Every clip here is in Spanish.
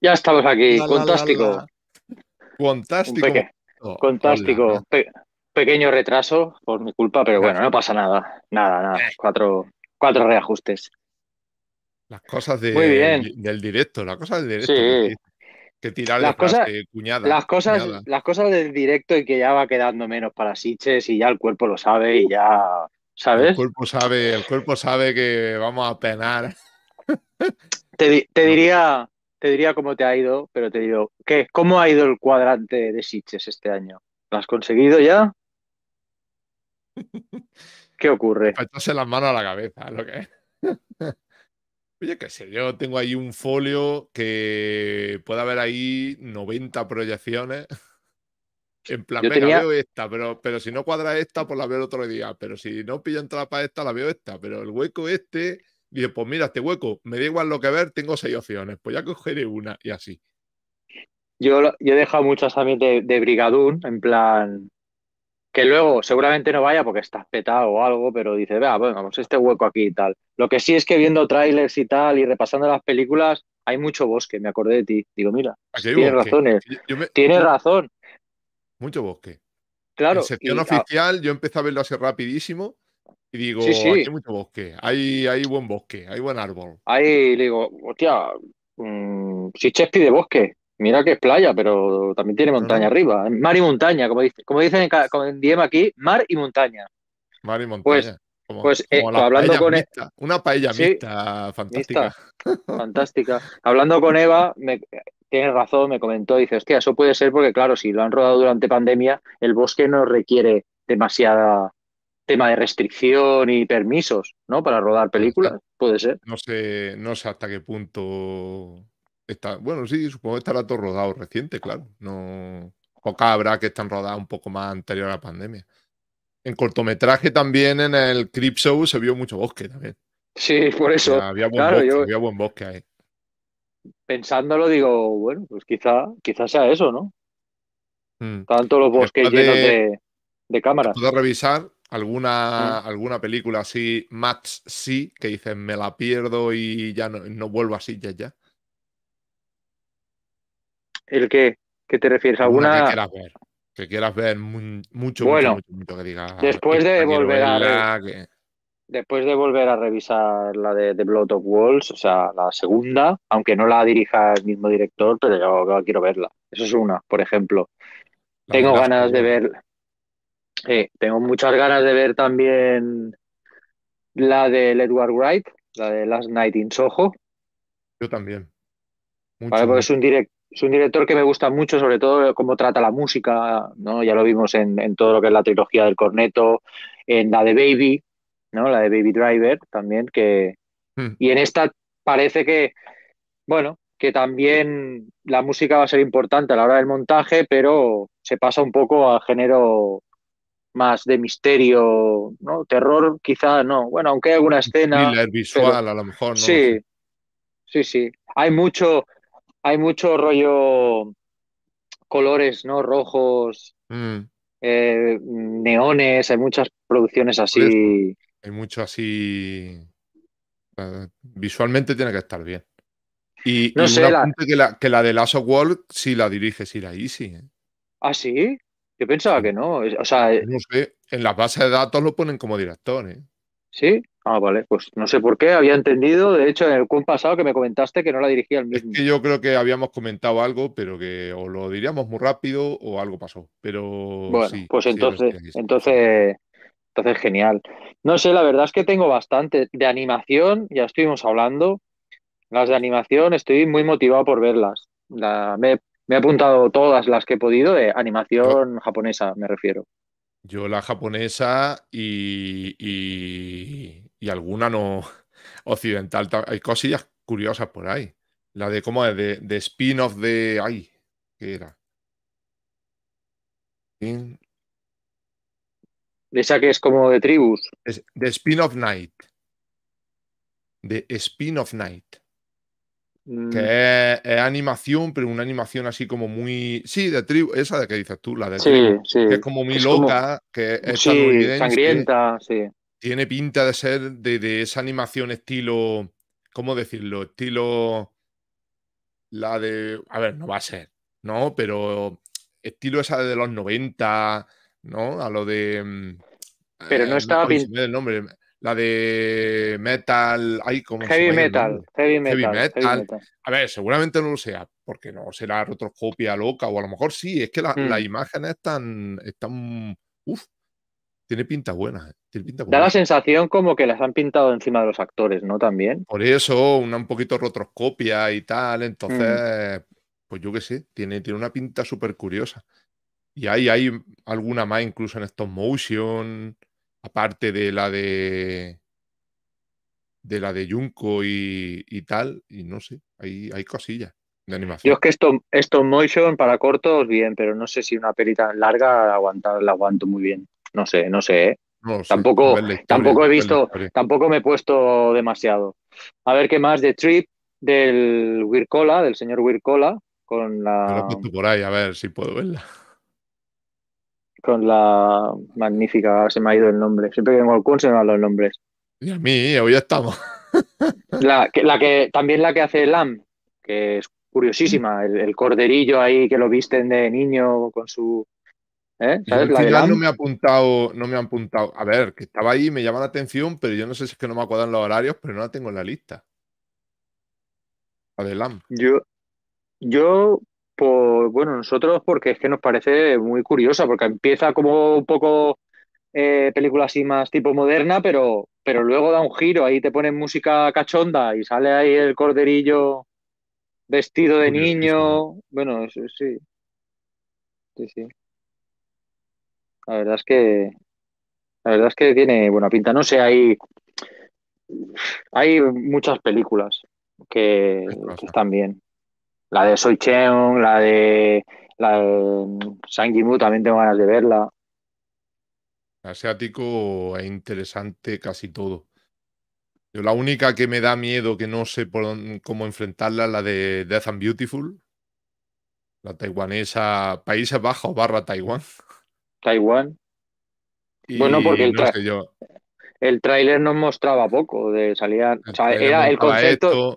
Ya estamos aquí, fantástico. Fantástico. Oh, fantástico. pequeño retraso por mi culpa, pero bueno, no pasa nada. Nada, nada. Eh. Cuatro, cuatro reajustes. Las cosas del directo, las cosas del directo. Que tirarle las cosas, cuñada, las cosas, las cosas del directo y que ya va quedando menos para Siches y ya el cuerpo lo sabe y ya, ¿sabes? El cuerpo sabe, el cuerpo sabe que vamos a penar. Te, te diría, te diría cómo te ha ido, pero te digo, ¿Cómo ha ido el cuadrante de Sitches este año? ¿Lo has conseguido ya? ¿Qué ocurre? Faltarse las manos a la cabeza, lo que es. Oye, qué sé, yo tengo ahí un folio que puede haber ahí 90 proyecciones. En plan, veo esta, pero, pero si no cuadra esta, pues la veo el otro día. Pero si no pillo entrada para esta, la veo esta. Pero el hueco este, pues mira, este hueco, me da igual lo que ver, tengo seis opciones, pues ya cogeré una y así. Yo, he dejado muchas también de, de Brigadún, en plan, que luego seguramente no vaya porque está petado o algo, pero dice, vea, pues vamos, este hueco aquí y tal. Lo que sí es que viendo trailers y tal y repasando las películas, hay mucho bosque, me acordé de ti. Digo, mira, tienes razones, tienes razón. Mucho bosque. Claro. En sección oficial, yo empecé a verlo así rapidísimo y digo, hay mucho bosque, hay, hay buen bosque, hay buen árbol. Ahí digo, hostia, mm, si Chespi de bosque, mira que es playa, pero también tiene montaña arriba. Mar y montaña, como, dice, como dicen en, como Diem aquí, mar y montaña. Mar y pues, montaña. Pues, eh, hablando con e-, una paella fantástica. fantástica. Hablando con Eva, tiene razón, me comentó, dice, hostia, eso puede ser porque, claro, si lo han rodado durante pandemia, el bosque no requiere demasiada tema de restricción y permisos, ¿no? Para rodar películas, puede ser. No sé, no sé hasta qué punto está. Bueno, sí, supongo que estará todo rodado reciente, claro. No. Poca habrá que están rodado un poco más anterior a la pandemia. En cortometraje también en el Crip Show se vio mucho bosque también. Sí, por eso. había, buen bosque, había ahí. Pensándolo, digo, bueno, pues quizá, quizá sea eso, ¿no? Mm. Tanto los bosques llenos de, de cámaras. Puedo revisar, ¿Alguna, mm. alguna película así, Max sí, que dicen me la pierdo y ya no, vuelvo así, ya, ya? ¿El qué? ¿Qué te refieres? ¿Alguna? que quieras ver. Que quieras ver mucho, bueno, que ah, Después de volver a. Después de volver a revisar la de, Blood of Walls, o sea, la segunda, aunque no la dirija el mismo director, pero yo, quiero verla. Eso es una, por ejemplo. Tengo ganas de ver Sí, eh, tengo muchas ganas de ver también la de Edward Wright, la de Last Night in Soho. Yo también. porque es un, director que me gusta mucho, sobre todo cómo trata la música, ¿no? Ya lo vimos en, todo lo que es la trilogía del corneto, en la de Baby, ¿no? La de Baby Driver también, que... Hmm. Y en esta parece que, bueno, que también la música va a ser importante a la hora del montaje, pero se pasa un poco al género más de misterio, ¿no? Terror quizá no. Bueno, aunque hay alguna escena... visual a lo mejor, ¿no? Sí, sí, sí. Hay mucho, hay mucho rollo colores, ¿no? Rojos, mm. eh, neones, hay muchas producciones así. Hay mucho así... Eh, visualmente tiene que estar bien. Y, no sé, la... Que, la, que la de World, si sí la dirige la Easy. ¿eh? ¿Ah, sí? Yo pensaba que no. O sea, eh en las bases de datos lo ponen como director, ¿eh? Sí, ah, vale, pues no sé por qué, había entendido, de hecho, en el cuento pasado que me comentaste que no la dirigía el mismo. Es que yo creo que habíamos comentado algo, pero que o lo diríamos muy rápido o algo pasó, pero Bueno, pues entonces, entonces, entonces genial. No sé, la verdad es que tengo bastante de animación, ya estuvimos hablando, las de animación estoy muy motivado por verlas. La, me, me he apuntado todas las que he podido de animación japonesa, me refiero. Yo la japonesa y, y, alguna no occidental. Hay cosillas curiosas por ahí. La de cómo es, de, spin-off de. Ay, ¿qué era? De esa que es como de tribus. de spin of Night. De spin of Night. Mm. Que es, animación, pero una animación así como muy. Sí, de tribu, esa de que dices tú, la de tribu, sí. Que es como muy loca, que es sí, sangrienta, sí. Tiene pinta de ser de, esa animación estilo. ¿Cómo decirlo? Estilo. La de. A ver, no va a ser, ¿no? Pero estilo esa de los 90, ¿no? A lo de. Mm, pero no eh, estaba estaba no, la de metal, hay como heavy, metal, heavy, metal, A ver, seguramente no lo sea, porque no será rotoscopia loca, o a lo mejor sí, es que la, imágenes la hmm. imagen es tan, uf, tiene pinta buena, eh, tiene Da la sensación como que las han pintado encima de los actores, ¿no? También. Por eso, una un poquito rotoscopia y tal, entonces, pues yo qué sé, tiene, tiene una pinta súper curiosa. Y hay alguna más incluso en estos motion aparte de la de de la de Junko y, tal, y no sé, hay, hay cosillas de animación. Yo es que esto, esto motion para cortos, bien, pero no sé si una pelita larga aguantar, la aguanto muy bien. No sé, no sé, ¿eh? No, tampoco, tampoco he visto, tampoco me he puesto demasiado. A ver qué más de Trip del Wircola, del señor Wircola, con la. por ahí, a ver si puedo verla con la magnífica, se me ha ido el nombre. Siempre que tengo al se me van los nombres. Y a mí, hoy ya estamos. la, que, también la que hace el Lam, que es curiosísima, el, corderillo ahí que lo visten de niño con su. ¿eh? ¿Sabes? la no me ha apuntado, no me han apuntado. A ver, que estaba ahí, me llama la atención, pero yo no sé si es que no me acuerdan los horarios, pero no la tengo en la lista. La de Lam. Yo, yo bueno, nosotros porque es que nos parece muy curiosa, porque empieza como un poco eh, película así más tipo moderna, pero, pero luego da un giro, ahí te ponen música cachonda y sale ahí el corderillo vestido de niño. Bueno, sí. Sí, sí. La verdad es que la verdad es que tiene buena pinta. No sé, hay hay muchas películas que están bien. La de Soy la de, la de Mu, mm, también tengo ganas de verla. Asiático e interesante casi todo. Yo la única que me da miedo, que no sé por cómo enfrentarla, la de Death and Beautiful. La taiwanesa, Países Bajos barra Taiwán. Taiwán. bueno, porque el, tráiler nos mostraba poco, de salía, o era el concepto,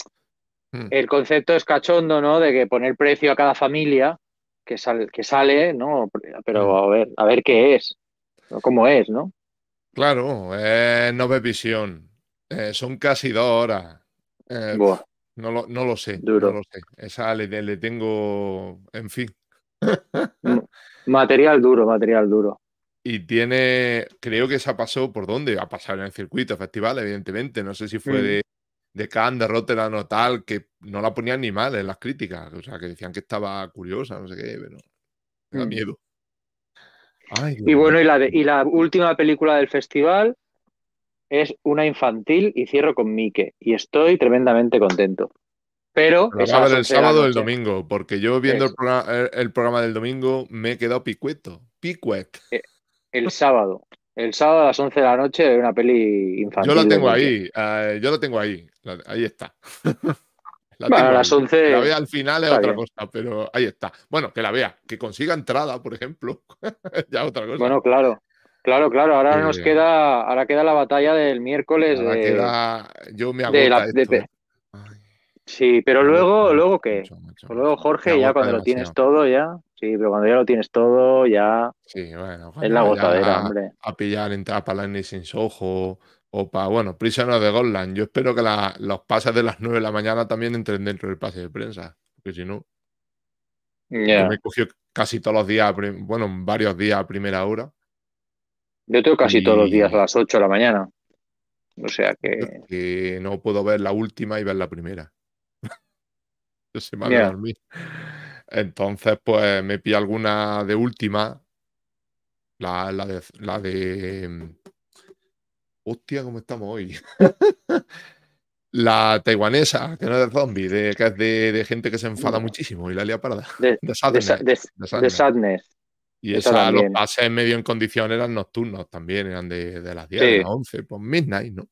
Hmm. El concepto es cachondo, ¿no? De que poner precio a cada familia que, que sale, ¿no? Pero hmm. a ver, a ver qué es, cómo es, ¿no? Claro, eh, no ve visión. Eh, son casi dos horas. Eh, no, lo, no lo, sé. Duro. No lo sé. Esa le, tengo, en fin. material duro, material duro. Y tiene, creo que ha pasó por dónde, ha pasado en el circuito festival, evidentemente. No sé si fue hmm. de de Khan, de Rotterdam tal, que no la ponían ni mal en las críticas. O sea, que decían que estaba curiosa, no sé qué, pero me da mm. miedo. y bueno, y la, y la última película del festival es una infantil y cierro con Mike. Y estoy tremendamente contento. Pero. el ver, el sábado el domingo, porque yo viendo el programa, el, programa, del domingo me he quedado picueto. Picuet. Eh, el, sábado. El sábado a las 11 de la noche de una peli infantil. Eh, yo la tengo ahí. yo la tengo ahí ahí está. a las 11. la vea al final es otra cosa, pero ahí está. Bueno, que la vea, que consiga entrada, por ejemplo. ya otra cosa. Bueno, claro. Claro, claro, ahora nos eh, queda, ahora queda la batalla del miércoles. yo me de eh. sí, pero luego, luego qué? luego Jorge, ya cuando lo tienes todo, ya. Sí, pero cuando ya lo tienes todo, ya. Sí, bueno. Es la gotadera, hombre. A pillar entrada para ni sin ojo, o bueno, Prisoner de Gotland. Yo espero que los pases de las 9 de la mañana también entren dentro del pase de prensa, porque si no, me cogió casi todos los días, bueno, varios días a primera hora. Yo tengo casi todos los días a las 8 de la mañana. O sea que... que no puedo ver la última y ver la primera. Yo se me a dormir. Entonces, pues me pide alguna de última. la de, la de hostia, ¿cómo estamos hoy? la taiwanesa, que no es de zombie, de, que es de, gente que se enfada muchísimo y la lía parada. De, sadness, Y esa, los pases medio en condición eran nocturnos también, eran de, las 10 a 11, pues midnight, ¿no?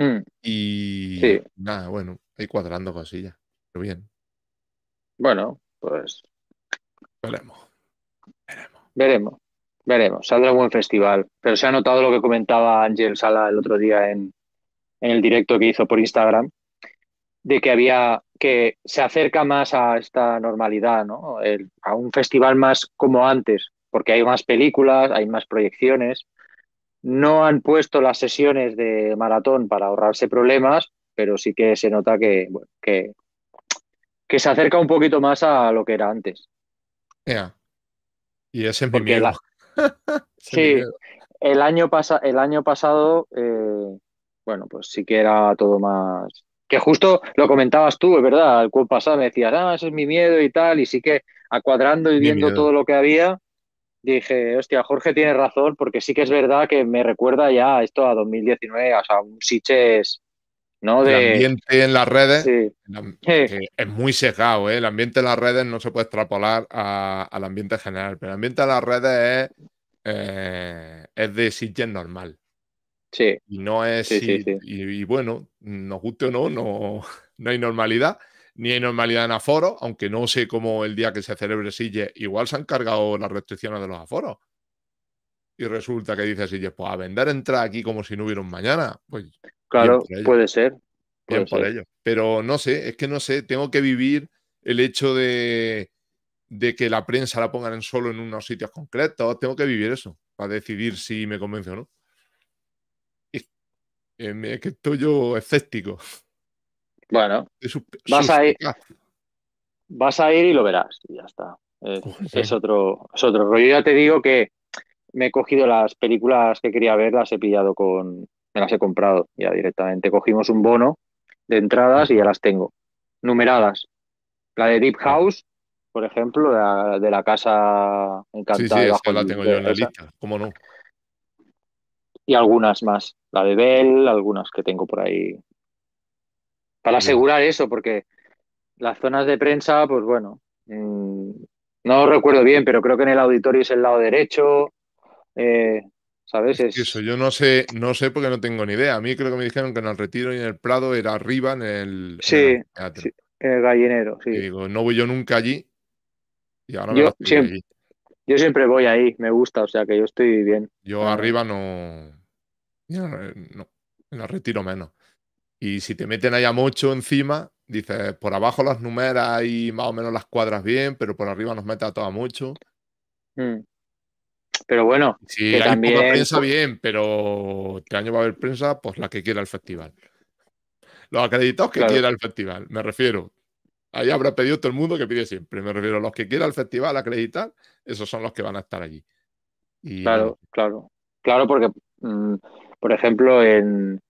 Mm. Y nada, bueno, ahí cuadrando cosillas, pero bien. Bueno, pues. Veremos. Veremos. Veremos. Veremos, saldrá un buen festival. Pero se ha notado lo que comentaba Ángel Sala el otro día en, el directo que hizo por Instagram, de que había que se acerca más a esta normalidad, ¿no? a un festival más como antes, porque hay más películas, hay más proyecciones. No han puesto las sesiones de maratón para ahorrarse problemas, pero sí que se nota que, que, se acerca un poquito más a lo que era antes. Ya. Y es porque sí, el año, pasa, el año pasado, eh, bueno, pues sí que era todo más. Que justo lo comentabas tú, es verdad, el cual pasado me decías, ah, ese es mi miedo y tal, y sí que acuadrando y viendo todo lo que había, dije, hostia, Jorge tiene razón, porque sí que es verdad que me recuerda ya esto a 2019, o sea, un Siches ¿no? El ambiente en las redes es muy sesgado, ¿eh? El ambiente en las redes no se puede extrapolar al ambiente general, pero el ambiente en las redes es, eh, de Sitges normal. Sí. Y no es. y, bueno, nos guste o no, no, no hay normalidad. Ni hay normalidad en aforos, aunque no sé cómo el día que se celebre Sille, igual se han cargado las restricciones de los aforos. Y resulta que dice Sille, pues a vender entrar aquí como si no hubiera un mañana. Pues Claro, puede ser. bien por ello. Pero no sé, es que no sé, tengo que vivir el hecho de, de que la prensa la pongan en solo en unos sitios concretos. Tengo que vivir eso para decidir si me convence o no. Es, que estoy yo escéptico. Bueno, vas a ir. Vas a ir y lo verás, y ya está. Es, otro, es otro rollo. Ya te digo que me he cogido las películas que quería ver, las he pillado con, las he comprado ya directamente. Cogimos un bono de entradas y ya las tengo, numeradas. La de Deep House, por ejemplo, de la casa encantada. Sí, la tengo yo en la lista, no? Y algunas más, la de Bell, algunas que tengo por ahí. Para asegurar eso, porque las zonas de prensa, pues bueno, mm, no recuerdo bien, pero creo que en el auditorio es el lado derecho. Eh, ¿Sabes? Eso, yo no sé, no sé porque no tengo ni idea. A mí creo que me dijeron que en el retiro y en el Prado era arriba en el, gallinero, digo, no voy yo nunca allí. yo, siempre, voy ahí, me gusta, o sea que yo estoy bien. Yo ah. arriba no, eh, no, En el retiro menos. Y si te meten allá mucho encima, dices, por abajo las numeras y más o menos las cuadras bien, pero por arriba nos mete a toda mucho. Mm. Pero bueno, si hay prensa, bien, pero este año va a haber prensa, pues la que quiera el festival. Los acreditados que quiera el festival, me refiero. Ahí habrá pedido todo el mundo que pide siempre. Me refiero a los que quiera el festival acreditar, esos son los que van a estar allí. Claro, claro. Claro, porque, mm, por ejemplo, en...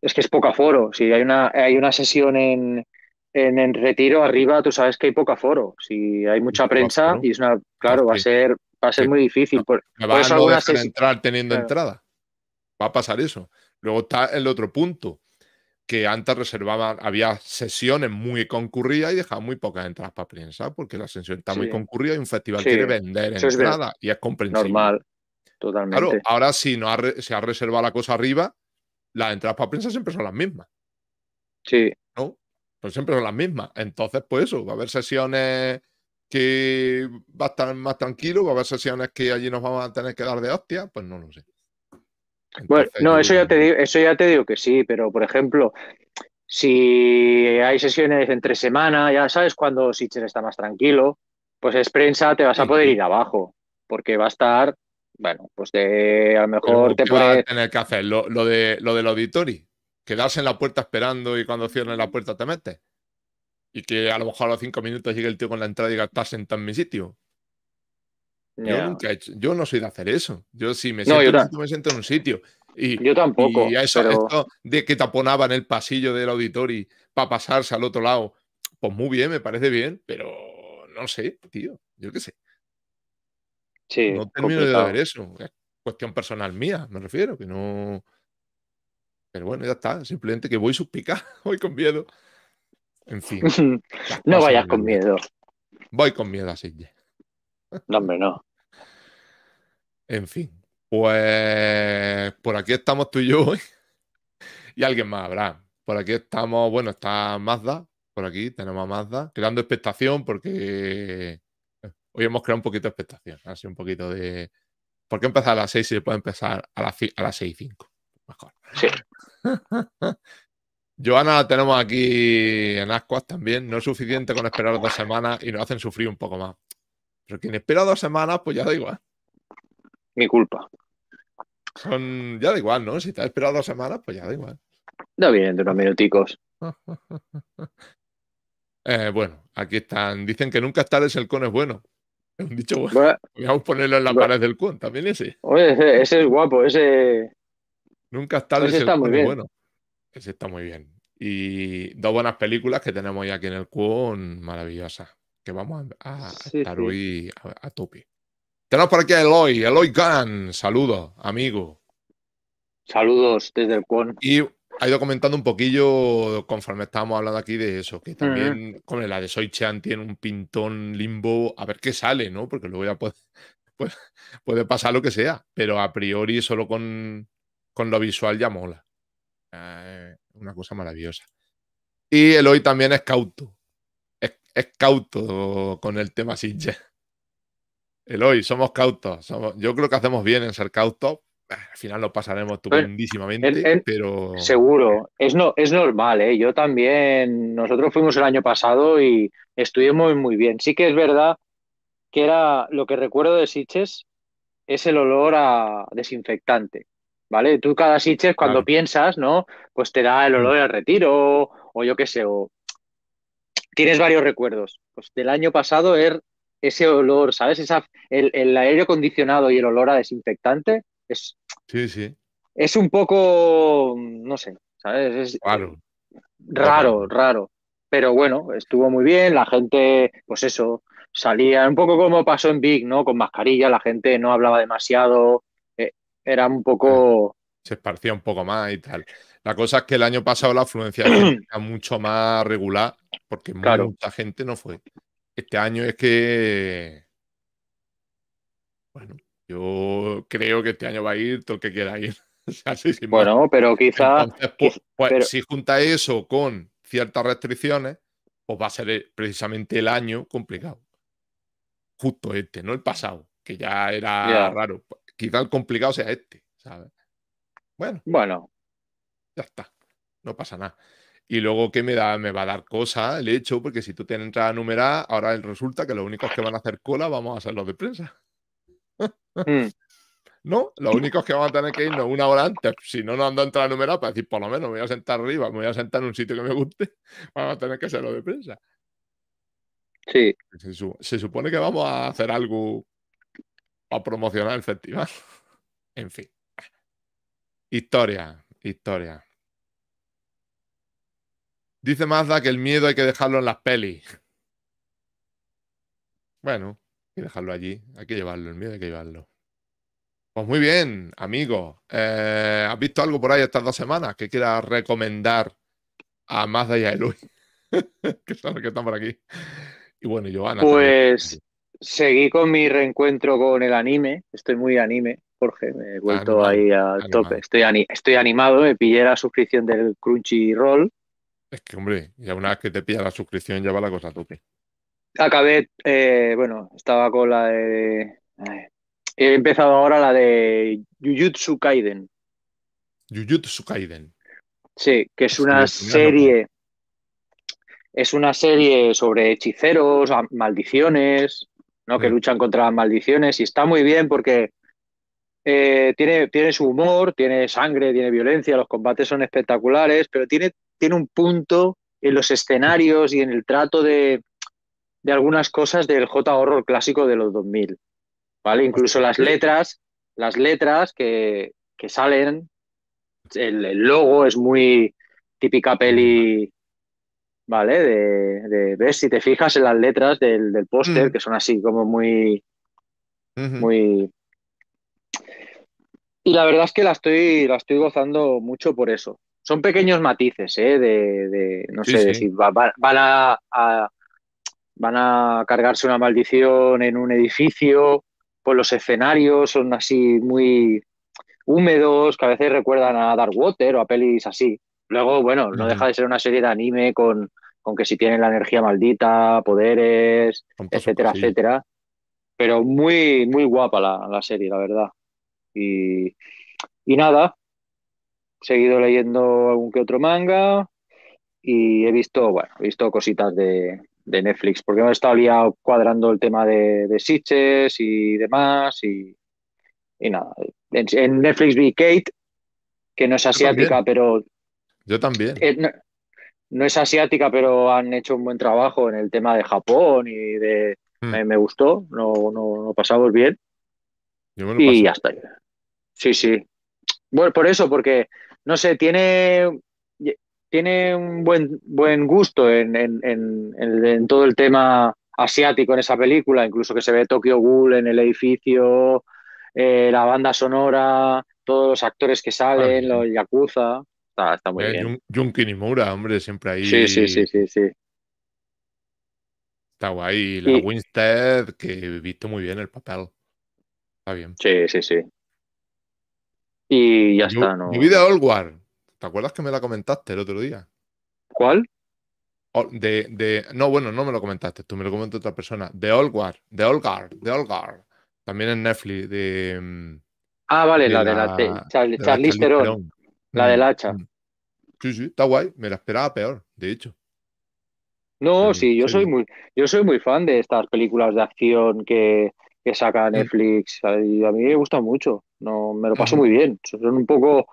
es que es poca foro Si hay una, hay una sesión en, en, retiro arriba, tú sabes que hay poca foro Si hay mucha prensa y es una. Claro, va a ser va a ser muy difícil. Por, me van a no dejar entrar teniendo entrada. Va a pasar eso. Luego está el otro punto, que antes reservaban, había sesiones muy concurridas y dejaban muy pocas entradas para prensa, porque la sesión está muy concurrida y un festival quiere vender entradas y es comprensible. Normal, totalmente. Claro, ahora si no se ha reservado la cosa arriba, las entradas para prensa siempre son las mismas. Sí. ¿No? Pues siempre son las mismas. Entonces, pues eso, va a haber sesiones que va a estar más tranquilo, va a haber sesiones que allí nos vamos a tener que dar de hostia, pues no lo sé. bueno, no, eso ya, te digo, eso ya te digo que sí, pero por ejemplo, si hay sesiones entre semana, ya sabes cuando Sitcher está más tranquilo, pues es prensa, te vas a poder ir abajo, porque va a estar, bueno, pues de, a lo mejor te puede... a tener que hacer lo, de, lo del auditorio, quedarse en la puerta esperando y cuando cierren la puerta te metes y que a lo mejor a los cinco minutos llegue el tío con la entrada y diga, estás sentado en mi sitio. Yo nunca he yo no soy de hacer eso. Yo sí me siento, me siento en un sitio. Y, yo tampoco. Y a eso de que taponaba en el pasillo del auditorio para pasarse al otro lado, pues muy bien, me parece bien, pero no sé, tío, yo qué sé. no termino de ver eso. Es cuestión personal mía, me refiero, que no. Pero bueno, ya está. Simplemente que voy suspicado, voy con miedo. En fin. no vayas con miedo. Voy con miedo a No, hombre, no. En fin. Pues por aquí estamos tú y yo Y alguien más habrá. Por aquí estamos, bueno, está Mazda. Por aquí tenemos a Mazda. Creando expectación porque hoy hemos creado un poquito de expectación. Así un poquito de. ¿Por qué empezar a las 6 si se puede empezar a, a las 6 y 5? Mejor. Sí. Joana tenemos aquí en Ascuas también. No es suficiente con esperar dos semanas y nos hacen sufrir un poco más. Pero quien espera dos semanas, pues ya da igual. Mi culpa. Son, ya da igual, ¿no? Si te has esperado dos semanas, pues ya da igual. No vienen de unos minuticos. Eh, bueno, aquí están. Dicen que nunca es el con es bueno. Es un dicho bueno. Vamos a ponerlo en la pared del con, también ese. Oye, ese, es guapo, ese. Nunca es el con bueno. Ese está muy bien. Y dos buenas películas que tenemos ya aquí en el Cuon, maravillosas, que vamos a, estar hoy a, tope. Tenemos por aquí a Eloy, Eloy Gunn, saludos, amigo. Saludos desde el Cuon. Y ha ido comentando un poquillo conforme estábamos hablando aquí de eso, que también con la de Soy tiene un pintón limbo, a ver qué sale, ¿no? Porque luego ya puede, puede, puede pasar lo que sea, pero a priori solo con, con lo visual ya mola una cosa maravillosa. Y el hoy también es cauto. Es, cauto con el tema el hoy somos cautos. yo creo que hacemos bien en ser cautos. Al final lo pasaremos tremendísimamente, pero. Seguro. Es, no, es normal, ¿eh? Yo también. Nosotros fuimos el año pasado y estuvimos muy bien. Sí que es verdad que era. Lo que recuerdo de Siches es el olor a desinfectante. ¿vale? Tú cada Sitges, cuando piensas, ¿no? Pues te da el olor del mm. retiro, o, yo qué sé, o tienes varios recuerdos. Pues del año pasado era ese olor, ¿sabes? Esa, el, el aire acondicionado y el olor a desinfectante es. Sí, sí. Es un poco. No sé, ¿sabes? Es claro. raro, raro. Pero bueno, estuvo muy bien, la gente, pues eso, salía un poco como pasó en Big, ¿no? Con mascarilla, la gente no hablaba demasiado, era un poco... Se esparcía un poco más y tal. La cosa es que el año pasado la afluencia era mucho más regular porque mucha gente no fue. Este año es que... Bueno, yo creo que este año va a ir todo el que quiera ir. bueno, pero quizás... Pues, pues, si junta eso con ciertas restricciones, pues va a ser precisamente el año complicado. Justo este, no el pasado, que ya era raro quizá el complicado sea este, ¿sabes? Bueno. Bueno. Ya está. No pasa nada. Y luego, ¿qué me da? Me va a dar cosa el hecho, porque si tú tienes entrada numerada, ahora resulta que los únicos que van a hacer cola vamos a ser los de prensa. Mm. ¿no? Los únicos que van a tener que irnos una hora antes, si no no han dado entrada numerada, para decir, por lo menos me voy a sentar arriba, me voy a sentar en un sitio que me guste, vamos a tener que ser los de prensa. Sí. se supone que vamos a hacer algo a promocionar el festival. en fin. Historia, historia. Dice Mazda que el miedo hay que dejarlo en las pelis. Bueno, hay que dejarlo allí, hay que llevarlo, el miedo hay que llevarlo. Pues muy bien, amigo. Eh, ¿Has visto algo por ahí estas dos semanas que quieras recomendar a Mazda y a Eloy? que son que están por aquí. Y bueno, y Joana. Pues seguí con mi reencuentro con el anime. Estoy muy anime, Jorge. Me he vuelto ahí al tope. Estoy, animado. Me pillé la suscripción del Crunchyroll. Es que, hombre, ya una vez que te pillas la suscripción, ya va la cosa a tope. Acabé, eh, bueno, estaba con la de. Eh, he empezado ahora la de Jujutsu Kaiden. Jujutsu Sí, que es una serie. Es una serie sobre hechiceros, maldiciones, que luchan contra las maldiciones y está muy bien porque eh, tiene, tiene su humor, tiene sangre, tiene violencia, los combates son espectaculares, pero tiene, tiene un punto en los escenarios y en el trato de, algunas cosas del J-Horror clásico de los 2000, ¿vale? Incluso las letras, las letras que, salen, el, logo es muy típica peli ¿vale? De, de si te fijas en las letras del, póster, que son así como muy, muy... Y la verdad es que la estoy, la estoy gozando mucho por eso. Son pequeños matices, ¿eh? De, no sé, si van a, van a cargarse una maldición en un edificio, por pues los escenarios son así muy húmedos, que a veces recuerdan a Dark Water o a pelis así. Luego, bueno, no deja de ser una serie de anime con, con que si tienen la energía maldita, poderes, etcétera, etcétera. Pero muy, muy guapa la, serie, la verdad. Y, nada, he seguido leyendo algún que otro manga y he visto, bueno, he visto cositas de, Netflix, porque me he estado cuadrando el tema de, de Sitches y demás. Y, nada, en, en, Netflix vi Kate, que no es ah, asiática, pero yo también. Eh, no, es asiática, pero han hecho un buen trabajo en el tema de Japón y de. Hmm. Me, gustó, no, no, pasamos bien. y ya está. Sí, sí. Bueno, por eso, porque, no sé, tiene, tiene un buen, buen gusto en, en, en, todo el tema asiático en esa película, incluso que se ve Tokyo Ghoul en el edificio, eh, la banda sonora, todos los actores que salen, los yakuza está, muy eh, Junkin y hombre, siempre ahí. Sí, sí, sí, sí, Está guay. La Winstead, que visto muy bien el papel. Está bien. Sí, sí, sí. Y ya está, ¿no? Mi vida War, ¿Te acuerdas que me la comentaste el otro día? ¿Cuál? Oh, de, no, bueno, no me lo comentaste, tú me lo comentó otra persona. De War, de Olgar, de Olgar. También en Netflix. Mm, ah, vale, la, de la, de Charlize la del mm, hacha. Mm. Sí, sí, está guay. Me la esperaba peor, de hecho. No, sí, yo soy muy, yo soy muy fan de estas películas de acción que, saca mm. Netflix. Y a mí me gusta mucho. No, me lo paso muy bien. Son un poco,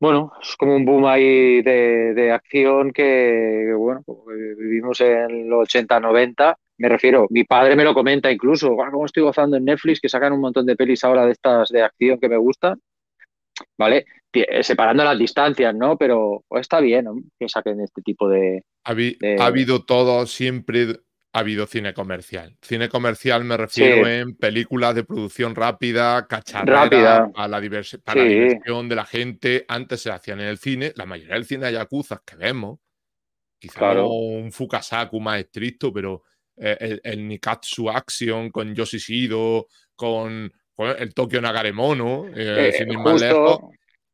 bueno, es como un boom ahí de, acción que, bueno, vivimos en los 80-90. Me refiero, mi padre me lo comenta incluso, como estoy gozando en Netflix que sacan un montón de pelis ahora de estas de acción que me gustan. ¿Vale? Eh, separando las distancias, ¿no? Pero pues, está bien ¿no? que saquen este tipo de ha, habido todo, siempre ha habido cine comercial. Cine comercial me refiero en películas de producción rápida, cacharrera, A la para la diversión de la gente. Antes se hacían en el cine, la mayoría del cine de Yakuza que vemos, quizá un Fukasaku más estricto, pero eh, el, Nikatsu Action con Yoshishido, con el Tokio Nagaremono, eh, sin ir más lejos,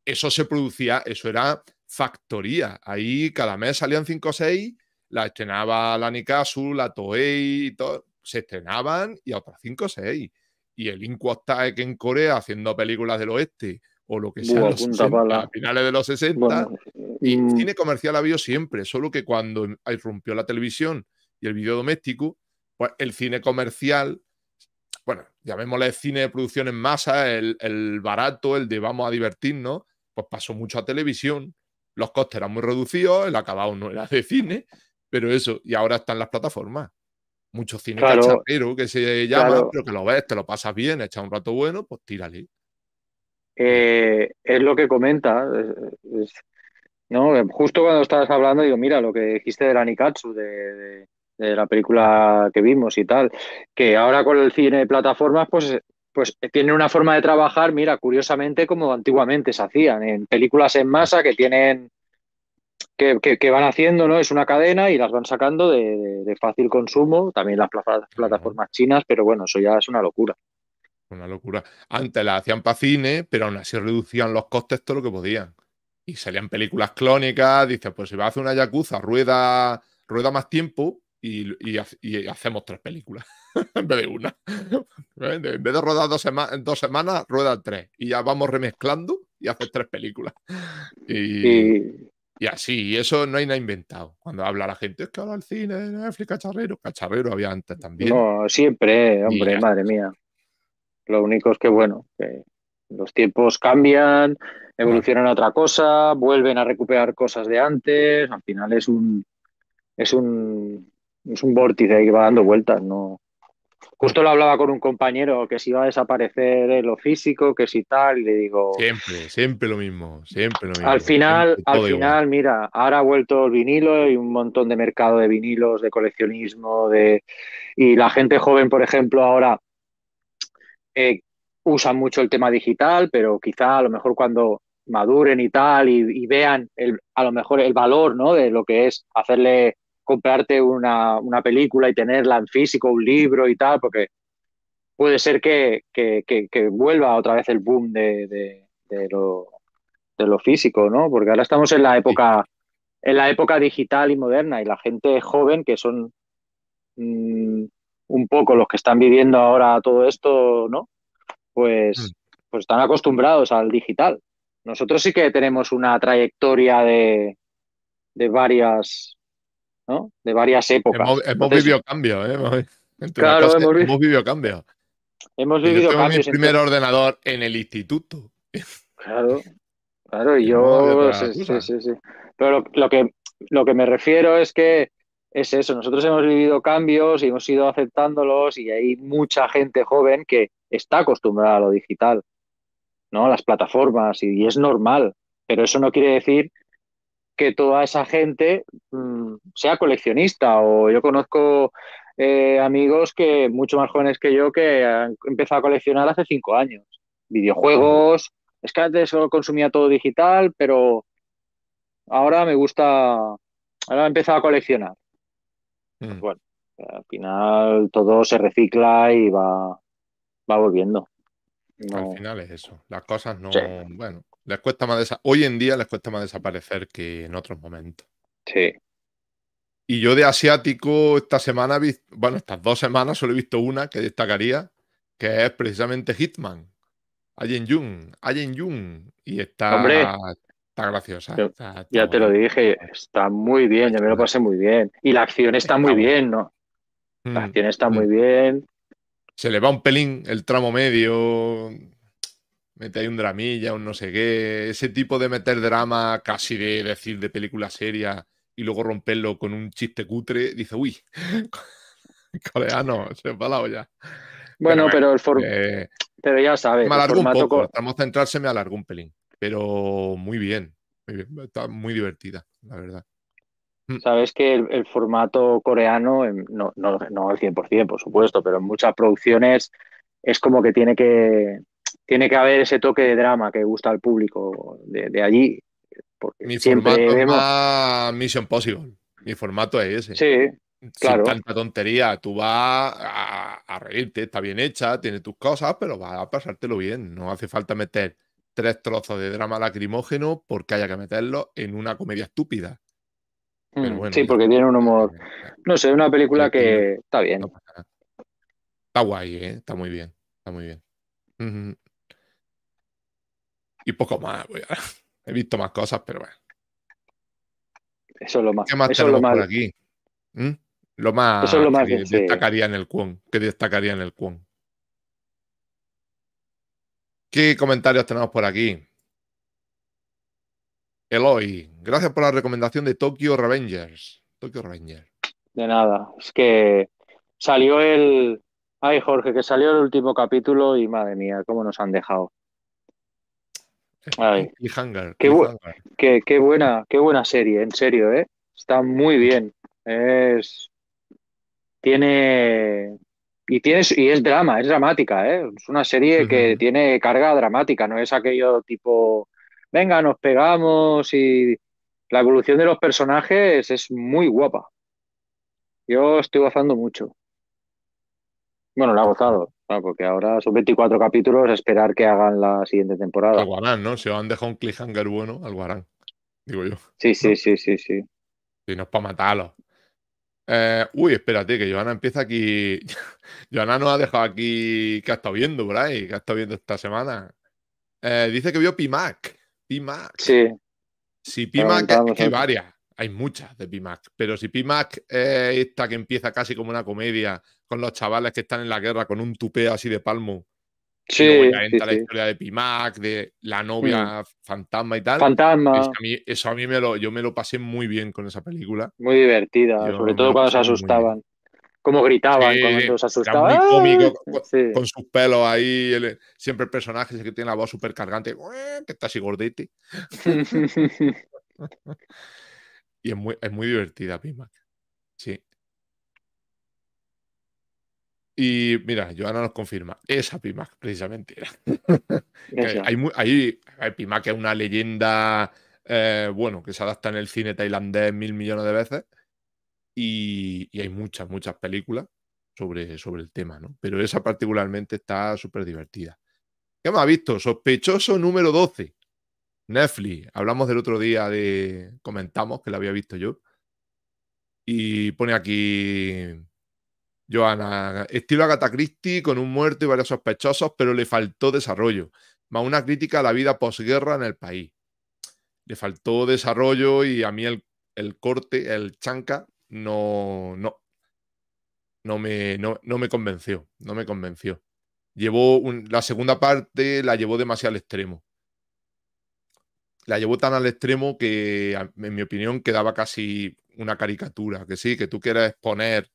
eso se producía, eso era factoría. Ahí cada mes salían 5 o 6, la estrenaba la Nikasu, la Toei Se estrenaban y otras 5 o 6. Y el que en Corea haciendo películas del oeste o lo que sea a finales de los 60. y mm. cine comercial ha habido siempre, solo que cuando irrumpió la televisión y el video doméstico, pues el cine comercial bueno, llamémosle cine de producción en masa, el, el, barato, el de vamos a divertirnos, pues pasó mucho a televisión, los costes eran muy reducidos, el acabado no era de cine, pero eso, y ahora están las plataformas. Muchos cine claro, que se llaman, pero que lo ves, te lo pasas bien, echas un rato bueno, pues tírale. Eh, es lo que comenta. no, justo cuando estabas hablando, digo, mira, lo que dijiste de la Nikatsu, de, de, la película que vimos y tal, que ahora con el cine de plataformas, pues pues eh, tiene una forma de trabajar, mira, curiosamente como antiguamente se hacían, en películas en masa que tienen, que, que, van haciendo, ¿no? Es una cadena y las van sacando de, fácil consumo, también las plataformas chinas, pero bueno, eso ya es una locura. Una locura. Antes la hacían para cine, pero aún así reducían los costes todo lo que podían. Y salían películas clónicas, dices, pues si va a hacer una yakuza, rueda, rueda más tiempo, y, hacemos tres películas en vez de una. en vez de rodar dos, dos semanas, rueda tres. Y ya vamos remezclando y haces tres películas. Y, así, y eso no hay nada inventado. Cuando habla la gente, es que ahora el cine, Netflix, cacharrero. Cacharrero había antes también. No, siempre, ¿eh? hombre, madre mía. Lo único es que, bueno, los tiempos cambian, evolucionan a otra cosa, vuelven a recuperar cosas de antes. Al final es un. Es un es un vórtice ahí que va dando vueltas, ¿no? Justo lo hablaba con un compañero que si va a desaparecer lo físico, que si tal, y le digo. Siempre, siempre lo mismo, siempre lo mismo. Al final, al final, mira, ahora ha vuelto el vinilo y un montón de mercado de vinilos, de coleccionismo, de. Y la gente joven, por ejemplo, ahora eh, usa mucho el tema digital, pero quizá a lo mejor cuando maduren y tal, y, vean a lo mejor el valor, ¿no? De lo que es hacerle comprarte una, una, película y tenerla en físico, un libro y tal, porque puede ser que, que, vuelva otra vez el boom de, lo, de, lo, físico, ¿no? Porque ahora estamos en la época en la época digital y moderna y la gente joven que son mm, un poco los que están viviendo ahora todo esto, ¿no? Pues, mm. pues están acostumbrados al digital. Nosotros sí que tenemos una trayectoria de, de varias ¿no? De varias épocas. Hemos, vivido cambio, ¿eh? hemos, vivido cambio. Hemos vivido yo tengo mi primer ordenador en el instituto. Claro, claro, y yo. sí, sí, sí, Pero lo, que, lo que me refiero es que es eso, nosotros hemos vivido cambios y hemos ido aceptándolos y hay mucha gente joven que está acostumbrada a lo digital, ¿no? las plataformas y es normal, pero eso no quiere decir que toda esa gente mm, sea coleccionista o yo conozco eh, amigos que mucho más jóvenes que yo que han empezado a coleccionar hace cinco años. Videojuegos, es que antes solo consumía todo digital, pero ahora me gusta, ahora he empezado a coleccionar. Mm. bueno, al final todo se recicla y va, va volviendo. Al final es eso, las cosas no, bueno, les cuesta más Hoy en día les cuesta más desaparecer que en otros momentos. Sí. Y yo de asiático, esta semana, bueno, estas dos semanas solo he visto una que destacaría, que es precisamente Hitman. Allen Jung, Allen Jung. Y está, está graciosa. ya te lo dije, está muy bien, ya me lo pasé muy bien. Y la acción está, muy bien, ¿no? La mm, acción está mm. muy bien. Se le va un pelín el tramo medio. Mete ahí un dramilla, un no sé qué. Ese tipo de meter drama casi de decir de película seria y luego romperlo con un chiste cutre, dice, uy, coreano, se va la olla. Bueno, pero, el eh, pero ya sabes. Me alargó un poco, estamos centrarse, me alargó un pelín. Pero muy bien, muy está muy divertida, la verdad. Mm. Sabes que el, formato coreano, em, no, no al 100%, por supuesto, pero en muchas producciones es como que tiene que, tiene que haber ese toque de drama que gusta al público de, allí. Porque mi formato es Mission Possible. Mi formato es ese. Sí, claro. Sin tanta tontería. Tú vas a, reírte, está bien hecha, tiene tus cosas, pero vas a pasártelo bien. No hace falta meter tres trozos de drama lacrimógeno porque haya que meterlo en una comedia estúpida. Mm, sí, porque tiene un humor. No sé, una película que está bien. Está guay, ¿eh? está muy bien. Está muy bien. Y poco más, a He visto más cosas, pero bueno. Eso es lo más. ¿Qué más tenemos por aquí? ¿Mm? Lo más, que, destacaría en el Quon. ¿Qué destacaría en el ¿Qué comentarios tenemos por aquí? Eloy, gracias por la recomendación de Tokyo Revengers. Tokyo Revengers. De nada, es que salió el. Ay, Jorge, que salió el último capítulo y madre mía, cómo nos han dejado. y Hangar. Qué, Qué, buena, qué buena serie, en serio, ¿eh? Está muy bien. Es. Tiene. Y, tienes y es drama, es dramática, ¿eh? Es una serie que tiene carga dramática, no es aquello tipo. Venga, nos pegamos y. La evolución de los personajes es muy guapa. Yo estoy gozando mucho. Bueno, la he gozado. Claro, ah, porque ahora son 24 capítulos esperar que hagan la siguiente temporada. Alguarán, ¿no? Si han dejado un cliffhanger bueno, alguarán, digo yo. Sí, sí, sí, sí, sí. Si no es para matarlo. Eh, uy, espérate, que Joana empieza aquí. Joana nos ha dejado aquí que ha estado viendo por ahí, que ha estado viendo esta semana. Eh, dice que vio Pimac. Pimac. Sí. Si Pimac que hay varias hay muchas de PIMAC, pero si PIMAC es esta que empieza casi como una comedia, con los chavales que están en la guerra con un tupeo así de palmo, sí, la historia de Pimac, de la novia mm. fantasma y tal. Fantasma. eso a mí me lo, yo me lo pasé muy bien con esa película. Muy divertida, sobre todo cuando se asustaban. como gritaban cuando se asustaban. ¡Ah! con, sus pelos ahí. siempre el personaje que tiene la voz súper cargante, que está así gordete. Y es muy, divertida, Pimac Sí. Y mira, Joana nos confirma, esa Pimac precisamente era. hay, Pimac es una leyenda, eh, bueno, que se adapta en el cine tailandés mil millones de veces y, hay muchas, muchas películas sobre, sobre el tema, ¿no? Pero esa particularmente está súper divertida. ¿Qué más ha visto? Sospechoso número 12. Netflix, hablamos del otro día de. Comentamos que la había visto yo. Y pone aquí. Joana, estilo Agatha Christie con un muerto y varios sospechosos, pero le faltó desarrollo. Más una crítica a la vida posguerra en el país. Le faltó desarrollo y a mí el, el corte, el chanca, no, no, no, me, no, me convenció. No me convenció. Llevó la segunda parte, la llevó demasiado al extremo la llevó tan al extremo que, en mi opinión, quedaba casi una caricatura. Que sí, que tú quieras exponer,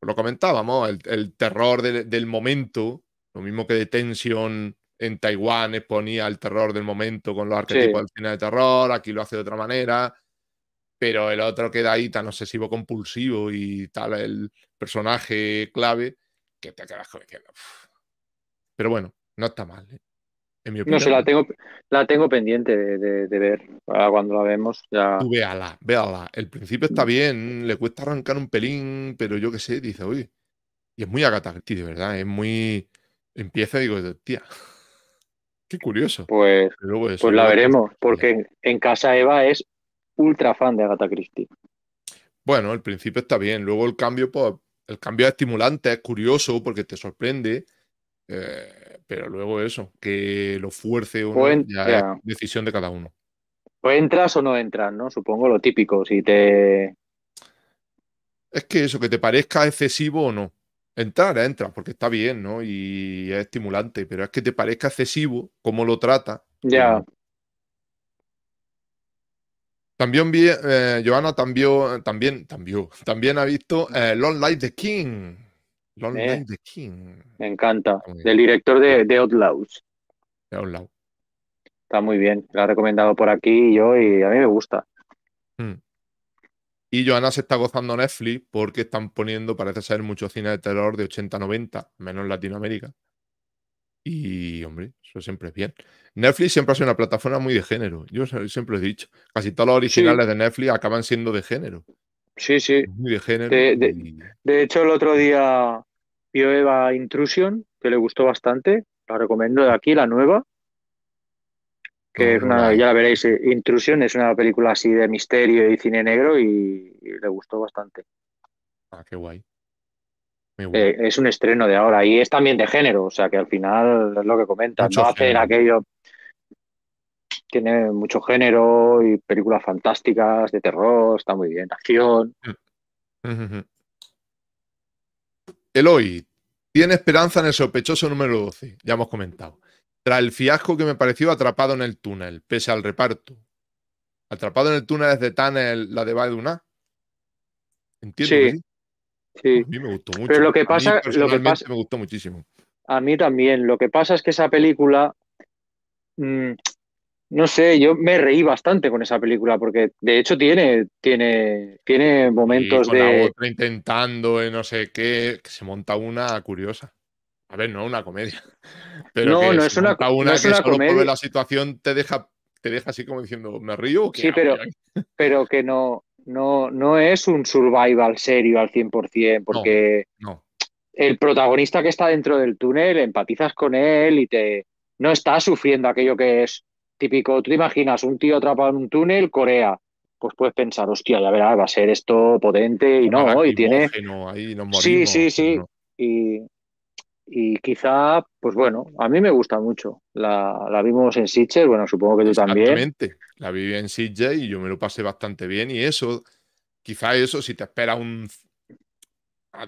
pues lo comentábamos, el, terror del momento, lo mismo que de tensión en Taiwán exponía el terror del momento con los arquetipos del cine de terror, aquí lo hace de otra manera, pero el otro queda ahí tan obsesivo compulsivo y tal el personaje clave que te quedas Pero bueno, no está mal. ¿eh? No se la tengo, la tengo pendiente de, ver. Ahora cuando la vemos, ya. Tú véala, véala. El principio está mm. bien, le cuesta arrancar un pelín, pero yo qué sé, dice, uy. Y es muy Agatha Christie, de verdad. Es muy. Empieza y digo, tía. Qué curioso. Pues, pues la veremos, porque en, casa Eva es ultra fan de Agatha Christie. Bueno, el principio está bien. Luego el cambio, pues, el cambio es estimulante, es curioso porque te sorprende. Eh, pero luego eso, que lo fuerce una pues decisión de cada uno. O entras o no entras, ¿no? Supongo lo típico, si te... Es que eso, que te parezca excesivo o no. Entrar, entras, porque está bien, ¿no? Y es estimulante, pero es que te parezca excesivo, cómo lo trata. Ya. Eh. También vi, eh, Joana también, también, también, ha visto eh, Long Life the King, me encanta. Del director de, Outlaws. Está muy bien. La ha recomendado por aquí yo y a mí me gusta. Hmm. Y Joana se está gozando Netflix porque están poniendo, parece ser, mucho cine de terror de 80-90, menos Latinoamérica. Y, hombre, eso siempre es bien. Netflix siempre ha sido una plataforma muy de género. Yo siempre he dicho, casi todos los originales de Netflix acaban siendo de género. Sí, sí. Muy de género. de, hecho, el otro día Eva Intrusion, que le gustó bastante, la recomiendo de aquí, la nueva, que es una, ya la veréis, eh, Intrusion es una película así de misterio y cine negro y, le gustó bastante. Ah, qué eh, guay. es un estreno de ahora y es también de género, o sea que al final es lo que comenta no aquello. Tiene mucho género y películas fantásticas de terror, está muy bien, acción. Mm. Eloy, tiene esperanza en el sospechoso número 12, ya hemos comentado. Tras el fiasco que me pareció atrapado en el túnel, pese al reparto. Atrapado en el túnel es de Tanel, la de Baduna. Entiendo. Sí. sí. A mí me gustó mucho. Pero lo que pasa, lo que me gustó muchísimo. A mí también. Lo que pasa es que esa película mm, no sé, yo me reí bastante con esa película porque de hecho tiene, tiene, tiene momentos de. otra intentando, eh, no sé qué, que se monta una curiosa. A ver, no una comedia. Pero no, no, es una, solo comedia. la situación te deja, te deja así como diciendo, ¿me río? sí, pero, pero que no, no, no es un survival serio al 100%, porque no, el protagonista que está dentro del túnel empatizas con él y te no estás sufriendo aquello que es típico, tú te imaginas un tío atrapado en un túnel, Corea, pues puedes pensar, hostia, ya verás, va a ser esto potente y no, y tiene... sí, sí, sí. Y, quizá, pues bueno, a mí me gusta mucho. La, vimos en Sitges, bueno, supongo que tú también. Exactamente, la vi en Sitges y yo me lo pasé bastante bien y eso, quizá eso, si te espera un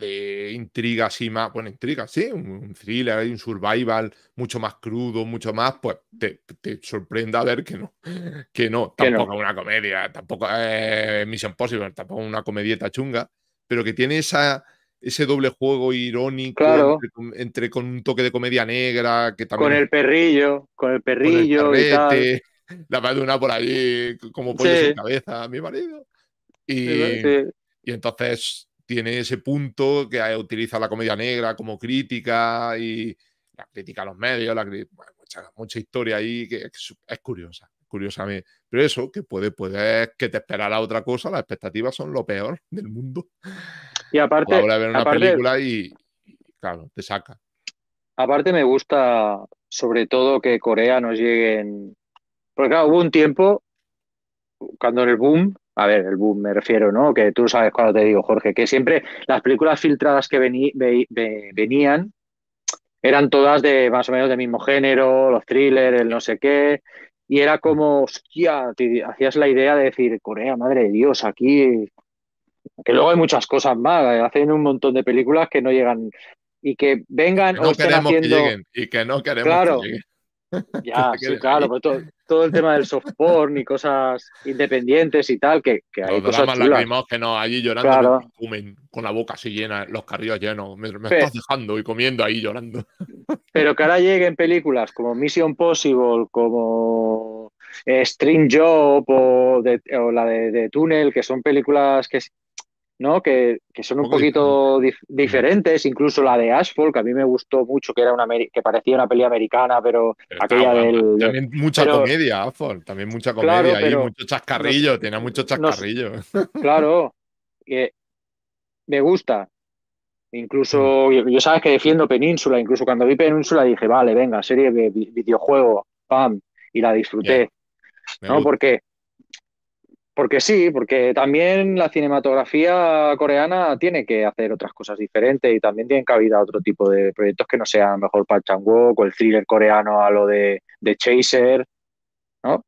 de intriga sí más, bueno, intriga, sí, un, thriller, un survival mucho más crudo, mucho más, pues te, te sorprenda ver que no, que no, tampoco una comedia, tampoco eh, Mission Possible, tampoco una comedieta chunga, pero que tiene esa, ese doble juego irónico claro. entre, con un toque de comedia negra, que también... Con el perrillo, con el perrillo y tal. La madre una por ahí como pollo sí. cabeza, mi marido. Y, y entonces tiene ese punto que eh, utiliza la comedia negra como crítica y la crítica a los medios, la mucha, historia ahí que es, curiosa, curiosamente Pero eso, que puede, puede que te esperara otra cosa, las expectativas son lo peor del mundo. Y aparte, ahora ver una película y, claro, te saca. Aparte me gusta sobre todo que Corea nos llegue en... porque claro, hubo un tiempo cuando en el boom a ver, el boom me refiero, ¿no? Que tú sabes cuando te digo, Jorge, que siempre las películas filtradas que venían eran todas de más o menos del mismo género, los thrillers, el no sé qué, y era como, hostia, hacías la idea de decir, Corea, madre de Dios, aquí, que luego hay muchas cosas más, eh, hacen un montón de películas que no llegan y que vengan que no o estén que lleguen, y que no queremos que lleguen. Ya, claro, todo, el tema del soft porn y cosas independientes y tal, que, que hay los cosas que no, allí llorando con la boca así llena, los carrillos llenos. Me, estás dejando y comiendo ahí llorando. Pero que ahora lleguen películas como Mission Possible, como eh, String Job o, la de, de, Tunnel, que son películas que, ¿no? Que, que son un poquito diferentes, incluso la de Ashford, que a mí me gustó mucho, que era una que parecía una peli americana, pero, aquella del. mucha comedia, Ashford, también mucha comedia, y mucho chascarrillo, tiene mucho chascarrillo. claro, que me gusta. Incluso, mm. yo, sabes que defiendo Península, incluso cuando vi Península dije, vale, venga, serie de videojuego, pam, y la disfruté. ¿No? Porque porque sí, porque también la cinematografía coreana tiene que hacer otras cosas diferentes y también tienen cabida otro tipo de proyectos que no sean mejor para chang Wook o el thriller coreano a lo de, Chaser, ¿no?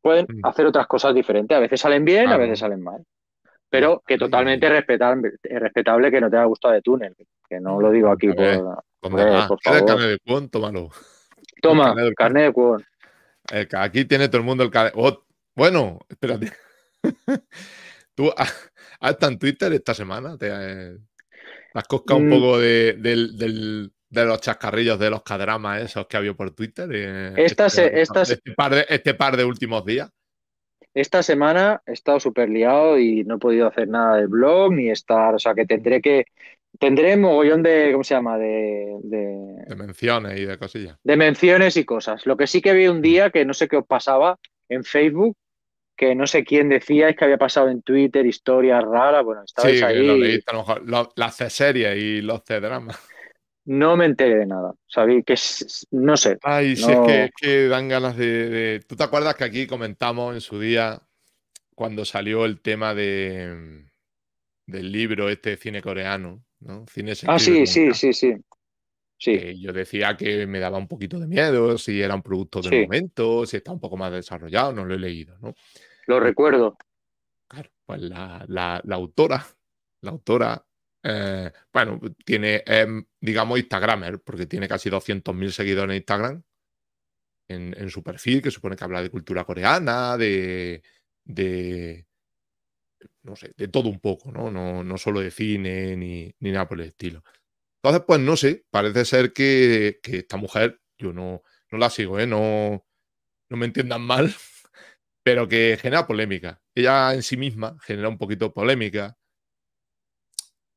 Pueden mm. hacer otras cosas diferentes. A veces salen bien, a veces salen mal. Pero que totalmente respetable, respetable que no te haya gustado de túnel. Que no lo digo aquí por, ah, favor. carne de cuón, tómalo. Toma, carne de cuón. Aquí tiene todo el mundo el carne. Oh, bueno, espérate. Tú has ah, ah, estado en Twitter esta semana eh, has coscado un mm. poco de, los chascarrillos, de los cadramas esos que ha habido por Twitter. Eh, este, este, par de, últimos días. Esta semana he estado súper liado y no he podido hacer nada de blog ni estar, o sea que tendré que, Tendré mogollón de, ¿cómo se llama? De, de, de, menciones y de cosillas. De menciones y cosas. Lo que sí que vi un mm. día, que no sé qué os pasaba, en Facebook, que no sé quién decía es que había pasado en Twitter, historias raras, bueno, sí, ahí. Lo leí, a lo mejor, las C-series y los C-dramas. No me enteré de nada, sabí que no sé. Ay, es que, dan ganas de, ¿Tú te acuerdas que aquí comentamos en su día cuando salió el tema de del libro este cine coreano, ¿no? Cine ah, sí, sí, sí, sí, sí. yo decía que me daba un poquito de miedo si era un producto del momento, si está un poco más desarrollado, no lo he leído, ¿no? lo recuerdo. Claro, pues la, la, autora, la autora, eh, bueno, tiene, digamos, Instagramer, porque tiene casi 200.000 seguidores en Instagram, en, su perfil, que supone que habla de cultura coreana, de, no sé, de todo un poco, ¿no? No, solo de cine ni, ni, nada por el estilo. Entonces, pues no sé, parece ser que, esta mujer, yo no, no la sigo, ¿eh? No, no me entiendan mal, pero que genera polémica. Ella en sí misma genera un poquito polémica.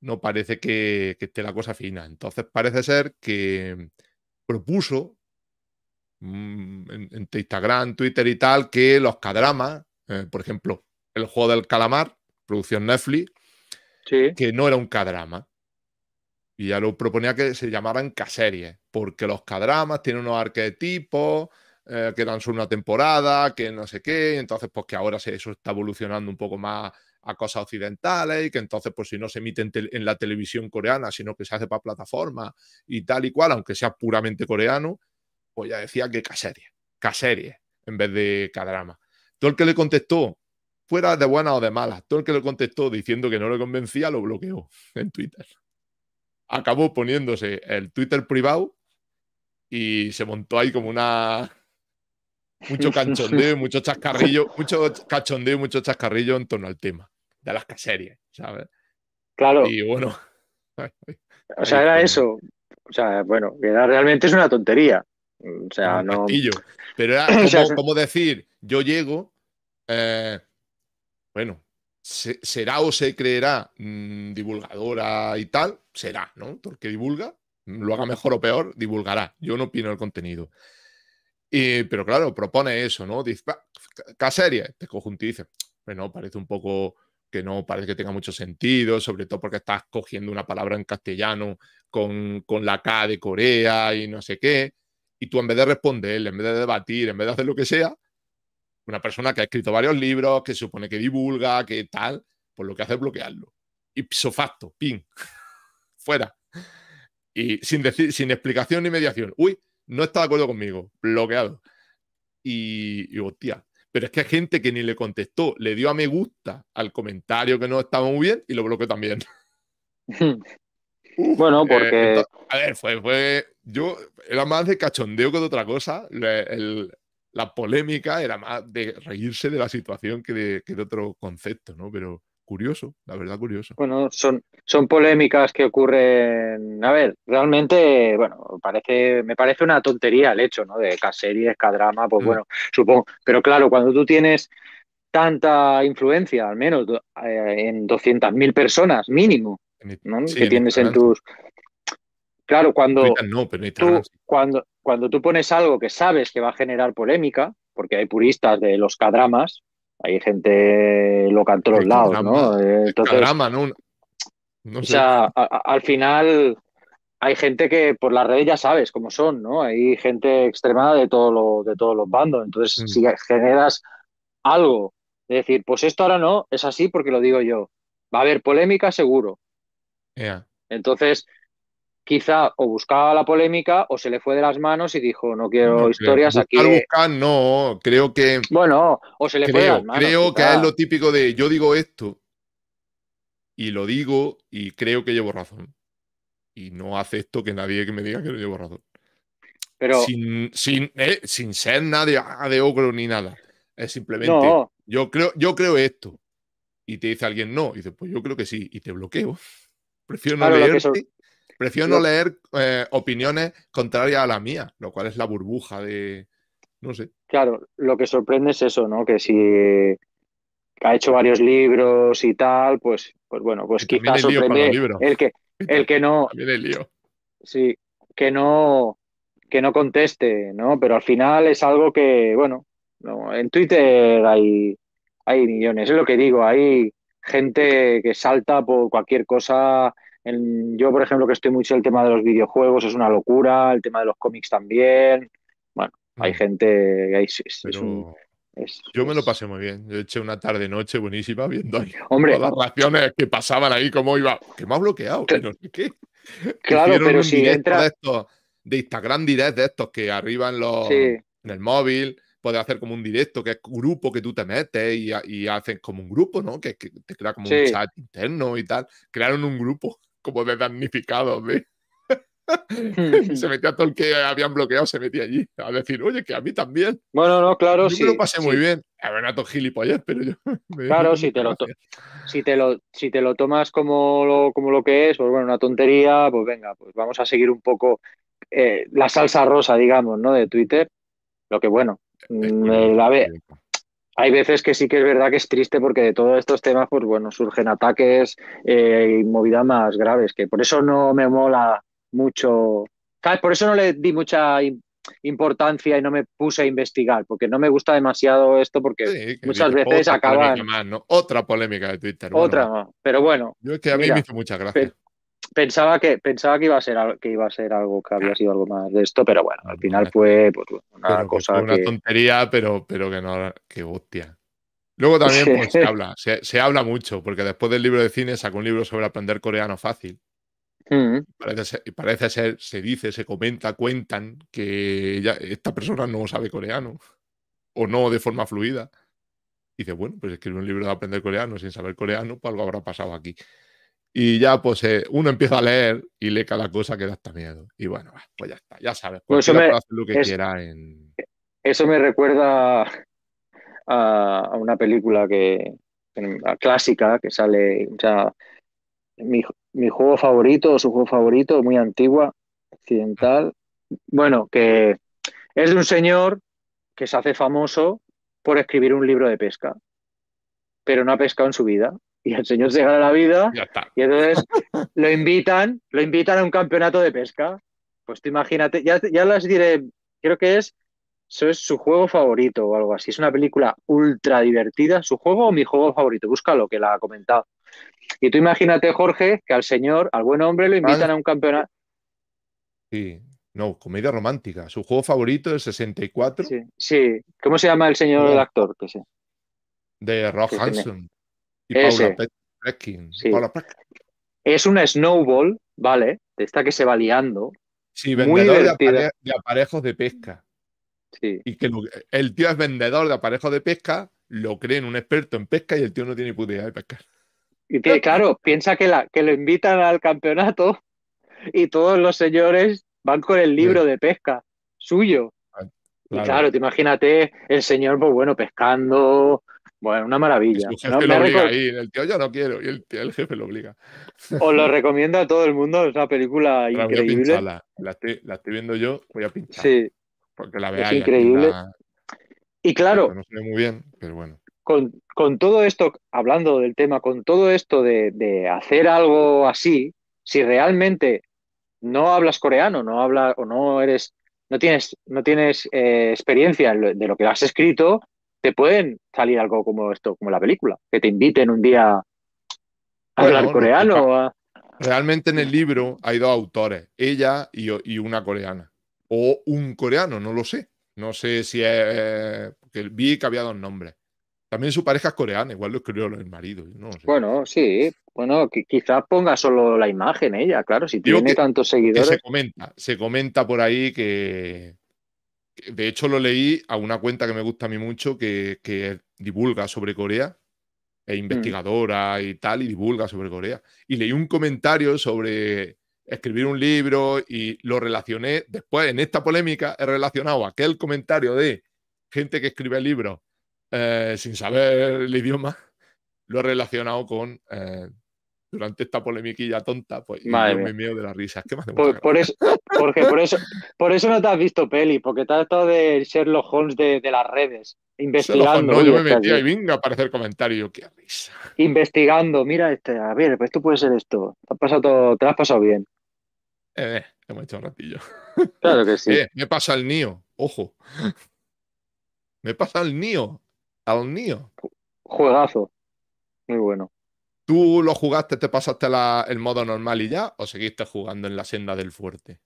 No parece que, esté la cosa fina. Entonces parece ser que propuso mm, en, Instagram, Twitter y tal, que los cadramas, eh, por ejemplo, el juego del calamar, producción Netflix, que no era un cadrama. Y ya lo proponía que se llamaran caseries, porque los cadramas tienen unos arquetipos eh, que dan solo una temporada, que no sé qué, entonces pues que ahora eso está evolucionando un poco más a cosas occidentales y que entonces pues si no se emite en, la televisión coreana, sino que se hace para plataforma y tal y cual, aunque sea puramente coreano, pues ya decía que caserie, caserie en vez de cadrama. Todo el que le contestó, fuera de buena o de mala, todo el que le contestó diciendo que no le convencía, lo bloqueó en Twitter. Acabó poniéndose el Twitter privado y se montó ahí como una, mucho canchondeo, mucho chascarrillo, mucho cachondeo, mucho chascarrillo en torno al tema de las caserías ¿sabes? Claro. Y bueno. o sea, era eso. O sea, bueno, era, realmente es una tontería. O sea, ah, no. Pero era como, decir, yo llego, eh, bueno, será o se creerá mm, divulgadora y tal, será, ¿no? Porque divulga, lo haga mejor o peor, divulgará. Yo no opino el contenido pero claro, propone eso, ¿no? Dice, serie. te conjunto y dice, bueno, parece un poco que no parece que tenga mucho sentido, sobre todo porque estás cogiendo una palabra en castellano con, la K de Corea y no sé qué, y tú en vez de responder, en vez de debatir, en vez de hacer lo que sea, una persona que ha escrito varios libros, que supone que divulga, que tal, pues lo que hace es bloquearlo. Ipso facto, ping fuera. Y sin, decir, sin explicación ni mediación. Uy, no está de acuerdo conmigo, bloqueado. Y, hostia, pero es que hay gente que ni le contestó, le dio a me gusta al comentario que no estaba muy bien y lo bloqueó también. bueno, eh, porque. a ver, fue, fue. Yo era más de cachondeo que de otra cosa. la polémica era más de reírse de la situación que de, que de otro concepto, ¿no? Pero curioso, la verdad curioso. Bueno, son, son polémicas que ocurren, a ver, realmente, bueno, parece, me parece una tontería el hecho, ¿no? De K-series, K-drama, pues mm. bueno, supongo, pero claro, cuando tú tienes tanta influencia, al menos eh, en 200.000 personas mínimo, ¿no? que tienes en, tus... Claro, cuando, no, tú, cuando, cuando tú pones algo que sabes que va a generar polémica, porque hay puristas de los cadramas, hay gente loca en todos lados, eh, ¿no? O sea, al final hay gente que por las redes ya sabes cómo son, ¿no? Hay gente extremada de, todo lo, de todos los bandos. Entonces, mm. si generas algo, de decir, pues esto ahora no, es así porque lo digo yo. Va a haber polémica seguro. Entonces, quizá o buscaba la polémica o se le fue de las manos y dijo, no quiero historias aquí. no, creo que... Bueno, o se le fue de las Creo que es lo típico de yo digo esto y lo digo y creo que llevo razón. Y no acepto que nadie que me diga que no llevo razón. Pero... Sin, sin eh, ser nadie de, ogro ni nada. Es simplemente, yo, creo, yo creo esto. Y te dice alguien no. Y dices, pues yo creo que sí. Y te bloqueo. Prefiero no Prefiero no leer eh, opiniones contrarias a la mía, lo cual es la burbuja de. No sé. Claro, lo que sorprende es eso, ¿no? Que si ha hecho varios libros y tal, pues, pues bueno, pues quizás sorprende el que, el que no. Sí, que no que no conteste, ¿no? Pero al final es algo que, bueno, en Twitter hay, hay millones, es lo que digo, hay gente que salta por cualquier cosa yo, por ejemplo, que estoy mucho en el tema de los videojuegos, es una locura, el tema de los cómics también. Bueno, hay mm. gente, yo me lo pasé muy bien. Yo eché una tarde-noche buenísima viendo todas las raciones que pasaban ahí, Como iba. Que me ha bloqueado, que no sé qué. Claro, pero si entra. De, estos, de Instagram Direct de estos que arriban los, en el móvil puedes hacer como un directo, que es grupo que tú te metes y, y haces como un grupo, ¿no? Que, te crea como un chat interno y tal. Crearon un grupo como de damnificado, se metía todo el que habían bloqueado, se metía allí a decir, oye, que a mí también. Bueno, no, claro, sí. Yo lo pasé muy bien. A ver, a gilipollas, pero yo. Claro, si te, lo si, te lo, si te lo tomas como lo, como lo que es, pues bueno, una tontería, pues venga, pues vamos a seguir un poco eh, la salsa rosa, digamos, ¿no? De Twitter. Lo que bueno, la, ve hay veces que sí que es verdad que es triste porque de todos estos temas, pues bueno, surgen ataques eh, y movidas más graves, que por eso no me mola mucho. Por eso no le di mucha importancia y no me puse a investigar, porque no me gusta demasiado esto, porque muchas veces acaban. Otra polémica de Twitter. Otra pero bueno. Yo es que a mí me hizo muchas gracias pensaba que pensaba que iba a ser algo, que iba a ser algo que había sido algo más de esto, pero bueno, al final pues, fue una cosa que una tontería, pero pero que no ¡Qué hostia. Luego también pues, se habla, se, se, habla mucho, porque después del libro de cine sacó un libro sobre aprender coreano fácil. Mm. parece, ser, parece ser, se dice, se comenta, cuentan que esta persona no sabe coreano o no de forma fluida. Y dice, bueno, pues escribe un libro de aprender coreano sin saber coreano, pues algo habrá pasado aquí y ya pues eh, uno empieza a leer y lee cada cosa que da hasta miedo. Y bueno, pues ya está, ya sabes, eso me, Eso me recuerda a, una película que clásica que sale, o sea, mi, mi, juego favorito, su juego favorito, muy antigua, occidental, bueno, que es de un señor que se hace famoso por escribir un libro de pesca, pero no ha pescado en su vida y el señor se gana la vida. Y entonces lo invitan, lo invitan a un campeonato de pesca. Pues tú imagínate, ya, las diré, creo que es, eso es su juego favorito o algo así. Es una película ultra divertida, su juego o mi juego favorito, búscalo que la ha comentado. Y tú imagínate, Jorge, que al señor, al buen hombre, lo invitan a un campeonato. Sí, no, comedia romántica. Su juego favorito es 64. Sí, sí. ¿Cómo se llama el señor, el actor? De Rob Hanson. Es una snowball, ¿vale? De esta que se va liando. Sí, vendedor de, aparejos de pesca. Y que el tío es vendedor de aparejos de pesca, lo creen un experto en pesca y el tío no tiene puta idea de pescar. Y claro, piensa que, la, que lo invitan al campeonato y todos los señores van con el libro de pesca suyo. Ah, y claro, te imagínate el señor, pues bueno, pescando, bueno, una maravilla. Y lo obliga El tío, ya no quiero. Y el, el, jefe lo obliga. Os lo recomiendo a todo el mundo. Es una película increíble. La, estoy, viendo yo. Voy a pinchar. Sí. Porque la verdad Es increíble. Y claro. muy bien, pero bueno. Con, todo esto, hablando del tema, con todo esto de, hacer algo así, si realmente no hablas coreano, no hablas o no eres, no tienes, no tienes eh, experiencia de lo que has escrito, te pueden salir algo como esto, como la película, que te inviten un día a hablar coreano. Realmente en el libro hay dos autores, ella y, una coreana, o un coreano, no lo sé. No sé si es... Eh, vi que había dos nombres. También su pareja es coreana, igual lo escribió el marido. Bueno, sí, bueno, quizás ponga solo la imagen ella, claro, si tiene tantos seguidores. se comenta, se comenta por ahí que, de hecho lo leí a una cuenta que me gusta a mí mucho, que, divulga sobre Corea, es mm. investigadora y tal, y divulga sobre Corea. Y leí un comentario sobre escribir un libro y lo relacioné, después en esta polémica he relacionado aquel comentario de gente que escribe libros libro eh, sin saber el idioma, lo he relacionado con... Eh, durante esta polemiquilla tonta, pues me de la risa. por, eso, por eso, no te has visto peli, porque te has estado de ser los de, de las redes, investigando. no, yo me metí ahí, venga para hacer comentario. qué risa. Investigando, mira, este, a ver, pues tú puedes ser esto. Te has pasado, todo, te has pasado bien. Eh, hemos hecho un ratillo. Claro que sí. Eh, me pasa el nio ojo. Me pasa el nio al nio Juegazo. Muy bueno. ¿Tú lo jugaste, te pasaste el modo normal y ya? ¿O seguiste jugando en la senda del fuerte?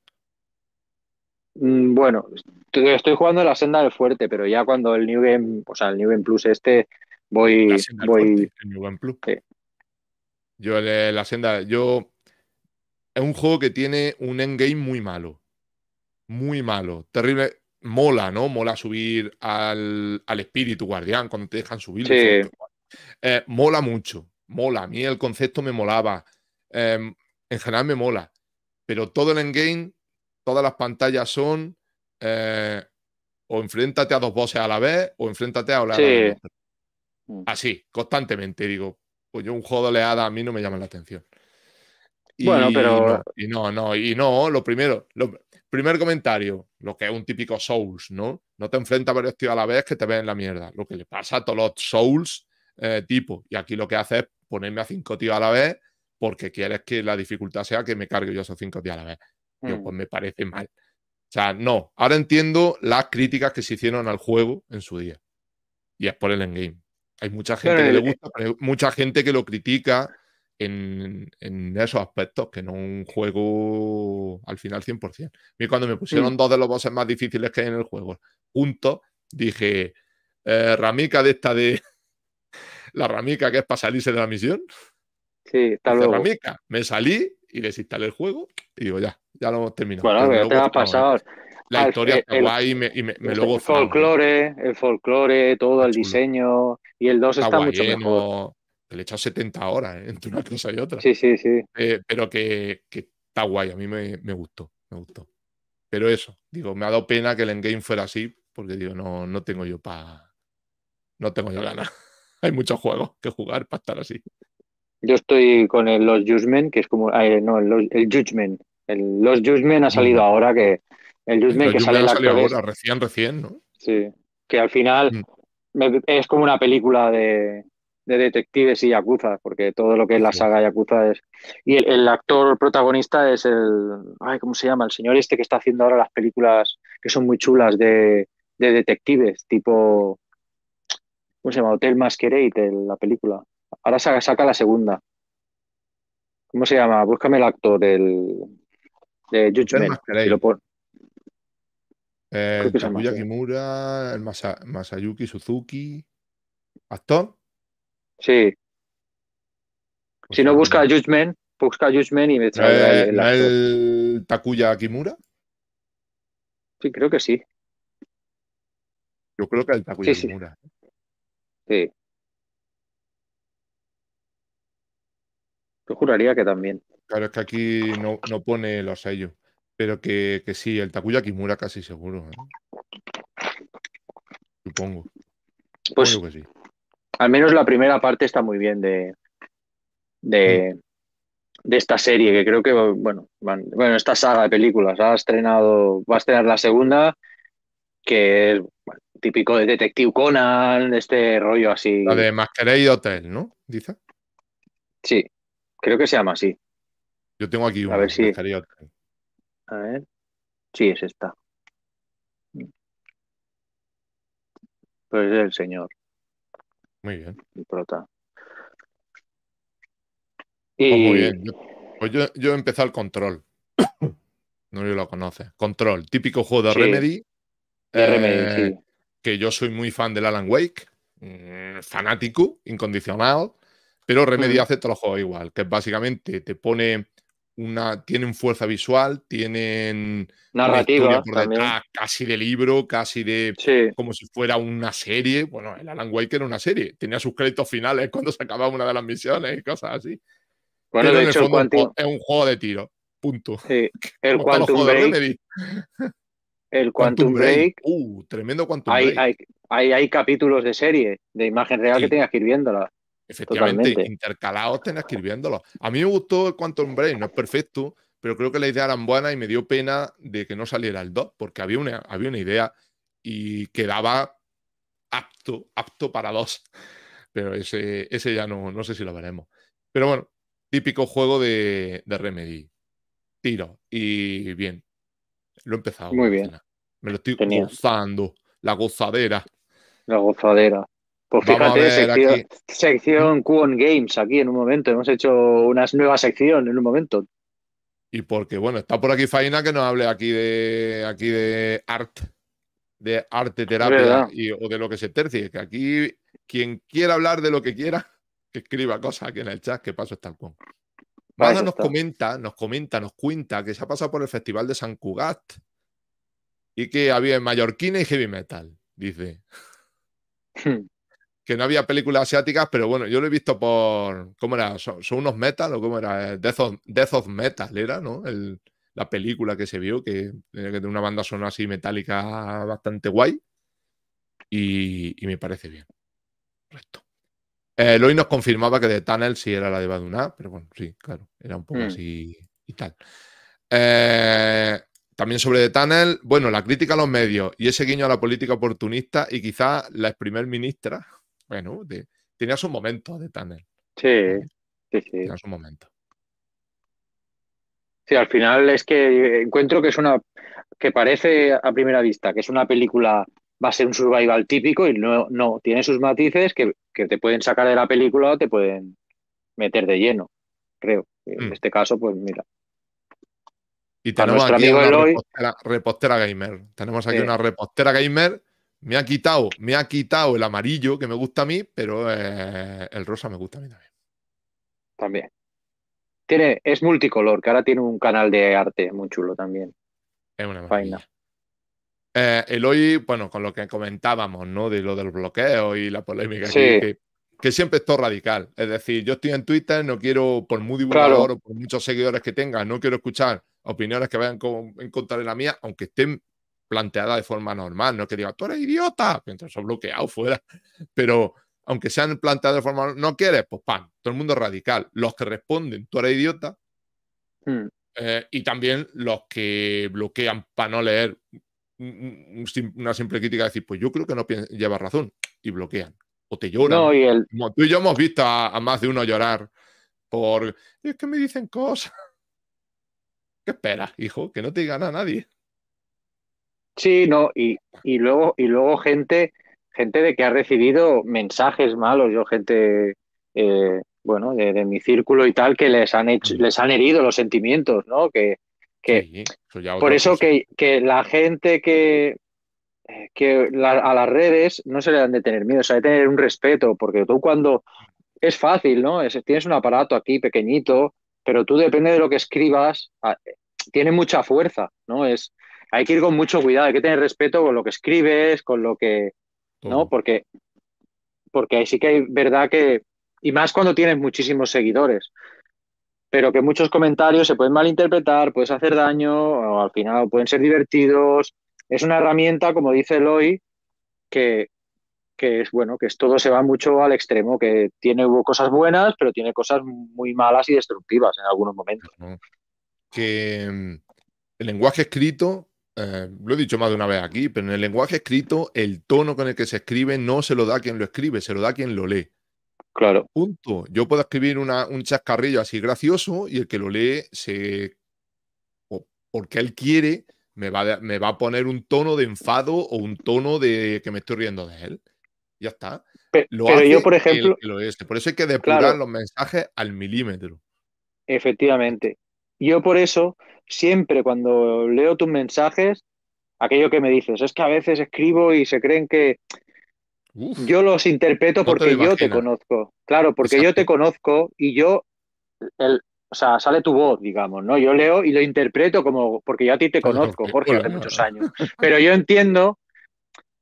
Mm, bueno, estoy jugando en la senda del fuerte, pero ya cuando el New Game, o sea, el New Game Plus este, voy. voy... New Plus. Yo, eh, la senda, yo. Es un juego que tiene un endgame muy malo. Muy malo. Terrible. Mola, ¿no? Mola subir al, al espíritu guardián cuando te dejan subir. Eh, mola mucho mola, a mí el concepto me molaba, em, en general me mola, pero todo el endgame, todas las pantallas son eh, o enfréntate a dos bosses a la vez o enfréntate a la mm. Así, constantemente, digo, pues yo un juego de oleada a mí no me llama la atención. Y bueno, pero. y no, no, y no, lo primero, lo, primer comentario, lo que es un típico Souls, ¿no? No te enfrentas a varios tíos a la vez que te ven la mierda. Lo que le pasa a todos los Souls eh, tipo, Y aquí lo que hace es ponerme a cinco tíos a la vez porque quieres que la dificultad sea que me cargue yo esos cinco tíos a la vez. Yo, mm. pues me parece mal. O sea, no. Ahora entiendo las críticas que se hicieron al juego en su día. Y es por el endgame. Hay mucha gente que le eh, gusta, pero mucha gente que lo critica en, esos aspectos, que no un juego al final 100%. Y cuando me pusieron dos de los bosses más difíciles que hay en el juego juntos, dije, eh, ramica de esta de, la ramica que es para salirse de la misión. Sí, está La Ramica, me salí y desinstalé el juego y digo, ya, ya lo hemos terminado. Bueno, te ha ¿eh? pasado. La historia eh, está guay y me, y el Folclore, el folclore, todo, el diseño. Y el 2 está, mucho ¿eh? mejor le he echado 70 horas entre una cosa y otra. Sí, sí, sí. pero que, está guay, a mí me, gustó, me gustó. Pero eso, digo, me ha dado pena que el endgame fuera así, porque digo, no, no tengo yo para. No tengo yo ganas hay muchos juegos que jugar para estar así. Yo estoy con el Los Judgment, que es como. Eh, no, mm. el, el Judgment. El Los Judgment ha salido ahora que. El Judgment que sale. ahora, recién, recién, Sí. Que al final mm. es como una película de, detectives y yakuza, porque todo lo que es la saga yakuza es. Y el, actor protagonista es el. Ay, ¿Cómo se llama? El señor este que está haciendo ahora las películas que son muy chulas de, de detectives, tipo ¿Cómo se llama? Hotel Masquerade, la película. Ahora saca, la segunda. ¿Cómo se llama? Búscame el actor del. de Judgment. Hotel lo pon... El eh, Takuya Kimura, el Masayuki Suzuki. ¿Actor? Sí. Pues si no, busca a Judgment, busca a Judgment y me trae el, actor. el Takuya Kimura? Sí, creo que sí. Yo creo que el Takuya Kimura. Sí. ¿eh? Sí, yo juraría que también. Claro, es que aquí no, pone los sellos. Pero que, que sí, el Takuya Kimura casi seguro. ¿eh? Supongo. Pues al menos la primera parte está muy bien de, de, esta serie, que creo que, bueno, bueno, esta saga de películas. Ha estrenado, va a estrenar la segunda, que es, típico de Detective Conan, este rollo así. La de Masquerade Hotel, ¿no? Dice. Sí, creo que se llama así. Yo tengo aquí una. A ver si. Hotel. A ver. Sí, es esta. Pues es el señor. Muy bien. El prota. Oh, muy bien. pues yo, yo empecé el control. no lo conoce. Control, típico juego de Remedy. Remedy, eh, sí que yo soy muy fan del Alan Wake, mm, fanático, incondicional, pero Remedy hace todos los juegos igual, que básicamente te pone una, tienen fuerza visual, tienen narrativa, casi de libro, casi de como si fuera una serie. Bueno, el Alan Wake era una serie, tenía sus créditos finales cuando se acababa una de las misiones y cosas así. Bueno, de en el es un juego de tiro, punto. Sí. el Quantum Break el Quantum, Break. Uh, tremendo Quantum hay, Break. Hay, hay, capítulos de serie, de imagen real que tengas que ir viéndola. Efectivamente, intercalados tenés que ir viéndolos. A mí me gustó el Quantum Break, no es perfecto, pero creo que la idea era buena y me dio pena de que no saliera el 2, porque había una, había una idea y quedaba apto, apto para dos Pero ese, ese ya no, no sé si lo veremos. Pero bueno, típico juego de, de Remedy. Tiro y bien. Lo he empezado. Muy bien. Me lo estoy gozando. La gozadera. La gozadera. Pues fíjate, sección, sección Qon Games aquí en un momento. Hemos hecho una nueva sección en un momento. Y porque, bueno, está por aquí Faina que nos hable aquí de aquí de art, de arte terapia o de lo que se tercie. Que aquí quien quiera hablar de lo que quiera, que escriba cosas aquí en el chat, que paso está el Qon. Mana nos comenta, nos comenta, nos cuenta que se ha pasado por el Festival de San Cugat y que había mallorquina y heavy metal, dice. Hmm. que no había películas asiáticas, pero bueno, yo lo he visto por. ¿Cómo era? ¿Son, unos metal o cómo era? Eh, Death of, Metal era, ¿no? la película que se vio, que tenía eh, una banda sonora así metálica bastante guay. Y, me parece bien. Correcto. Eh, nos confirmaba que de Tunnel sí era la de Baduna, pero bueno, sí, claro, era un poco hmm. así y tal. Eh, también sobre The Tunnel, bueno, la crítica a los medios y ese guiño a la política oportunista y quizás la ex primer ministra, bueno, de, tenía su momento de Tunnel. Sí, sí, sí. Tenía su momento. Sí, al final es que eh, encuentro que es una que parece a primera vista que es una película va a ser un survival típico y no, no tiene sus matices que, te pueden sacar de la película o te pueden meter de lleno, creo. Hmm. En este caso, pues mira, y tenemos aquí una Repostera, gamer. Tenemos aquí una repostera gamer. Me ha quitado, me ha quitado el amarillo que me gusta a mí, pero eh, el rosa me gusta a mí también. También. Tiene, es multicolor, que ahora tiene un canal de arte muy chulo también. Es una vaina. Eh, el bueno, con lo que comentábamos, ¿no? De lo del bloqueo y la polémica que siempre estoy radical. Es decir, yo estoy en Twitter, no quiero, por muy divulgador o por muchos seguidores que tenga, no quiero escuchar opiniones que vayan en contra de la mía, aunque estén planteadas de forma normal. No que diga, tú eres idiota, mientras son bloqueado fuera. Pero aunque sean planteadas de forma no quieres, pues pan, todo el mundo es radical. Los que responden, tú eres idiota. Hmm. Eh, y también los que bloquean para no leer mm, mm, una simple crítica, decir, pues yo creo que no lleva razón, y bloquean o te lloran. y el... tú y yo hemos visto a, más de uno llorar por. Es que me dicen cosas. ¿Qué esperas, hijo? Que no te digan a nadie. Sí, no, y, luego, y luego gente, gente de que ha recibido mensajes malos, yo gente, eh, bueno, de, mi círculo y tal, que les han hecho, les han herido los sentimientos, ¿no? Que, por eso que, que, la gente que, que a las redes no se le han de tener miedo, o sea, de tener un respeto, porque tú cuando es fácil, ¿no? Es, tienes un aparato aquí pequeñito, pero tú depende de lo que escribas, ah, tiene mucha fuerza, ¿no? Es, hay que ir con mucho cuidado, hay que tener respeto con lo que escribes, con lo que, ¿no? Porque, porque ahí sí que hay verdad que, y más cuando tienes muchísimos seguidores, pero que muchos comentarios se pueden malinterpretar, puedes hacer daño, o al final pueden ser divertidos, es una herramienta, como dice Eloy, que, que es bueno, que es, todo se va mucho al extremo, que tiene cosas buenas, pero tiene cosas muy malas y destructivas en algunos momentos. Que mm, el lenguaje escrito, eh, lo he dicho más de una vez aquí, pero en el lenguaje escrito, el tono con el que se escribe no se lo da quien lo escribe, se lo da quien lo lee. Claro. Punto. Yo puedo escribir un chascarrillo así gracioso y el que lo lee se. porque él quiere, me va, a poner un tono de enfado o un tono de que me estoy riendo de él. Ya está. Pero, yo, por ejemplo. por eso hay que depurar los mensajes al milímetro. Efectivamente. Yo, por eso, siempre cuando leo tus mensajes, aquello que me dices, es que a veces escribo y se creen que. yo los interpreto porque yo te conozco. Claro, porque yo te conozco y yo o sea, sale tu voz, digamos, ¿no? Yo leo y lo interpreto como, porque ya a ti te conozco, Jorge, hace muchos años, pero yo entiendo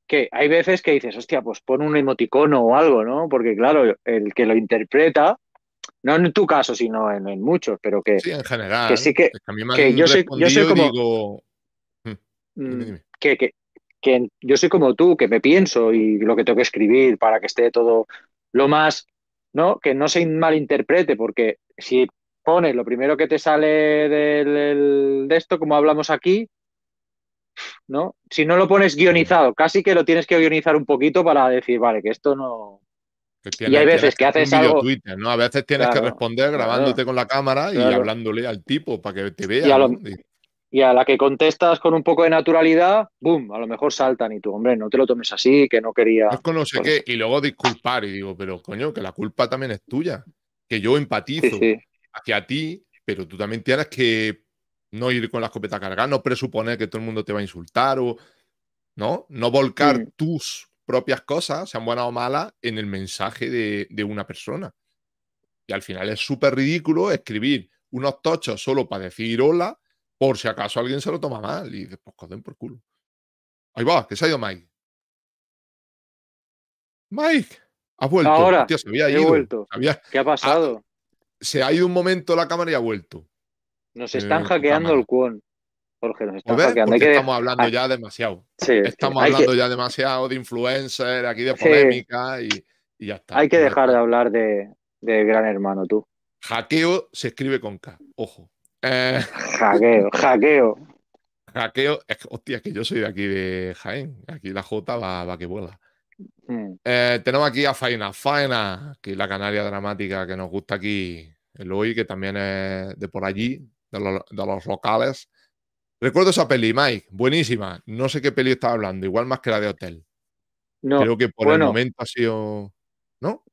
que hay veces que dices, hostia, pues pon un emoticono o algo, ¿no? Porque claro, el que lo interpreta, no en tu caso, sino en, muchos, pero que... Sí, en general. Que sí que... yo, soy, como... Hmm, mm, que yo soy como tú, que me pienso y lo que tengo que escribir para que esté todo lo más, ¿no? Que no se malinterprete, porque si pones lo primero que te sale del, de esto, como hablamos aquí, ¿no? Si no lo pones guionizado, casi que lo tienes que guionizar un poquito para decir, vale, que esto no. y hay veces que haces algo. Twitter, ¿no? A veces tienes que responder grabándote con la cámara y hablándole al tipo para que te vea. Y a, la que contestas con un poco de naturalidad, ¡boom! A lo mejor saltan y tú, hombre, no te lo tomes así, que no quería. y luego disculpar y digo, pero coño, que la culpa también es tuya, que yo empatizo. sí hacia ti, pero tú también tienes que no ir con la escopeta cargada, no presuponer que todo el mundo te va a insultar o no, no volcar mm. tus propias cosas, sean buenas o malas, en el mensaje de, una persona. Y al final es súper ridículo escribir unos tochos solo para decir hola, por si acaso alguien se lo toma mal y después pues coden por culo. Ahí va, que se ha ido Mike. Mike, has vuelto. Ahora, vuelto. ¿Qué ha pasado? se ha ido un momento la cámara y ha vuelto. Nos están eh, hackeando el cuón. Jorge, nos están hackeando. Estamos hablando ya demasiado. estamos hablando ya demasiado de influencer, aquí de polémica y, ya está. Hay que dejar de hablar de, Gran Hermano, tú. Hackeo se escribe con K, ojo. Eh, hackeo, hackeo. Hackeo, hostia, es que yo soy de aquí de Jaén. Aquí la J va, va que vuela. Mm. Eh, tenemos aquí a Faina, Faina, que es la canaria dramática que nos gusta aquí el hoy que también es de por allí, de, los locales. Recuerdo esa peli, Mike, buenísima. No sé qué peli estaba hablando, igual más que la de Hotel. No, Creo que por el momento ha sido. ¿No?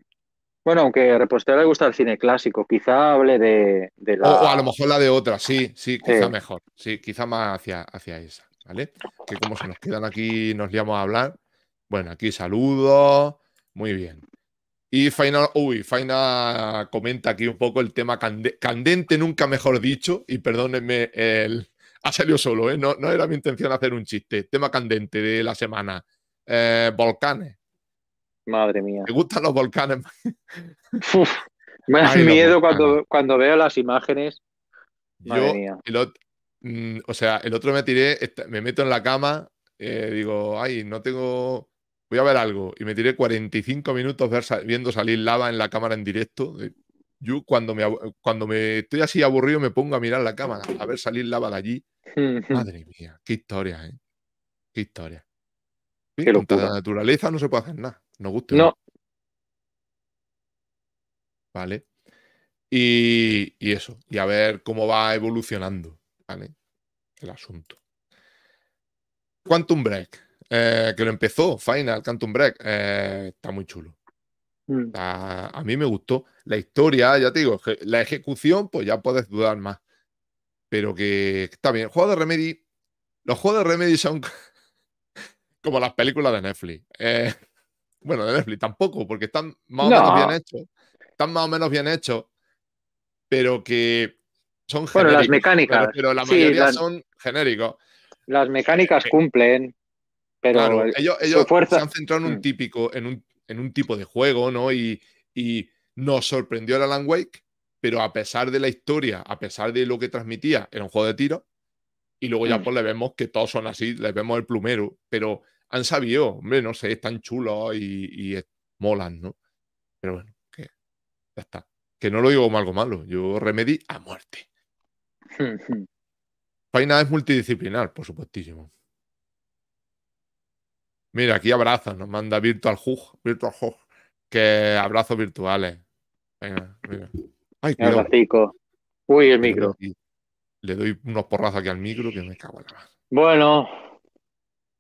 Bueno, aunque a le gusta el cine clásico, quizá hable de, la. O, a lo mejor la de otra, sí, sí, quizá mejor. Sí, quizá más hacia, hacia esa, ¿vale? Que como se nos quedan aquí, nos liamos a hablar. Bueno, aquí saludos. Muy bien. Y Final, uy, Final comenta aquí un poco el tema candente, nunca mejor dicho, y perdónenme, el, ha salido solo, ¿eh? no, era mi intención hacer un chiste. Tema candente de la semana, eh, volcanes. Madre mía. ¿Te gustan los volcanes? me hace miedo cuando, cuando, veo las imágenes. Madre mía. Mm, o sea, el otro me tiré, me meto en la cama, eh, digo, ay, no tengo voy a ver algo. Y me tiré 45 minutos viendo salir lava en la cámara en directo. Yo cuando me, cuando me estoy así aburrido me pongo a mirar la cámara, a ver salir lava de allí. Madre mía, qué historia, ¿eh? Qué historia. Qué toda la naturaleza no se puede hacer nada. no gusta. No. ¿Vale? Y, eso. Y a ver cómo va evolucionando, El asunto. Quantum Break. Eh, que lo empezó, Final, Canton Break, eh, está muy chulo. Mm. a mí me gustó. La historia, ya te digo, la ejecución, pues ya puedes dudar más. Pero que está bien. juego de Remedy. Los juegos de Remedy son como las películas de Netflix. Eh, bueno, de Netflix tampoco, porque están más o menos bien hechos. Están más o menos bien hechos. Pero que son genéricos. Bueno, las mecánicas. Pero, la mayoría son genéricos. Las mecánicas cumplen. Pero ellos, se han centrado en un mm. típico, en un, tipo de juego, ¿no? Y, nos sorprendió la Alan Wake, pero a pesar de la historia, a pesar de lo que transmitía, era un juego de tiro. Y luego ya mm. pues le vemos que todos son así, le vemos el plumero, pero han sabido, hombre, no sé, están chulos y, y molan, ¿no? Pero bueno, que ya está. Que no lo digo como algo malo, yo remedí a muerte. Paina es multidisciplinar, por supuestísimo. Mira, aquí abrazos, nos manda Virtual Hug, Virtual Hug, que abrazos virtuales. Venga, mira. Ay, cuidado. Uy, el micro. Le doy unos porrazos aquí al micro que me cago en la mano. Bueno.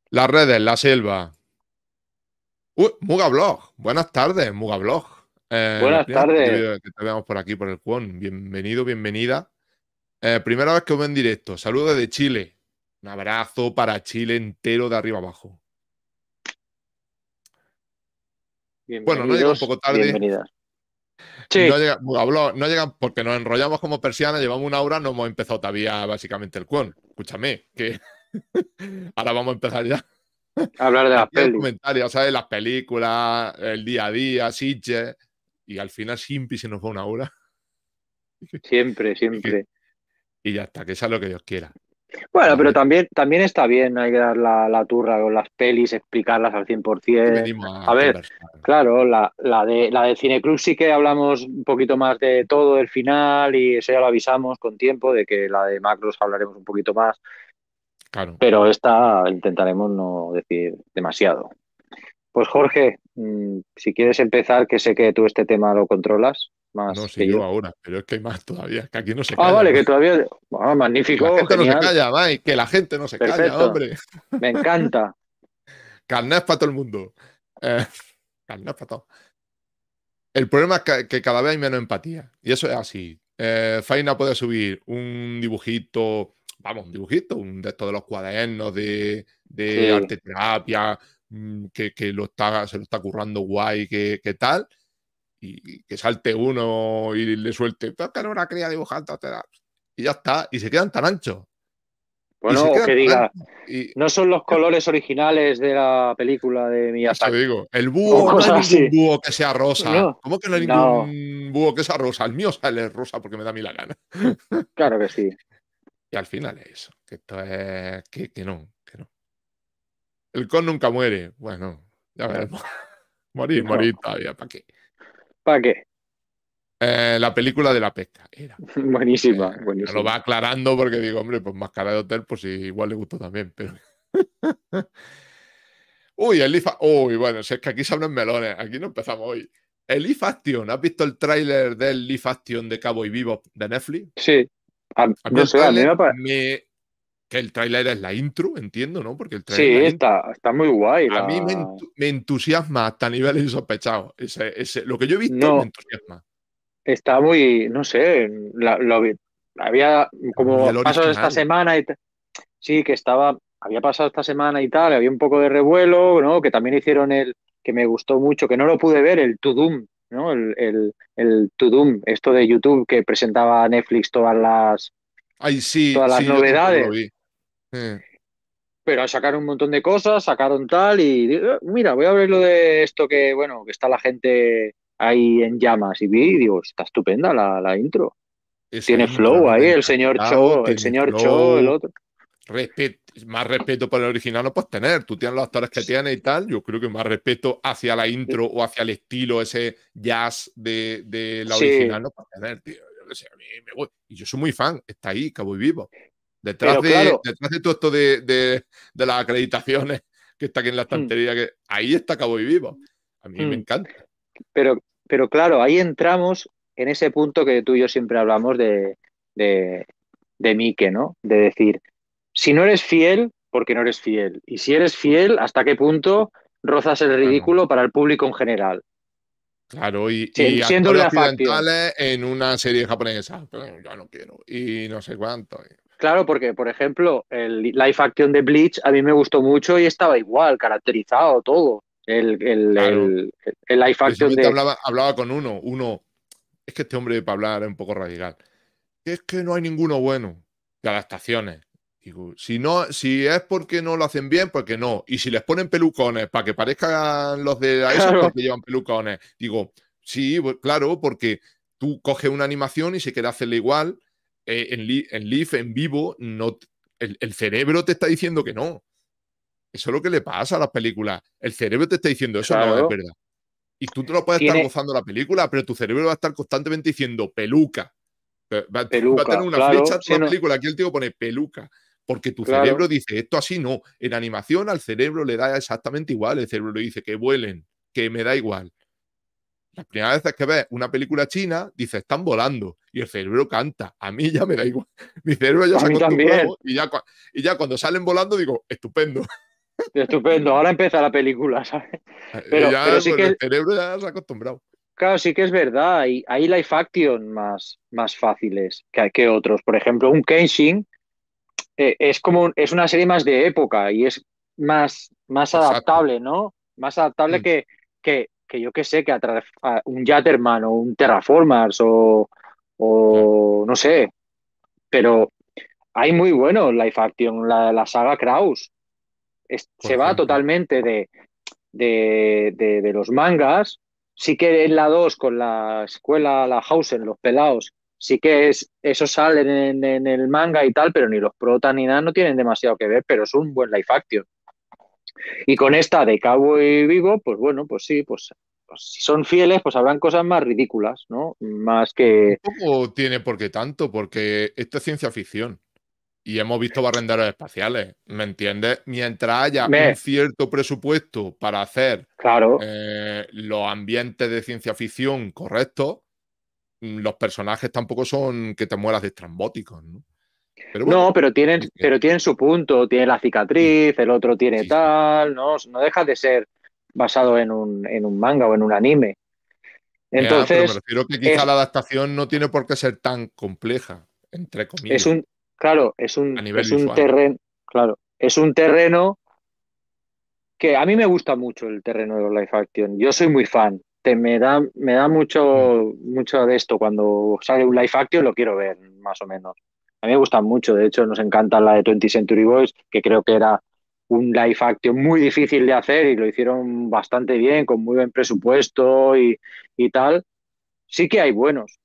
Las redes, la selva. Uy, Mugablog. Buenas tardes, Mugablog. Eh, Buenas tardes. Que te veamos por aquí, por el Juan. Bienvenido, bienvenida. Eh, primera vez que os veo en directo. Saludos de Chile. Un abrazo para Chile entero de arriba abajo. Bueno, no llega un poco tarde. No, llega, llegan porque nos enrollamos como persianas, llevamos una hora, no hemos empezado todavía básicamente el cuón. Escúchame, que ahora vamos a empezar ya. hablar de las películas, Las películas, el día a día, Sitges. Y al final siempre se nos va una hora. Siempre, siempre. y ya está, que sea lo que Dios quiera. Bueno, pero también, también está bien, hay que dar la, turra con las pelis, explicarlas al 100%. A, ver, claro, la, de, la de Cineclub sí que hablamos un poquito más de todo, el final, y eso ya lo avisamos con tiempo, de que la de Macros hablaremos un poquito más. Pero esta intentaremos no decir demasiado. Pues Jorge, mm, si quieres empezar, que sé que tú este tema lo controlas no, sí, yo, ahora, pero es que hay más todavía, que aquí no se ah, calla. vale, que todavía. Ah, magnífico. Que la gente no se calla, Mike, que la gente no se calla, hombre. Me encanta. Carnés para todo el mundo. Eh, para todo. El problema es que, cada vez hay menos empatía. Y eso es así. Eh, Faina puede subir un dibujito, vamos, un dibujito, un de estos de los cuadernos de, de terapia, mm, que, lo está, se lo está currando guay, que, que tal y que salte uno y le suelte, no una cría dibujante, y ya está, y se quedan tan anchos. Bueno, que diga, no son los colores originales de la película de Miyazaki. Te digo, el búho, que sea rosa. ¿Cómo que no hay ningún búho que sea rosa? El mío sale rosa porque me da a mí la gana. Claro que sí. Y al final es eso, que esto es... Que, que no, que no. El con nunca muere. Bueno, ya veremos. Morir, morir todavía, ¿para qué? ¿Para qué? Eh, la película de la pesca. Buenísima, eh, Se Lo va aclarando porque digo, hombre, pues máscara de hotel, pues igual le gustó también, Uy, el IFA. Uy, bueno, si es que aquí se abren melones, aquí no empezamos hoy. El Leaf Action, ¿has visto el tráiler del Leaf Action de Cabo y Vivo de Netflix? Sí. no ah, sé, a mí que el tráiler es la intro, entiendo, ¿no? Porque el Sí, está, está, muy guay. A mí me, entusiasma hasta nivel insospechado. Ese, ese, lo que yo he visto me entusiasma. Está muy, no sé, lo, había como pasado esta semana y sí, que estaba, había pasado esta semana y tal, había un poco de revuelo, ¿no? Que también hicieron el, que me gustó mucho, que no lo pude ver, el To Doom ¿no? El, el, el Tudum, esto de YouTube que presentaba Netflix todas las... Ay, sí, todas las novedades. Hmm. Pero sacaron un montón de cosas, sacaron tal y eh, mira, voy a abrir lo de esto que, bueno, que está la gente ahí en llamas y vi digo, está estupenda la, intro. Tiene flow ahí, el señor Cho, el señor Cho, el otro. más respeto por el original no puedes tener. Tú tienes los actores que tienes y tal. Yo creo que más respeto hacia la intro o hacia el estilo, ese jazz de, la original no puedes tener, tío. Yo Y yo soy muy fan, está ahí, que voy Vivo. Detrás, de, todo esto de, de, las acreditaciones que está aquí en la hmm. estantería, que ahí está Cabo y Vivo. A mí me hmm. encanta. Pero, pero claro, ahí entramos en ese punto que tú y yo siempre hablamos de, de, de Mike, ¿no? De decir, si no eres fiel, porque no eres fiel. Y si eres fiel, ¿hasta qué punto rozas el ridículo para el público en general? Claro, y, y siendo falta en una serie japonesa. ya no quiero. Y no sé cuánto. Claro, porque, por ejemplo, el live action de Bleach a mí me gustó mucho y estaba igual, caracterizado todo. El, el, action de. Hablaba, hablaba con uno, uno. Es que este hombre para hablar es un poco radical. Es que no hay ninguno bueno de adaptaciones. Digo, si no, si es porque no lo hacen bien, porque pues no. Y si les ponen pelucones para que parezcan los de a esos que porque llevan pelucones. Digo, sí, claro, porque tú coges una animación y se queda hacerle igual, eh, en, en live, en vivo, no, el, cerebro te está diciendo que no. Eso es lo que le pasa a las películas. El cerebro te está diciendo eso no es verdad. Y tú te lo puedes estar gozando la película, pero tu cerebro va a estar constantemente diciendo peluca. Va, a tener una flecha película. Aquí el tío pone peluca. Porque tu cerebro dice, esto así no. En animación al cerebro le da exactamente igual. El cerebro le dice que vuelen, que me da igual. La primera vez que ves una película china, dice, están volando y el cerebro canta. A mí ya me da igual. Mi cerebro ya se ha y ya, y ya cuando salen volando digo, estupendo. Estupendo, ahora empieza la película, ¿sabes? Eh, pero, ya, el cerebro ya se ha acostumbrado. Claro, sí que es verdad. Y hay life action más, más fáciles que, que otros. Por ejemplo, un Kenshin eh, es como es una serie más de época y es más, más adaptable, ¿no? Más adaptable mm. que, que, yo que sé, que a, un Jatterman o un Terraformers o, o no sé, pero hay muy buenos Life Action, la, la saga Kraus. se va totalmente de, de, los mangas. Sí que en la 2 con la escuela, la Hausen, los pelados, sí que es, eso sale en, el manga y tal, pero ni los protas ni nada no tienen demasiado que ver, pero es un buen Life Action. Y con esta de Cabo y vivo pues bueno, pues sí, pues pues, si son fieles, pues habrán cosas más ridículas, ¿no? Más que... Tampoco tiene por qué tanto, porque esto es ciencia ficción. Y hemos visto barrenderos espaciales, ¿me entiendes? Mientras haya un cierto presupuesto para hacer eh, los ambientes de ciencia ficción correctos, mm, los personajes tampoco son que te mueras de estrambóticos, ¿no? Pero no, pero tienen, pero tienen su punto, tiene la cicatriz, el otro tiene tal, no, no deja de ser basado en un, en un manga o en un anime. Entonces, ya, refiero que quizá la adaptación no tiene por qué ser tan compleja, entre comillas. Es un, claro, es un, un terreno, claro, es un terreno que a mí me gusta mucho el terreno de los live action. Yo soy muy fan. Te, me da, me da mucho, mm. mucho de esto. Cuando sale un live action lo quiero ver, más o menos. A mí me gustan mucho. De hecho, nos encanta la de 20 Century Boys, que creo que era un live action muy difícil de hacer y lo hicieron bastante bien, con muy buen presupuesto y, tal. Sí que hay buenos.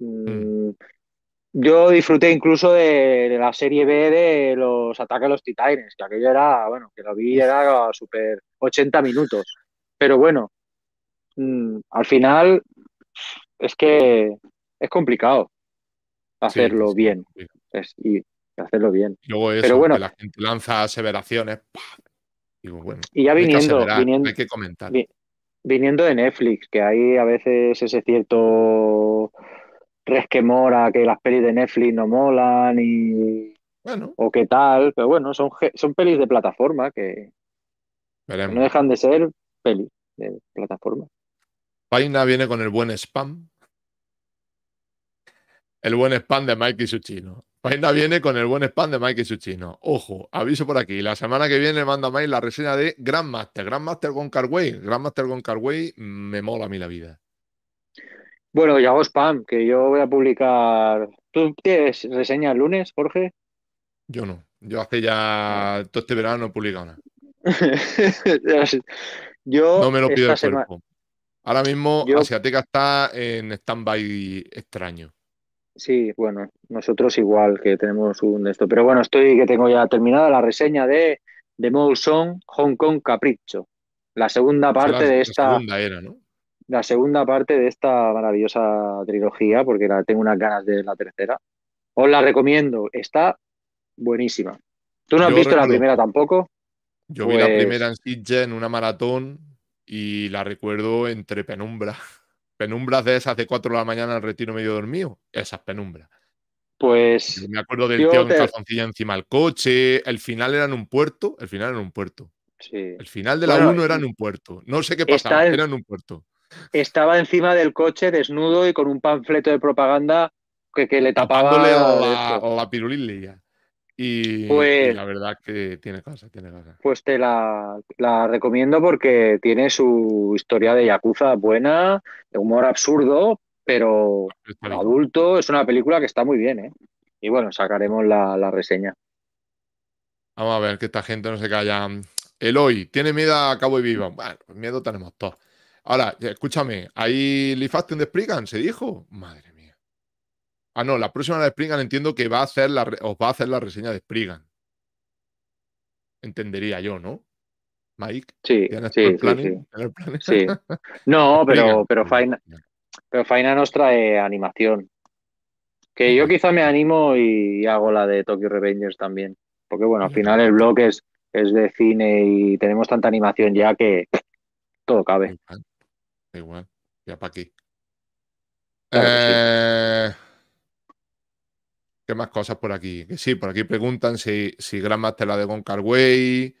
Mm. Yo disfruté incluso de, la serie B de los ataques a los titanes, que aquello era, bueno, que lo vi era super 80 minutos. Pero bueno, mm, al final es que es complicado hacerlo bien hacerlo bien. Luego Pero bueno, que la gente lanza aseveraciones. Y, ya viniendo, hay que, comentar. viniendo de Netflix, que hay a veces ese cierto resquemora que las pelis de Netflix no molan y o qué tal, pero bueno, son, son pelis de plataforma que, no dejan de ser pelis de plataforma. Paina viene con el buen spam. El buen spam de Mike y su chino. Mañana viene con el buen spam de Mike y su chino. Ojo, aviso por aquí. La semana que viene manda Mike la reseña de Grandmaster. Grandmaster con Carway. Grandmaster con Carway me mola a mí la vida. Bueno, ya hago spam, que yo voy a publicar. ¿Tú tienes reseña el lunes, Jorge? Yo no. Yo hace ya ah. todo este verano he publicado nada. yo no me lo pido el cuerpo. Ahora mismo Asiática está en stand-by extraño. Sí, bueno, nosotros igual que tenemos un esto. Pero bueno, estoy que tengo ya terminada la reseña de The Song Hong Kong Capricho. La segunda parte de esta. La segunda parte de esta maravillosa trilogía, porque la tengo unas ganas de la tercera. Os la recomiendo, está buenísima. ¿Tú no has visto la primera tampoco? Yo vi la pues primera en Sitges en una maratón y la recuerdo entre penumbra penumbras de esas de 4 de la mañana al retiro medio dormido, esas penumbras. Pues. me acuerdo del tío en calzoncilla encima del coche. El final era en un puerto. El final era en un puerto. Sí. El final de la 1 era en un puerto. No sé qué pasaba, era en un puerto. Estaba encima del coche desnudo y con un panfleto de propaganda que, que le tapaba. a la, a y, pues, la verdad que tiene casa, tiene casa. Pues te la, recomiendo porque tiene su historia de yakuza buena, de humor absurdo, pero adulto. Es una película que está muy bien, ¿eh? Y bueno, sacaremos la, reseña. Vamos a ver que esta gente no se calla. Eloy, tiene miedo a Cabo y Viva. Bueno, miedo tenemos todos. Ahora, escúchame, ahí Lifasten explican, se dijo. Madre Ah, no, la próxima de Spriggan entiendo que va a hacer la, os va a hacer la reseña de Spriggan. Entendería yo, ¿no? Mike. Sí, sí, sí, No, pero, pero, Faina, pero Faina nos trae animación. Que yo quizá me animo y hago la de Tokyo Revengers también. Porque bueno, al final el blog es, de cine y tenemos tanta animación ya que todo cabe. igual, ya para aquí. eh más cosas por aquí? Que sí, por aquí preguntan si, si Grandmaster la de Gon Carway,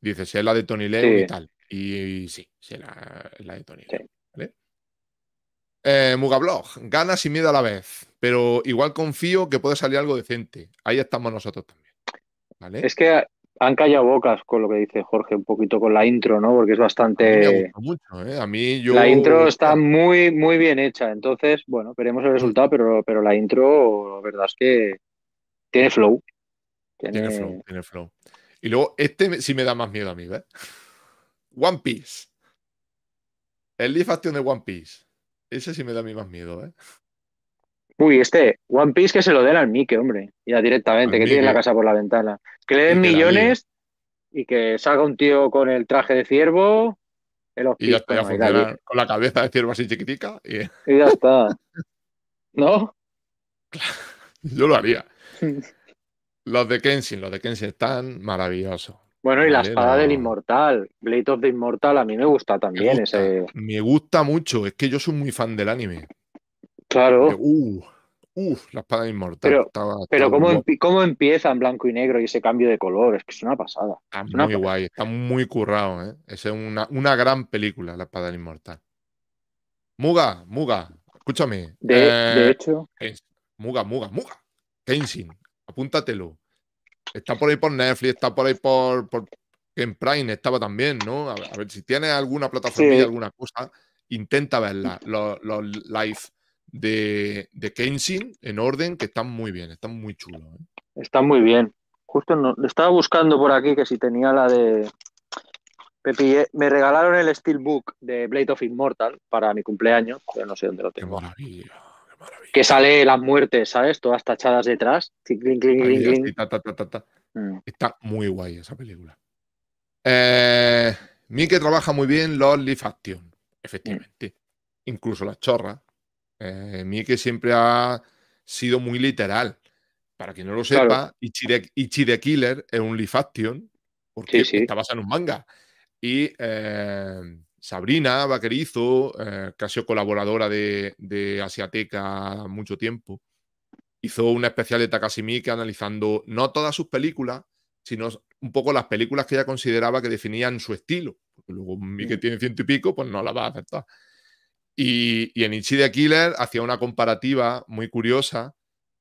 dice si es la de Tony Lane y tal. Y, sí, sí, la, la de Tony sí. ¿vale? Eh, Mugablog, ganas y miedo a la vez, pero igual confío que puede salir algo decente. Ahí estamos nosotros también. Es que han callado bocas con lo que dice Jorge, un poquito con la intro, ¿no? Porque es bastante. A mí, ¿eh? La intro está muy, muy bien hecha. Entonces, bueno, veremos el mm. resultado, pero, pero la intro, la verdad es que tiene flow. Tiene... flow, tiene flow. Y luego, este sí me da más miedo a mí, ¿eh? One Piece. El Live Action de One Piece. Ese sí me da a mí más miedo, ¿eh? Uy, este, One Piece que se lo den al Mickey, hombre. Ya directamente, que tiene la casa por la ventana. Que le den millones y que salga un tío con el traje de ciervo. El y ya está, con la cabeza de ciervo así chiquitica. Y, ya está. ¿No? Yo lo haría. Los de Kenshin, los de Kenshin están maravillosos. Bueno, y la espada del inmortal, Blade of the Immortal, a mí me gusta también ese. Me gusta mucho, es que yo soy muy fan del anime. Claro. Uh, uh, la espada inmortal. Pero, cómo, empieza en blanco y negro y ese cambio de color? Es que es una pasada. Ah, está muy guay, está muy currado. ¿eh? Es una, una gran película, la espada inmortal. Muga, Muga, escúchame. De, eh, hecho. Muga, Muga, Muga. Kenshin, apúntatelo. Está por ahí por Netflix, está por ahí por, por en Prime estaba también, ¿no? A, ver, si tienes alguna plataforma, y alguna cosa, intenta verla, los, los live de, de en orden, que están muy bien, están muy chulos. ¿eh? Están muy bien. Justo estaba buscando por aquí que si tenía la de. Pepi, me regalaron el Steelbook de Blade of Immortal para mi cumpleaños, pero no sé dónde lo tengo. Qué maravilla, Que sale las muertes, ¿sabes? Todas tachadas detrás. Está muy guay esa película. Eh, Mike trabaja muy bien los Faction mm. efectivamente. Incluso la chorra eh, siempre ha sido muy literal. Para quien no lo sepa, Ichi, de, Killer es un live action porque está basado en un manga. Y eh, Sabrina Vaquerizo, eh, que ha sido colaboradora de, Asiateca mucho tiempo, hizo una especial de Takashi analizando no todas sus películas, sino un poco las películas que ella consideraba que definían su estilo. Porque luego mm. tiene ciento y pico, pues no la va a aceptar. Y, en de Killer hacía una comparativa muy curiosa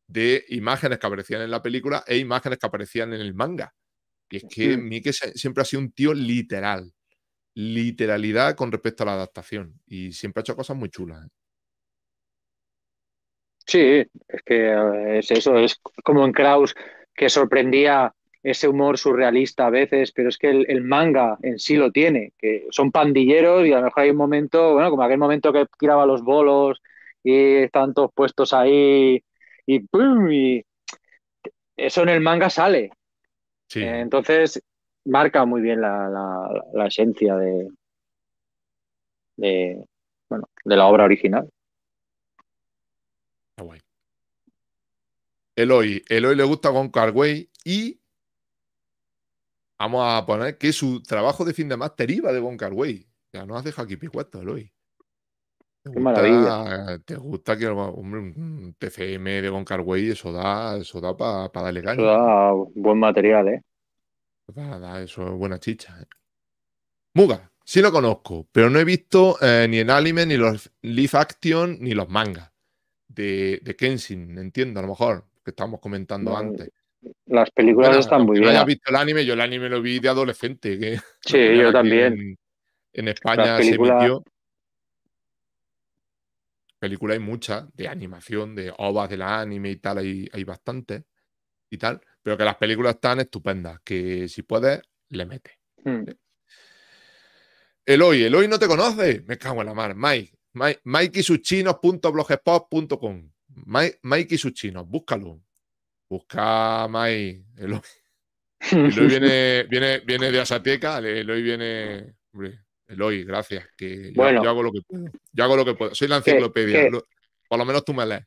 de imágenes que aparecían en la película e imágenes que aparecían en el manga. Y es que Mike mm. siempre ha sido un tío literal. Literalidad con respecto a la adaptación. Y siempre ha hecho cosas muy chulas. ¿eh? Sí, es que es eso, es como en Kraus que sorprendía ese humor surrealista a veces, pero es que el, manga en sí lo tiene, que son pandilleros y a lo mejor hay un momento, bueno, como aquel momento que tiraba los bolos y tantos puestos ahí y eso en el manga sale. entonces, marca muy bien la, esencia de, la obra original. Eloy, Eloy le gusta con Carway y Vamos a poner que su trabajo de fin de más deriva de Goncar Way. Ya no has dejado aquí picuato, Eloy. Te gusta, maravilla. Te gusta que, un tfm de Goncar Way, eso da, eso da para darle Eso da buen material, ¿eh? eso es buena chicha. ¿eh? Muga, sí lo conozco, pero no he visto eh, ni en anime, ni los live action, ni los mangas de, de Kenshin, entiendo, a lo mejor, que estábamos comentando mm. antes. Las películas están muy bien. Has visto el anime, yo el anime lo vi de adolescente. sí, yo también. En, España se emitió. Películas hay muchas de animación, de obras del anime y tal, hay, hay bastantes y tal, pero que las películas están estupendas, que si puedes, le metes. hoy, hmm. Eloy, Eloy no te conoce. Me cago en la mar. Mike, Mike, y sus búscalo. Busca Mai. Eloy. Eloy viene, viene, viene de Asateca. Eloy viene. Hombre, Eloy, gracias. Que yo, hago lo que puedo. Yo hago lo que puedo. Soy la enciclopedia. por lo menos tú me lees.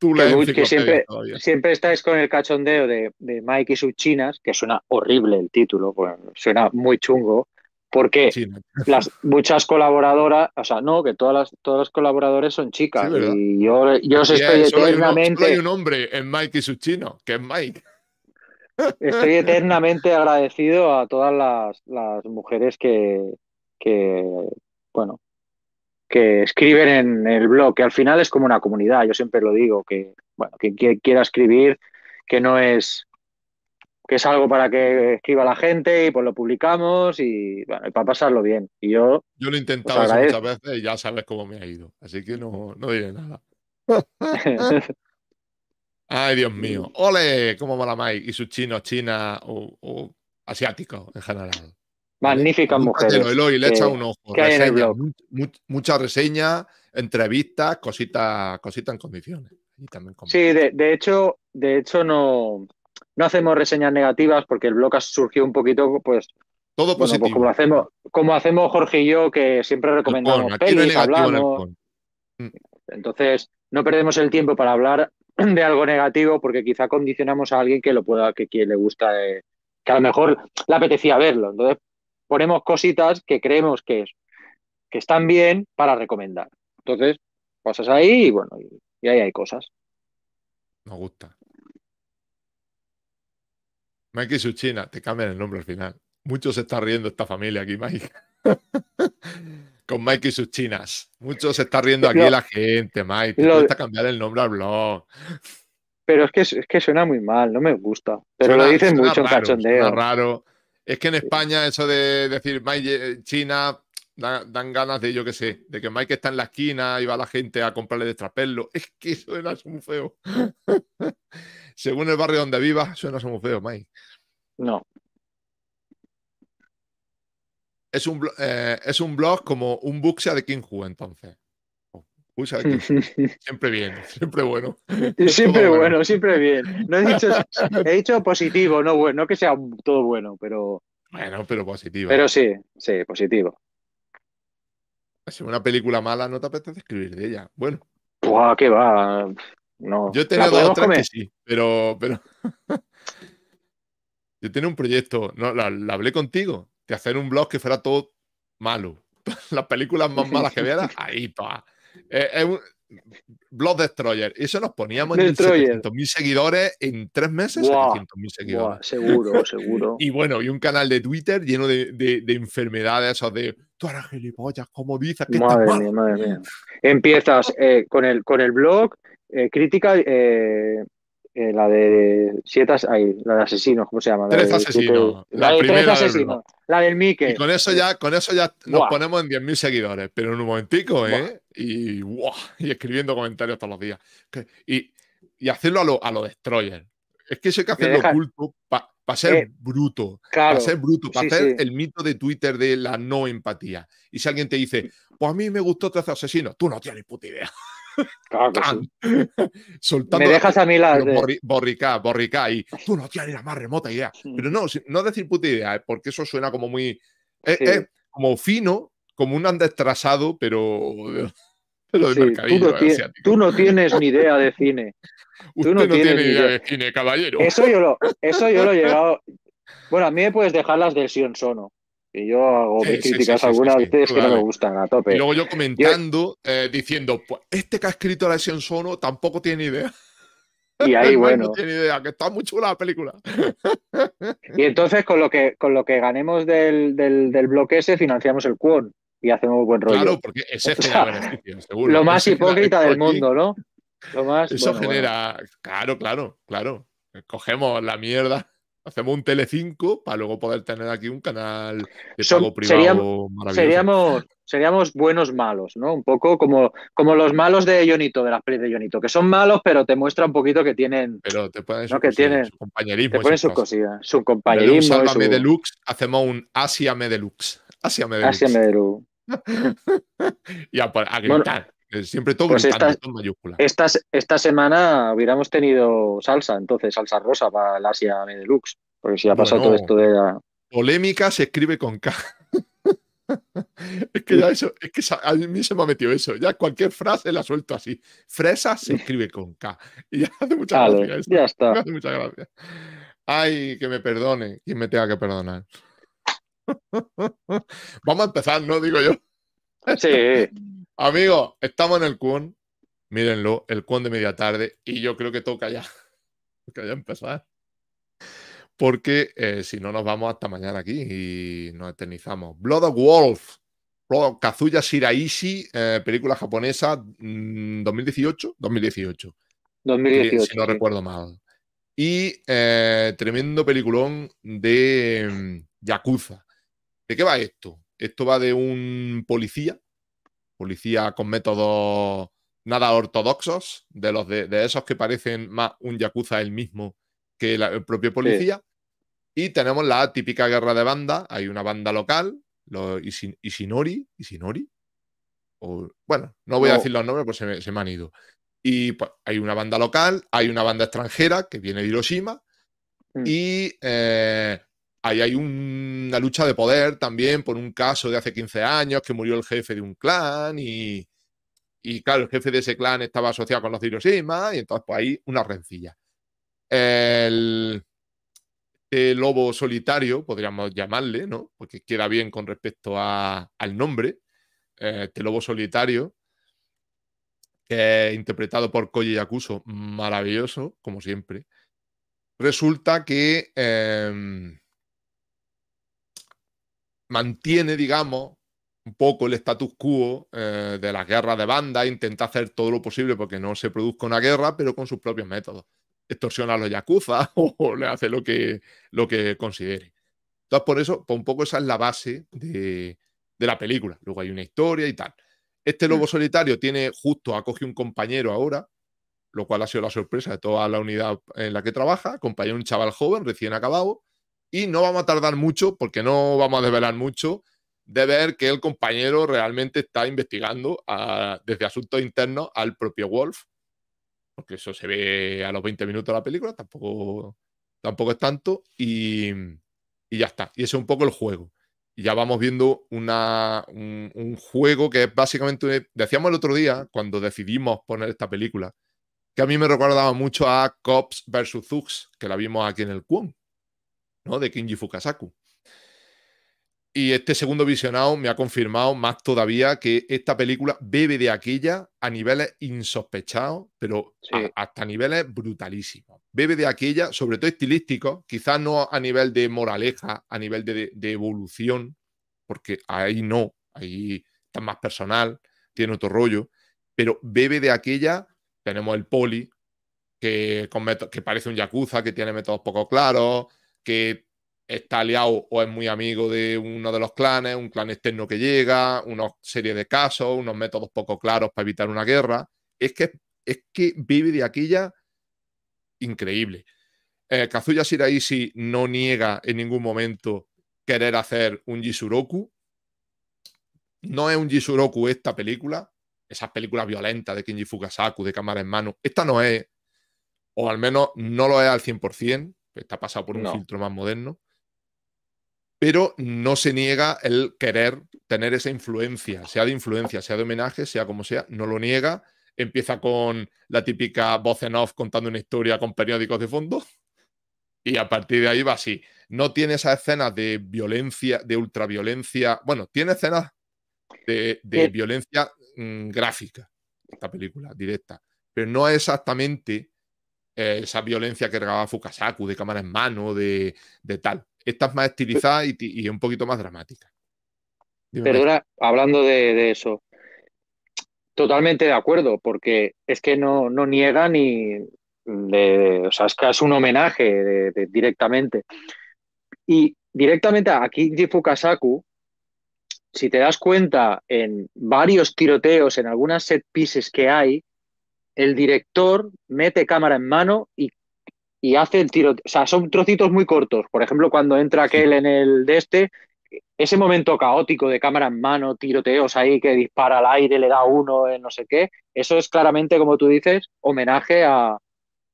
Tú lees siempre, siempre estáis con el cachondeo de, de, Mike y sus chinas, que suena horrible el título, bueno, pues suena muy chungo. Porque las, muchas colaboradoras, o sea, no, que todas las, todos los colaboradores son chicas. y yo, yo estoy eternamente. Hay un, un hombre en Mike y su chino, que es Mike. Estoy eternamente agradecido a todas las, las mujeres que, que, bueno, que escriben en el blog, que al final es como una comunidad, yo siempre lo digo, que, bueno, quien quiera escribir, que no es que es algo para que escriba la gente y pues lo publicamos y, para pasarlo bien. Y yo, yo lo he pues, intentado muchas veces y ya sabes cómo me ha ido, así que no, diré nada. Ay, Dios mío. ¡Ole! ¿Cómo la Mike? Y sus chinos, China o, asiáticos en general. Magníficas mujeres. Y le echa un ojo. Muchas reseñas, entrevistas, cositas en condiciones. sí, de, de, hecho, de hecho no, no hacemos reseñas negativas porque el blog surgió un poquito, pues. Todo pues como, hacemos, como hacemos Jorge y yo, que siempre recomendamos pelis, mm. entonces, no perdemos el tiempo para hablar de algo negativo porque quizá condicionamos a alguien que lo pueda, que, le gusta, eh, que a lo mejor le apetecía verlo. Entonces, ponemos cositas que creemos que, que están bien para recomendar. Entonces, pasas ahí y bueno, y, ahí hay cosas. me gusta. Mike y sus chinas. te cambian el nombre al final. Muchos se está riendo esta familia aquí, Mike. Con Mike y sus chinas. Muchos se está riendo aquí la gente, Mike. Te cuesta cambiar el nombre al blog. Pero es que, es que suena muy mal, no me gusta. Pero lo dicen mucho raro, en raro. Es que en España eso de decir Mike eh, China dan, ganas de, yo qué sé, de que Mike está en la esquina y va la gente a comprarle de Es que suena muy feo. Según el barrio donde viva suena muy feo, Mike. No. Es un, eh, es un blog como un buxia de Hu entonces. Oh, de siempre bien, siempre bueno. Siempre bueno, siempre bien. No he dicho, he dicho positivo, no bueno, no que sea todo bueno, pero. Bueno, pero positivo. Pero sí, sí, positivo. Pues una película mala no te apetece escribir de ella. Bueno. Buah, qué va. No. Yo he tenido otras que sí, pero. pero... Yo tenía un proyecto, no, la, hablé contigo, de hacer un blog que fuera todo malo. Las películas más malas que veas, ahí, pa. Eh, Blog Destroyer. eso nos poníamos en 700.000 seguidores en tres meses. seguidores. seguro, seguro. y bueno, y un canal de Twitter lleno de, enfermedades, o de tú eres gilipollas, como dices? madre mía, madre mía. Empiezas eh, con, el, con el blog, eh, crítica, eh, la de siete ahí, la de asesinos, ¿cómo se llama? La tres asesinos. la, de primera asesinos. Del la del Mike. Y con eso ya, con eso ya nos ponemos en 10.000 seguidores, pero en un momentico, ¿eh? y, wow, y escribiendo comentarios todos los días. Y, hacerlo a lo, a destroyer. Es que eso que hacerlo oculto para eh, ser, bruto, ser bruto. Para ser bruto, para hacer el mito de Twitter de la no empatía. Y si alguien te dice, pues a mí me gustó 13 asesinos, tú no tienes puta idea. soltando me dejas a mí la. De... Borricá, borricá, y tú no tienes la más remota idea. Pero no, no decir puta idea, ¿eh? porque eso suena como muy. como fino, como un andestrasado, pero. tú, no tienes ni idea de cine. tú no, tienes ni idea, de cine, caballero. Eso yo lo, eso yo lo he llegado. Bueno, a mí me puedes dejar las del Sion Sono. Y yo hago críticas algunas veces que no me gustan a tope. Y luego yo comentando, eh, diciendo, pues este que ha escrito la Sion Sono tampoco tiene idea. Y ahí, bueno. No tiene idea, que está muy chula la película. Y entonces, con lo que, con lo que ganemos del, del bloque ese, financiamos el Quon y hacemos buen rollo. Claro, porque ese genera seguro. Lo más hipócrita del mundo, ¿no? Eso genera, claro, claro, claro. Cogemos la mierda, hacemos un tele tele5 para luego poder tener aquí un canal de privado seríamos, Seríamos, buenos malos, ¿no? Un poco como, como los malos de Jonito, de las pelis de Jonito, que son malos, pero te muestra un poquito que tienen. Pero te ponen, ¿no? que tienen, su compañerismo. Te ponen sus cosidas, su compañerismo. Pero un Deluxe, hacemos un Asia Medelux. Asia Asia y a, gritar. Siempre todo pues gritando, esta, mayúscula. Esta, semana hubiéramos tenido salsa, entonces, salsa rosa para el Asia Medelux. Porque si ha pasado todo esto de Polémica se escribe con K. es que ya eso, es que a mí se me ha metido eso. Ya cualquier frase la suelto así. Fresa se escribe con K. Y ya hace mucha gracia. Ya está. Ay, que me perdone, quien me tenga que perdonar. Vamos a empezar, ¿no? Digo yo. Sí. Amigos, estamos en el Kun. Mírenlo, el Kun de media tarde. Y yo creo que toca ya. Que empezar. Porque eh, si no, nos vamos hasta mañana aquí y nos eternizamos. Blood of Wolf. Kazuya Shiraishi, eh, película japonesa, 2018, 2018. 2018. Si, no recuerdo mal. Y eh, tremendo peliculón de mm, Yakuza. ¿De qué va esto? Esto va de un policía, policía con métodos nada ortodoxos, de los de, esos que parecen más un yakuza el mismo que el propio policía. Y tenemos la típica guerra de banda. Hay una banda local, los Isinori, Isinori. O, bueno, no voy a decir los nombres porque se me, han ido. Y pues, hay una banda local, hay una banda extranjera que viene de Hiroshima. Mm. Y eh, ahí hay una lucha de poder también por un caso de hace 15 años que murió el jefe de un clan y, claro, el jefe de ese clan estaba asociado con los Hiroshima y entonces pues ahí una rencilla. El, este lobo solitario, podríamos llamarle, ¿no? Porque quiera bien con respecto al nombre. Eh, este lobo solitario, interpretado por Koji Yakuso, maravilloso, como siempre. Resulta que... Em, mantiene, digamos, un poco el status quo eh, de las guerras de banda, intenta hacer todo lo posible porque no se produzca una guerra, pero con sus propios métodos. Extorsiona a los yakuza o, le hace lo que, lo que considere. Entonces, por eso, pues, un poco esa es la base de, la película. Luego hay una historia y tal. Este lobo mm. solitario tiene justo, acoge un compañero ahora, lo cual ha sido la sorpresa de toda la unidad en la que trabaja. compañero, un chaval joven, recién acabado, y no vamos a tardar mucho, porque no vamos a desvelar mucho, de ver que el compañero realmente está investigando ah, desde asuntos internos al propio Wolf, porque eso se ve a los 20 minutos de la película, tampoco, tampoco es tanto, y, ya está. Y ese es un poco el juego. Y ya vamos viendo una, un, juego que es básicamente, decíamos el otro día, cuando decidimos poner esta película, que a mí me recordaba mucho a Cops vs. Zugs, que la vimos aquí en el Quon, de Kinji Fukasaku. Y este segundo visionado me ha confirmado más todavía que esta película bebe de aquella a niveles insospechados, pero hasta niveles brutalísimos. Bebe de aquella, sobre todo estilístico, quizás no a nivel de moraleja, a nivel de, evolución, porque ahí no, ahí está más personal, tiene otro rollo, pero bebe de aquella, tenemos el poli, que, que parece un yakuza, que tiene métodos poco claros, que está aliado o es muy amigo de uno de los clanes, un clan externo que llega, una serie de casos, unos métodos poco claros para evitar una guerra. Es que, es que vive de aquella increíble. Eh, Kazuya Shiraishi no niega en ningún momento querer hacer un Jisuroku. No es un Jisuroku esta película, esas películas violentas de Kenji Fukasaku, de cámara en mano. Esta no es, o al menos no lo es al 100%. Pues, está pasado por un filtro más moderno, pero no se niega el querer tener esa influencia, sea de influencia, sea de homenaje, sea como sea, no lo niega. Empieza con la típica voz en off contando una historia con periódicos de fondo. Y a partir de ahí va así. No tiene esas escenas de violencia, de ultraviolencia. Bueno, tiene escenas de, eh. violencia mm, gráfica, esta película, directa. Pero no es exactamente eh, esa violencia que regaba Fukasaku, de cámara en mano, de, tal. Esta más estilizada y, un poquito más dramática. Perdona, Pero hablando de, eso, totalmente de acuerdo, porque es que no, no niega ni. o sea, es que es un homenaje directamente. Y directamente a de Fukasaku, si te das cuenta, en varios tiroteos, en algunas set pieces que hay, el director mete cámara en mano y, hace el tiro. O sea, son trocitos muy cortos. Por ejemplo, cuando entra aquel en el de este, ese momento caótico de cámara en mano, tiroteos ahí que dispara al aire, le da uno, eh, no sé qué, eso es claramente, como tú dices, homenaje a,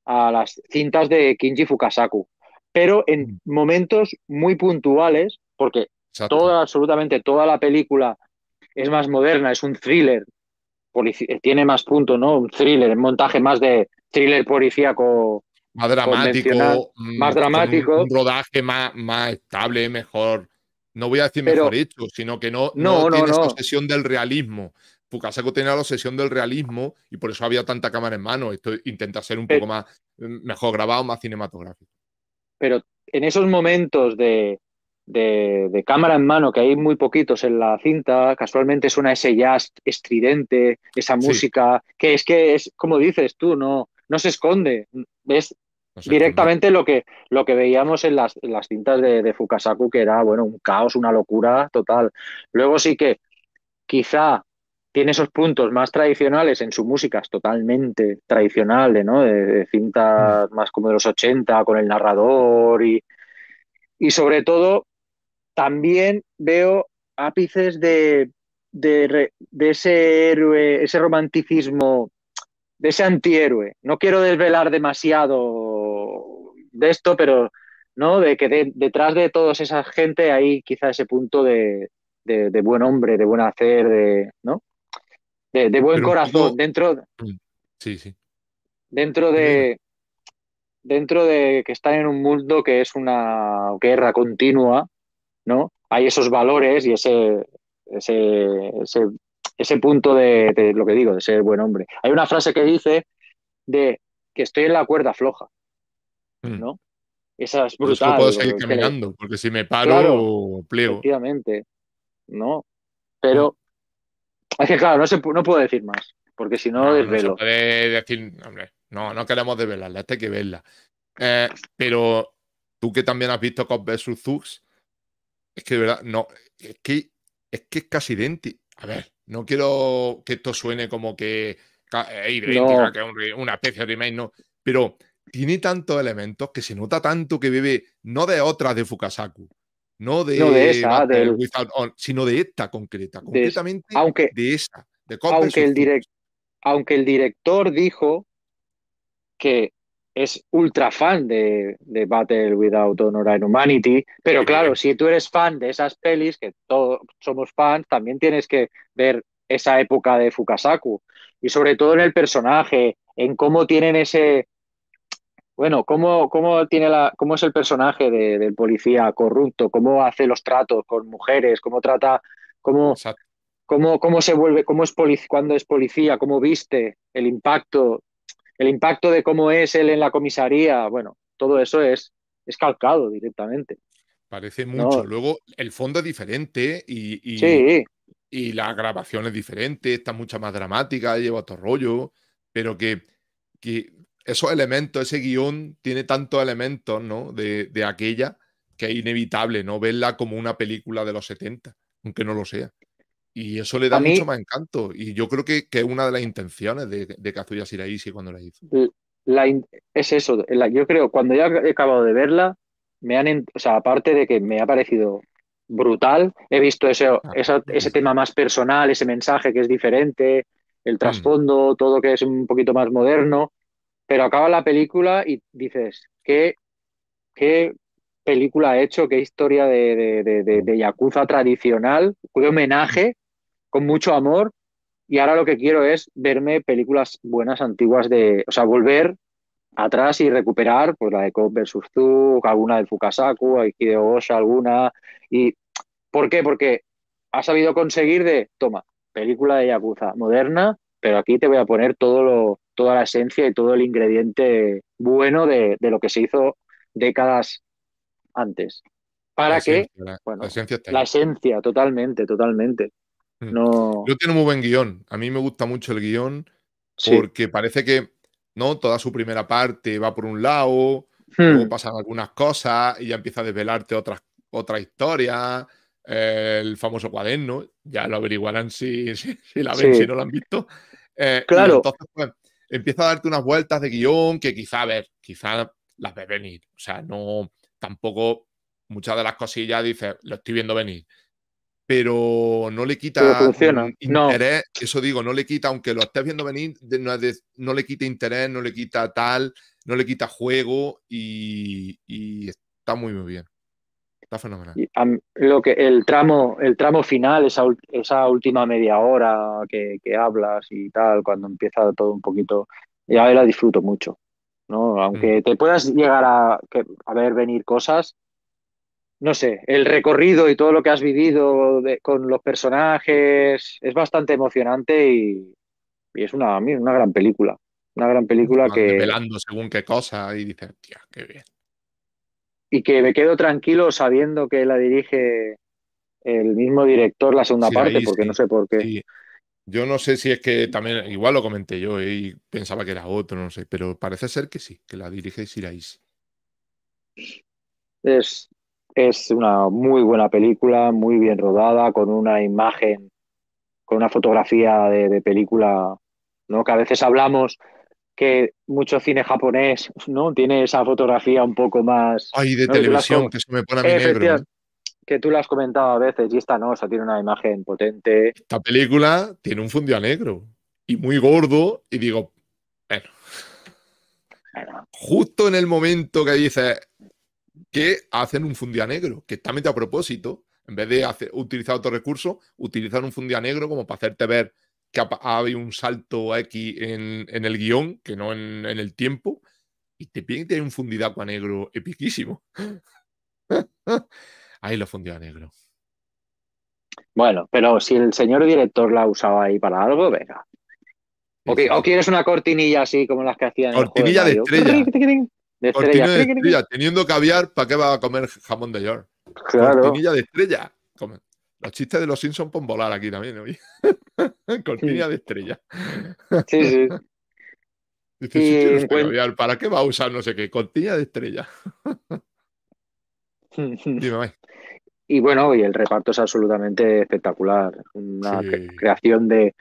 las cintas de Kinji Fukasaku. Pero en mm. momentos muy puntuales, porque absolutamente toda la película es más moderna, es un thriller tiene más punto, ¿no? Un thriller, un montaje más de thriller policíaco. Más dramático. Mm, más dramático. Un, rodaje más, más estable, mejor. No voy a decir mejor hecho, sino que no, no, no obsesión del realismo. Fukasako tenía la obsesión del realismo y por eso había tanta cámara en mano. Esto intenta ser un poco más mm, mejor grabado, más cinematográfico. Pero en esos momentos de, de, cámara en mano, que hay muy poquitos en la cinta, casualmente suena ese jazz estridente, esa música, que es que es, como dices tú, no, no se esconde, es directamente lo que, lo que veíamos en las, cintas de, Fukasaku, que era, bueno, un caos, una locura total. Luego sí que quizá tiene esos puntos más tradicionales en su música, es totalmente tradicional, ¿no? De, cintas mm. más como de los 80, con el narrador y, y sobre todo también veo ápices de, ese héroe, ese romanticismo, de ese antihéroe. No quiero desvelar demasiado de esto, pero ¿no? de que detrás de toda esa gente hay quizá ese punto de, buen hombre, de buen hacer, de, de, buen corazón, dentro, mm, sí, sí. dentro de dentro de que están en un mundo que es una guerra continua, ¿no? Hay esos valores y ese, ese, ese, punto de, lo que digo, de ser buen hombre. Hay una frase que dice de que estoy en la cuerda floja, mm. ¿no? Esa es pues puedo seguir caminando, porque si me paro, o Efectivamente, ¿no? Pero mm. es que, claro, no, puedo decir más, porque si no, desvelo. No, no, queremos desvelarla, hay que verla. Eh, pero tú que también has visto Cop vs. Es que de verdad, no, es que es, que es casi idéntico. A ver, no quiero que esto suene como que eh, es idéntica, que es una especie de remake, no. Pero tiene tantos elementos que se nota tanto que bebe, no de otras de Fukasaku, no de, sino de esta concreta, completamente de esa, de aunque el, aunque el director dijo que es ultra fan de, Battle Without Honor and Humanity, pero claro, si tú eres fan de esas pelis, que todos somos fans, también tienes que ver esa época de Fukasaku, y sobre todo en el personaje, en cómo tienen ese... Bueno, cómo, cómo tiene la, cómo es el personaje de, del policía corrupto, cómo hace los tratos con mujeres, cómo trata, cómo, Cómo, se vuelve, cómo es policía, es policía, cómo viste, el impacto, el impacto de cómo es él en la comisaría, bueno, todo eso es, es calcado directamente. Parece mucho. Luego, el fondo es diferente y, y, la grabación es diferente, está mucho más dramática, lleva otro rollo, pero que, que esos elementos, ese guión tiene tantos elementos ¿no? de, de aquella que es inevitable no verla como una película de los 70, aunque no lo sea. Y eso le da mucho más encanto. Y yo creo que, que una de las intenciones de, Kazuya Shiraishi cuando la hizo. es eso. yo creo, cuando ya he acabado de verla, me han. aparte de que me ha parecido brutal, he visto ese, ah, ese tema más personal, ese mensaje que es diferente, el mm. trasfondo, todo que es un poquito más moderno. Pero acaba la película y dices, ¿qué, qué película ha hecho? ¿Qué historia de, de, de Yakuza tradicional? ¿Qué homenaje? con mucho amor y ahora lo que quiero es verme películas buenas, antiguas de, o sea, volver atrás y recuperar, pues la de Cobb versus Zu, alguna de Fukasaku, Aikido Osha, alguna. Y, ¿Por qué? Porque ha sabido conseguir de, toma, película de Yakuza moderna, pero aquí te voy a poner todo lo, toda la esencia y todo el ingrediente bueno de, lo que se hizo décadas antes. Para que, la esencia totalmente, totalmente. Mm. No... Yo tengo muy buen guión. A mí me gusta mucho el guión porque parece que ¿no? toda su primera parte va por un lado, hmm. pasan algunas cosas y ya empieza a desvelarte otras, otra historia, eh, el famoso cuaderno, ya lo averiguarán si, la ven, si no lo han visto. Eh, claro. Entonces, pues, empieza a darte unas vueltas de guión que quizá, ver, quizá las ve venir. O sea, no, tampoco muchas de las cosillas dices, lo estoy viendo venir pero no le quita interés, eso digo, no le quita, aunque lo estés viendo venir, no, le quita interés, no le quita tal, no le quita juego y, está muy, muy bien. Está fenomenal. lo que, el, tramo, el tramo final, esa, esa última media hora que, hablas y tal, cuando empieza todo un poquito, ya la disfruto mucho. Aunque mm. te puedas llegar a ver venir cosas, no sé, el recorrido y todo lo que has vivido con los personajes es bastante emocionante y, es una, una gran película. Una gran película que. Velando según qué cosa y dices, tía, qué bien. Y que me quedo tranquilo sabiendo que la dirige el mismo director la segunda parte, porque no sé por qué. Yo no sé si es que también, igual lo comenté yo y pensaba que era otro, no sé, pero parece ser que sí, que la dirige Sirais. Es, es una muy buena película, muy bien rodada, con una imagen, con una fotografía de, película, ¿no? Que a veces hablamos que mucho cine japonés, ¿no? Tiene esa fotografía un poco más... Ay, de televisión, que, se me pone a eh, negro. Que tú la has comentado a veces, y esta no, o sea, tiene una imagen potente. Esta película tiene un fundio negro, y muy gordo, y digo, bueno... Justo en el momento que dices, que hacen un fundía negro, que está a propósito, en vez de utilizar otro recurso, utilizar un fundía negro como para hacerte ver que ha, un salto X en, el guión, que no en, el tiempo, y te piden que hay un fundidaco a negro epiquísimo. ahí lo fundió negro. Bueno, pero si el señor director la usado ahí para algo, venga. O, quieres una cortinilla así como las que hacían. en el de, de estrella. De estrella. Teniendo caviar, ¿para qué va a comer jamón de York? Claro. Cortinilla de estrella. Los chistes de los Simpsons por volar aquí también, hoy. Cortinilla de estrella. Sí, sí. ¿para qué va a usar no sé qué? Cortinilla de estrella. y bueno, y el reparto es absolutamente espectacular. Una creación de,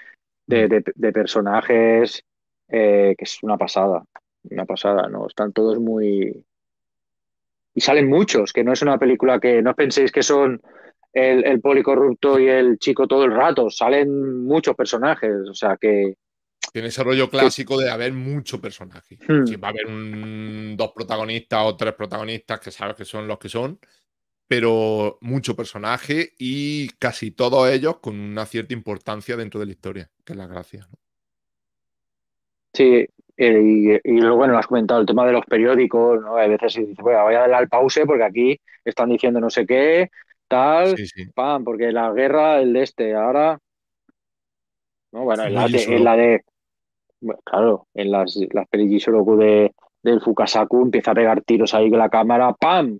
mm. personajes eh, que es una pasada una pasada, ¿no? Están todos muy... Y salen muchos, que no es una película que no penséis que son el, el policorrupto y el chico todo el rato, salen muchos personajes, o sea que... Tiene ese rollo clásico de haber mucho personaje. Hmm. va a haber un, dos protagonistas o tres protagonistas que sabes que son los que son, pero mucho personaje y casi todos ellos con una cierta importancia dentro de la historia, que es la gracia. ¿no? Sí, eh, y, luego, bueno, has comentado el tema de los periódicos, ¿no? A veces se dice, voy a darle al pause porque aquí están diciendo no sé qué, tal, pam, porque la guerra del este, ahora. No, bueno, en la, de, la claro, en las, las pelis de, del Fukasaku empieza a pegar tiros ahí con la cámara, ¡pam!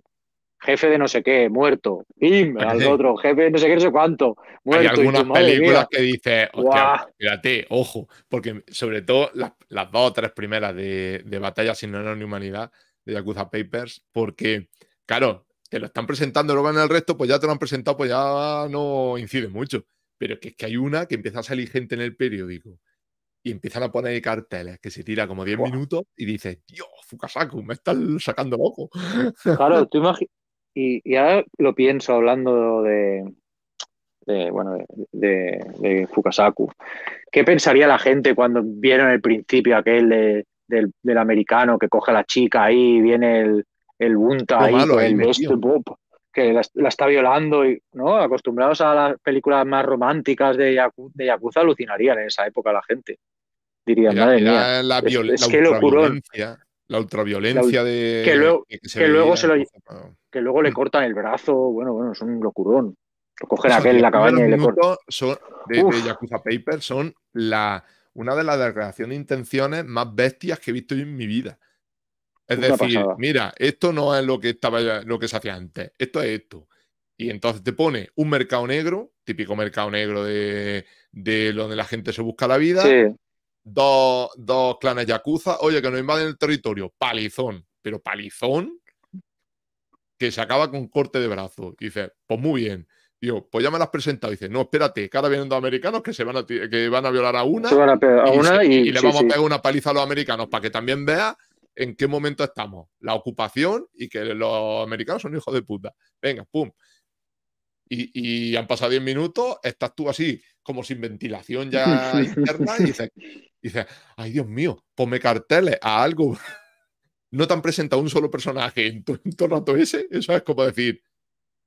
jefe de no sé qué, muerto. Pim, pues al otro, jefe de no sé qué, no sé cuánto, muerto. Hay algunas películas que dices, hostia, ojo, porque sobre todo las, dos o tres primeras de, de Batalla sin honor humanidad de Yakuza Papers, porque, claro, te lo están presentando, luego en el resto, pues ya te lo han presentado, pues ya no incide mucho. Pero es que, es que hay una que empieza a salir gente en el periódico y empiezan a poner carteles que se tira como 10 minutos y dices, Dios, Fukasaku, me están sacando ojo Claro, tú, imaginas y, ahora lo pienso hablando de, de, bueno, de, Fukasaku. ¿Qué pensaría la gente cuando vieron el principio aquel del, americano que coge a la chica ahí, viene el, el bunta ahí, el pop, que la, está violando? Y, ¿no? Acostumbrados a las películas más románticas de, de Yakuza, alucinarían en esa época la gente. Diría, madre mía. La violencia es, que locurón. La ultraviolencia de. Que luego, se lo, luego le mm. cortan el brazo. Bueno, bueno, es un locurón. Lo cogen aquel en la cabaña y le cortan. Son de, de Yakuza Paper son la, una de las declaraciones de intenciones más bestias que he visto en mi vida. Es decir, mira, esto no es lo que estaba lo que se hacía antes, esto es esto. Y entonces te pone un mercado negro, típico mercado negro de, de donde la gente se busca la vida, dos, dos clanes yakuza, oye, que nos invaden el territorio, palizón, pero palizón que se acaba con corte de brazo. Y dice, pues muy bien. Digo, pues ya me las has presentado. dice, no, espérate, que ahora vienen dos americanos que se van a, que van a violar a una. a y, una y, le vamos a pegar una paliza a los americanos para que también vea en qué momento estamos. La ocupación y que los americanos son hijos de puta. Venga, pum y, han pasado 10 minutos, estás tú así, como sin ventilación ya interna, y dices, ay Dios mío, ponme carteles a algo. No te han presentado un solo personaje en, todo rato ese. Eso es como decir,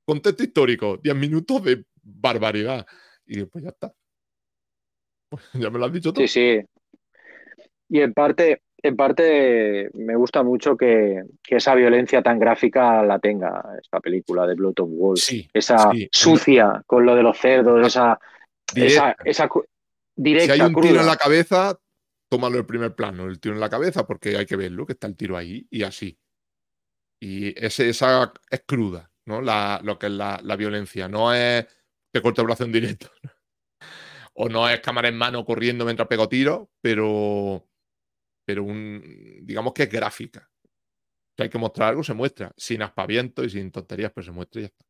contexto histórico, 10 minutos de barbaridad. Y pues ya está. ya me lo has dicho todo. Sí, sí. Y en parte, en parte me gusta mucho que, esa violencia tan gráfica la tenga esta película de Blood on Wolf. esa sucia con lo de los cerdos, esa, directa. Esa, directa, Si hay un tiro en la cabeza, tómalo el primer plano, el tiro en la cabeza, porque hay que verlo, que está el tiro ahí y así. Y esa es cruda, ¿no? La, lo que es la, violencia. No es te corto el brazo en directo. o no es cámara en mano corriendo mientras pego tiro, pero pero un, digamos que es gráfica. Si hay que mostrar algo, se muestra, sin aspaviento y sin tonterías, pero se muestra y ya está.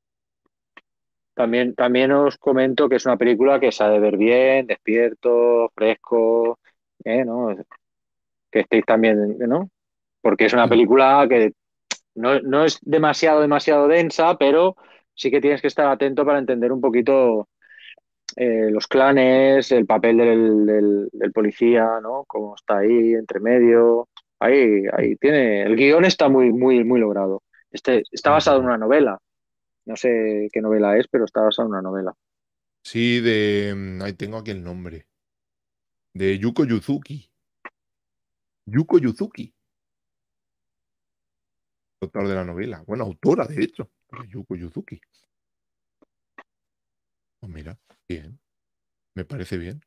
También, también os comento que es una película que se ha de ver bien, despierto, fresco, ¿eh? que estéis también, ¿no? Porque es una película que no, no, es demasiado, demasiado densa, pero sí que tienes que estar atento para entender un poquito eh, los clanes, el papel del, policía, ¿no? Cómo está ahí, entre medio. Ahí, ahí tiene. El guión está muy, muy, muy logrado. Este, está basado en una novela. No sé qué novela es, pero está basado en una novela. Sí, de. Mm, ahí tengo aquí el nombre. De Yuko Yuzuki. Yuko Yuzuki. Autor de la novela. Bueno, autora, de hecho. Yuko Yuzuki. Pues mira. Bien, me parece bien.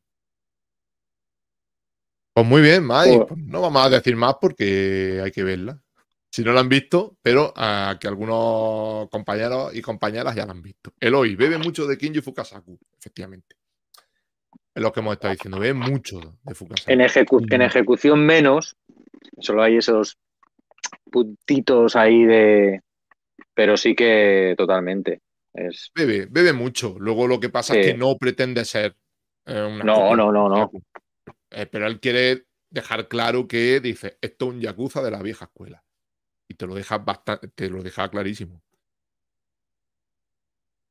Pues muy bien, pues pues no vamos a decir más porque hay que verla. Si no la han visto, pero a que algunos compañeros y compañeras ya la han visto. Eloy, bebe mucho de Kinji Fukasaku, efectivamente. Es lo que hemos estado diciendo, bebe mucho de Fukasaku. En, en ejecución menos, solo hay esos puntitos ahí de... Pero sí que totalmente. Bebe, bebe mucho. Luego lo que pasa es que no pretende ser eh, no, no, no, no, eh, pero él quiere dejar claro que dice, esto es un yakuza de la vieja escuela. Y te lo deja bastante, te lo deja clarísimo.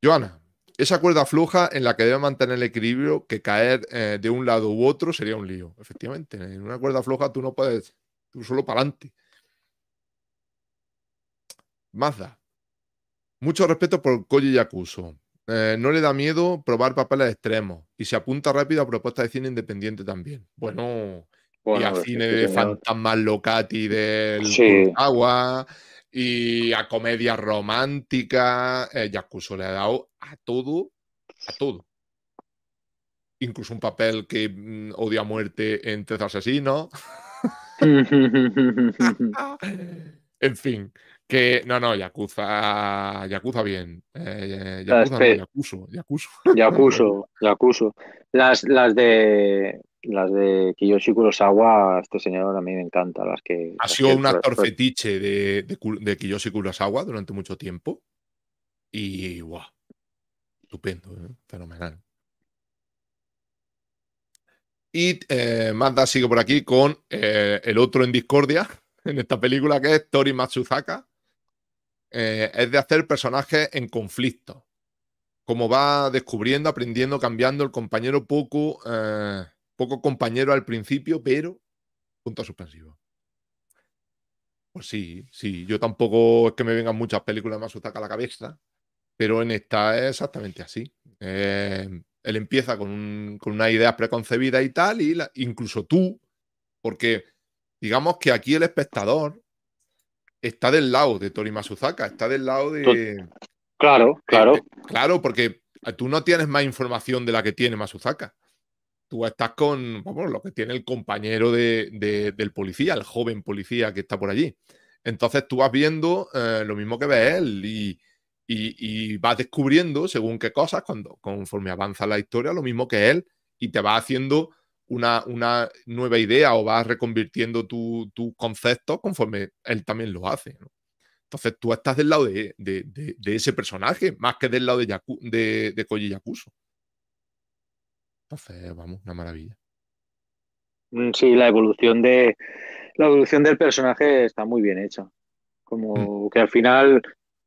Joana, esa cuerda floja en la que debe mantener el equilibrio, que caer eh, de un lado u otro sería un lío. Efectivamente, en una cuerda floja tú no puedes, tú solo para adelante. Mazda, mucho respeto por Koji Yakuso. Eh, no le da miedo probar papeles extremos y se apunta rápido a propuestas de cine independiente también. Bueno, y a cine de fantasmas locati del agua y a comedias románticas. Eh, le ha dado a todo, a todo. Incluso un papel que mm, odia muerte en Tres Asesinos. en fin, que, no, no, Yakuza, Yakuza bien. Eh, ah, yakuza, no, Yakuza. Las, las de las de Kiyoshi Kurosawa, este señor a mí me encanta. Las que, ha sido un actor fetiche de, de, Kiyoshi Kurosawa durante mucho tiempo. Y, guau, estupendo, ¿eh? fenomenal. Y eh, manda sigue por aquí con eh, el otro en discordia en esta película que es Tori Matsuzaka, eh, es de hacer personajes en conflicto. Como va descubriendo, aprendiendo, cambiando el compañero poco, eh, poco compañero al principio, pero punto suspensivo. Pues sí, sí, yo tampoco es que me vengan muchas películas más asustan a la cabeza, pero en esta es exactamente así. Eh, él empieza con, una con preconcebida y tal, y incluso tú, porque digamos que aquí el espectador está del lado de Tori Masuzaka, está del lado de. Claro, claro. claro, porque eh, tú no tienes más información de la que tiene Masuzaka. Tú estás con lo que tiene el compañero de, del policía, el joven policía que está por allí. Entonces tú vas viendo eh, lo mismo que ve él y, y, vas descubriendo según qué cosas, cuando, conforme avanza la historia, lo mismo que él y te va haciendo una, nueva idea o vas reconvirtiendo tus tu concepto conforme él también lo hace. Entonces tú estás del lado de, ese personaje, más que del lado de, de, Koji Yakuso. Entonces, vamos, una maravilla. Mm, sí, la evolución de la evolución del personaje está muy bien hecha. Como mm. que al final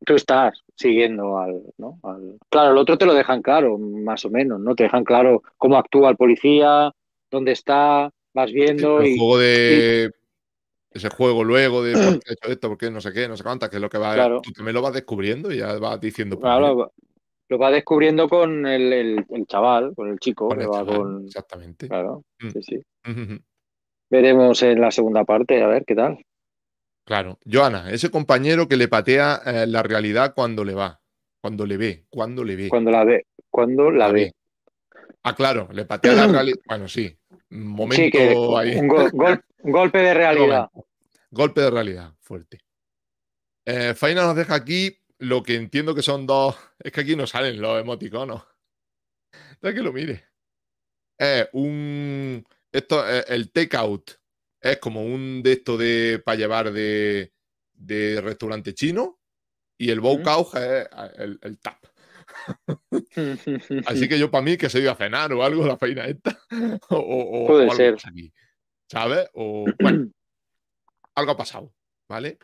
tú estás siguiendo al, ¿no? al, Claro, el otro te lo dejan claro, más o menos, ¿no? Te dejan claro cómo actúa el policía, dónde está, vas viendo. El y, juego de. Ese juego luego de esto, porque no sé qué, no sé cuántas, que es lo que va. Claro. Tú también lo vas descubriendo y ya vas diciendo. Claro, lo va descubriendo con el, chaval, con el chico, Exactamente. Claro, mm. sí, sí. Veremos en la segunda parte, a ver qué tal. Claro. Joana, ese compañero que le patea eh, la realidad cuando le va, cuando le ve, cuando le ve. Cuando la ve, cuando la, ve. Ah, claro, le patea la realidad. Bueno, sí, Momento ahí. Un, golpe de realidad. Golpe de realidad, fuerte. Eh, Faina nos deja aquí lo que entiendo que son dos. Es que aquí no salen los emoticonos. que lo mire. Es eh, un. Esto, eh, el takeout es como un de esto de para llevar de, restaurante chino. Y el bow es el tap. Así que yo para mí que se iba a cenar o algo, la feina esta. O, algo ser. ¿Sabes? O bueno, algo ha pasado, ¿vale?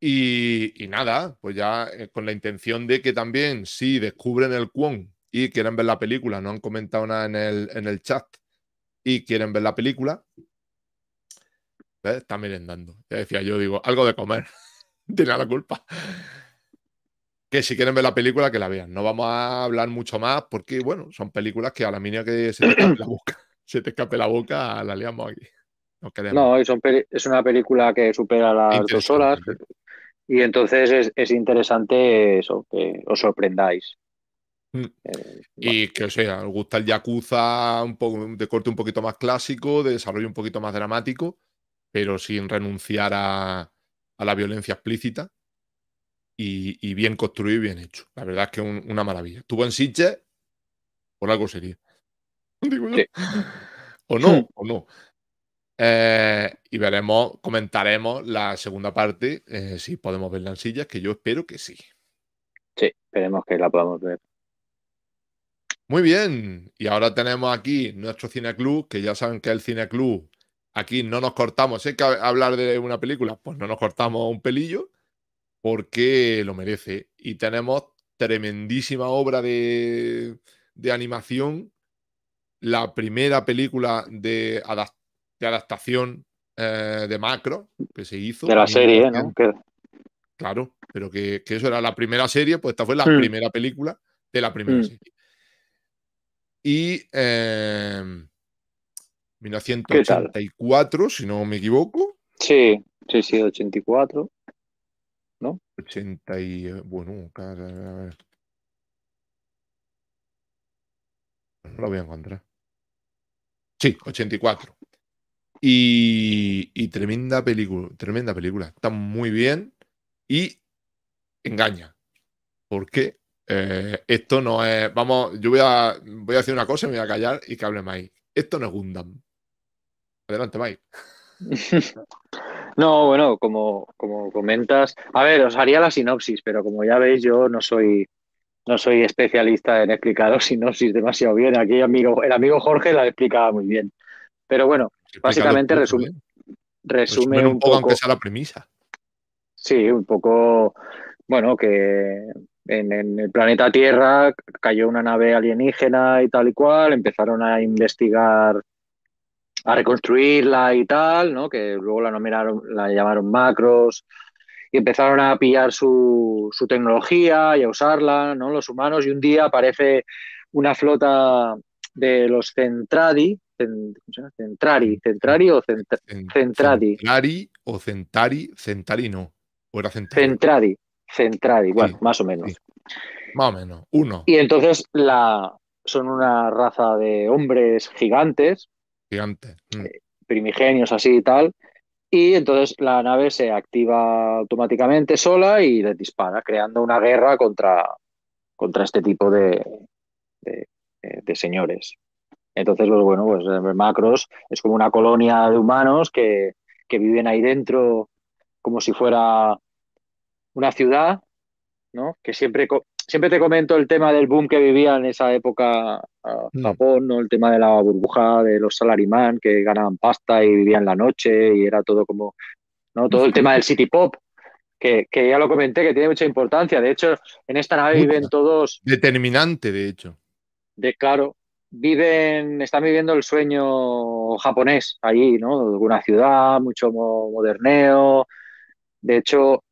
Y, nada, pues ya eh, con la intención de que también si descubren el cuón y quieren ver la película, no han comentado nada en el, en el chat y quieren ver la película, está merendando. Ya decía yo, digo, algo de comer, tiene la culpa que si quieren ver la película, que la vean. No vamos a hablar mucho más porque, bueno, son películas que a la mínima que se te escape la boca, se te escape la boca, la liamos aquí. No, es una película que supera las dos horas. Y entonces es, interesante eso, que os sorprendáis. Mm. Eh, y que o sea, os gusta el Yakuza un poco, de corte un poquito más clásico, de desarrollo un poquito más dramático, pero sin renunciar a la violencia explícita y, bien construido y bien hecho. La verdad es que es una maravilla. Tuvo en Sitges, por algo sería. O no, hmm. o no. Eh, y veremos, comentaremos la segunda parte, eh, si podemos verla en sillas, que yo espero que sí. Sí, esperemos que la podamos ver. Muy bien, y ahora tenemos aquí nuestro cineclub, que ya saben que el cineclub, aquí no nos cortamos, si hay que hablar de una película, pues no nos cortamos un pelillo, porque lo merece. Y tenemos tremendísima obra de, animación. La primera película de, adaptación eh, de macro que se hizo. De la serie, ¿no? Claro, pero que, eso era la primera serie, pues esta fue la hmm. primera película de la primera hmm. serie. Y eh, em, 1984, si no me equivoco. Sí, sí, sí, 84. ¿no? 80 y... Eh, bueno, No lo voy a encontrar. Sí, 84. Y, y tremenda película, tremenda película. Está muy bien y engaña. Porque eh, esto no es. Vamos, yo voy a, voy a decir una cosa, Y me voy a callar y que hable Mike. Esto no es Gundam. Adelante, Mike. No, bueno, como, como comentas, a ver, os haría la sinopsis, pero como ya veis, yo no soy, no soy especialista en explicar sinopsis demasiado bien. Aquí amigo, el amigo Jorge la explicaba muy bien. Pero bueno, básicamente resumen resume, Resumen un poco, aunque sea la premisa. Sí, un poco, bueno, que en, en, el planeta Tierra cayó una nave alienígena y tal y cual, empezaron a investigar a reconstruirla y tal, ¿no? Que luego la nominaron, la llamaron macros y empezaron a pillar su, su tecnología y a usarla, ¿no? Los humanos y un día aparece una flota de los Centradi, ¿cómo Centrari, Centrari o Centradi. Centrari o Centari, Centari o era Centradi, Centradi, bueno, más o menos. Más o menos, uno. Y entonces la, son una raza de hombres gigantes Gigante. Mm. Eh, primigenios así y tal. Y entonces la nave se activa automáticamente sola y dispara, creando una guerra contra, contra este tipo de, señores. Entonces, los pues, bueno, pues eh, Macros es como una colonia de humanos que, que viven ahí dentro como si fuera una ciudad, ¿no? Que siempre siempre te comento el tema del boom que vivía en esa época ah, mm. Japón, ¿no? El tema de la burbuja de los salarimán que ganaban pasta y vivían la noche y era todo como, ¿no? Todo el tema del city pop, que, ya lo comenté, que tiene mucha importancia. De hecho, en esta nave viven todos... Determinante, de hecho. De claro, viven, están viviendo el sueño japonés ahí, ¿no? Una ciudad, mucho moderneo. De hecho,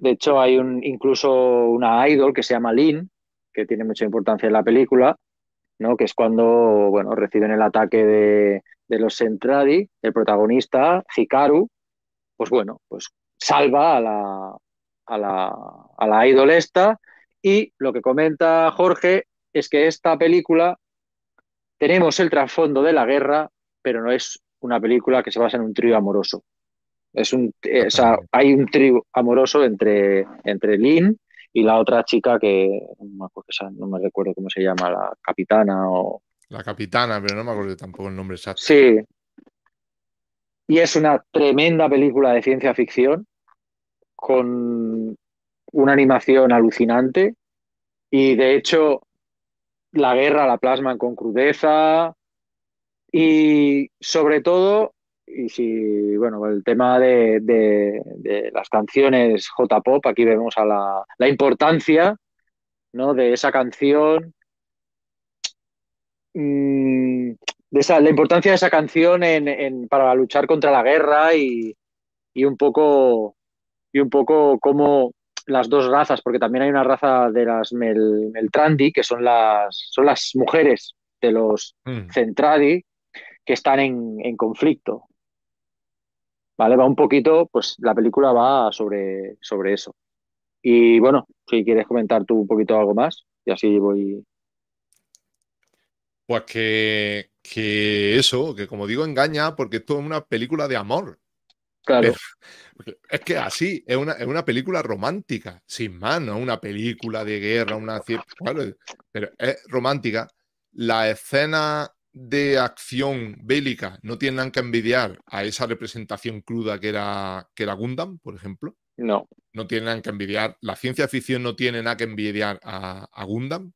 de hecho, hay un, incluso una idol que se llama Lynn, que tiene mucha importancia en la película, ¿no? que es cuando bueno, reciben el ataque de, los Centradi, el protagonista, Hikaru, pues bueno, pues salva a la, a la, a la idol esta. Y lo que comenta Jorge es que esta película tenemos el trasfondo de la guerra, pero no es una película que se basa en un trío amoroso un, eh, hay un trío amoroso entre, entre Lynn y la otra chica que no me recuerdo cómo se llama, la capitana o... La capitana, pero no me acuerdo tampoco el nombre exacto. Sí. Y es una tremenda película de ciencia ficción con una animación alucinante y de hecho la guerra la plasman con crudeza y sobre todo y si, bueno, el tema de, las canciones J-Pop, aquí vemos a la, la, importancia ¿no? de esa canción, mm, de esa, la importancia de esa canción en, para luchar contra la guerra y, un poco y un poco cómo las dos razas, porque también hay una raza de las Meltrandi, que son las, son las mujeres de los Centradi, mm. que están en conflicto. ¿vale? Va un poquito, pues la película va sobre, sobre eso. Y bueno, si quieres comentar tú un poquito algo más, y así voy. Pues que, eso, que como digo, engaña, porque esto es una película de amor. Claro. es que así, es una, es una, película romántica, sin más, no una película de guerra, una. Pero es romántica. La escena de acción bélica no tienen que envidiar a esa representación cruda que era, que Gundam, por ejemplo. No. No tienen que envidiar. La ciencia ficción no tiene nada que envidiar a, Gundam,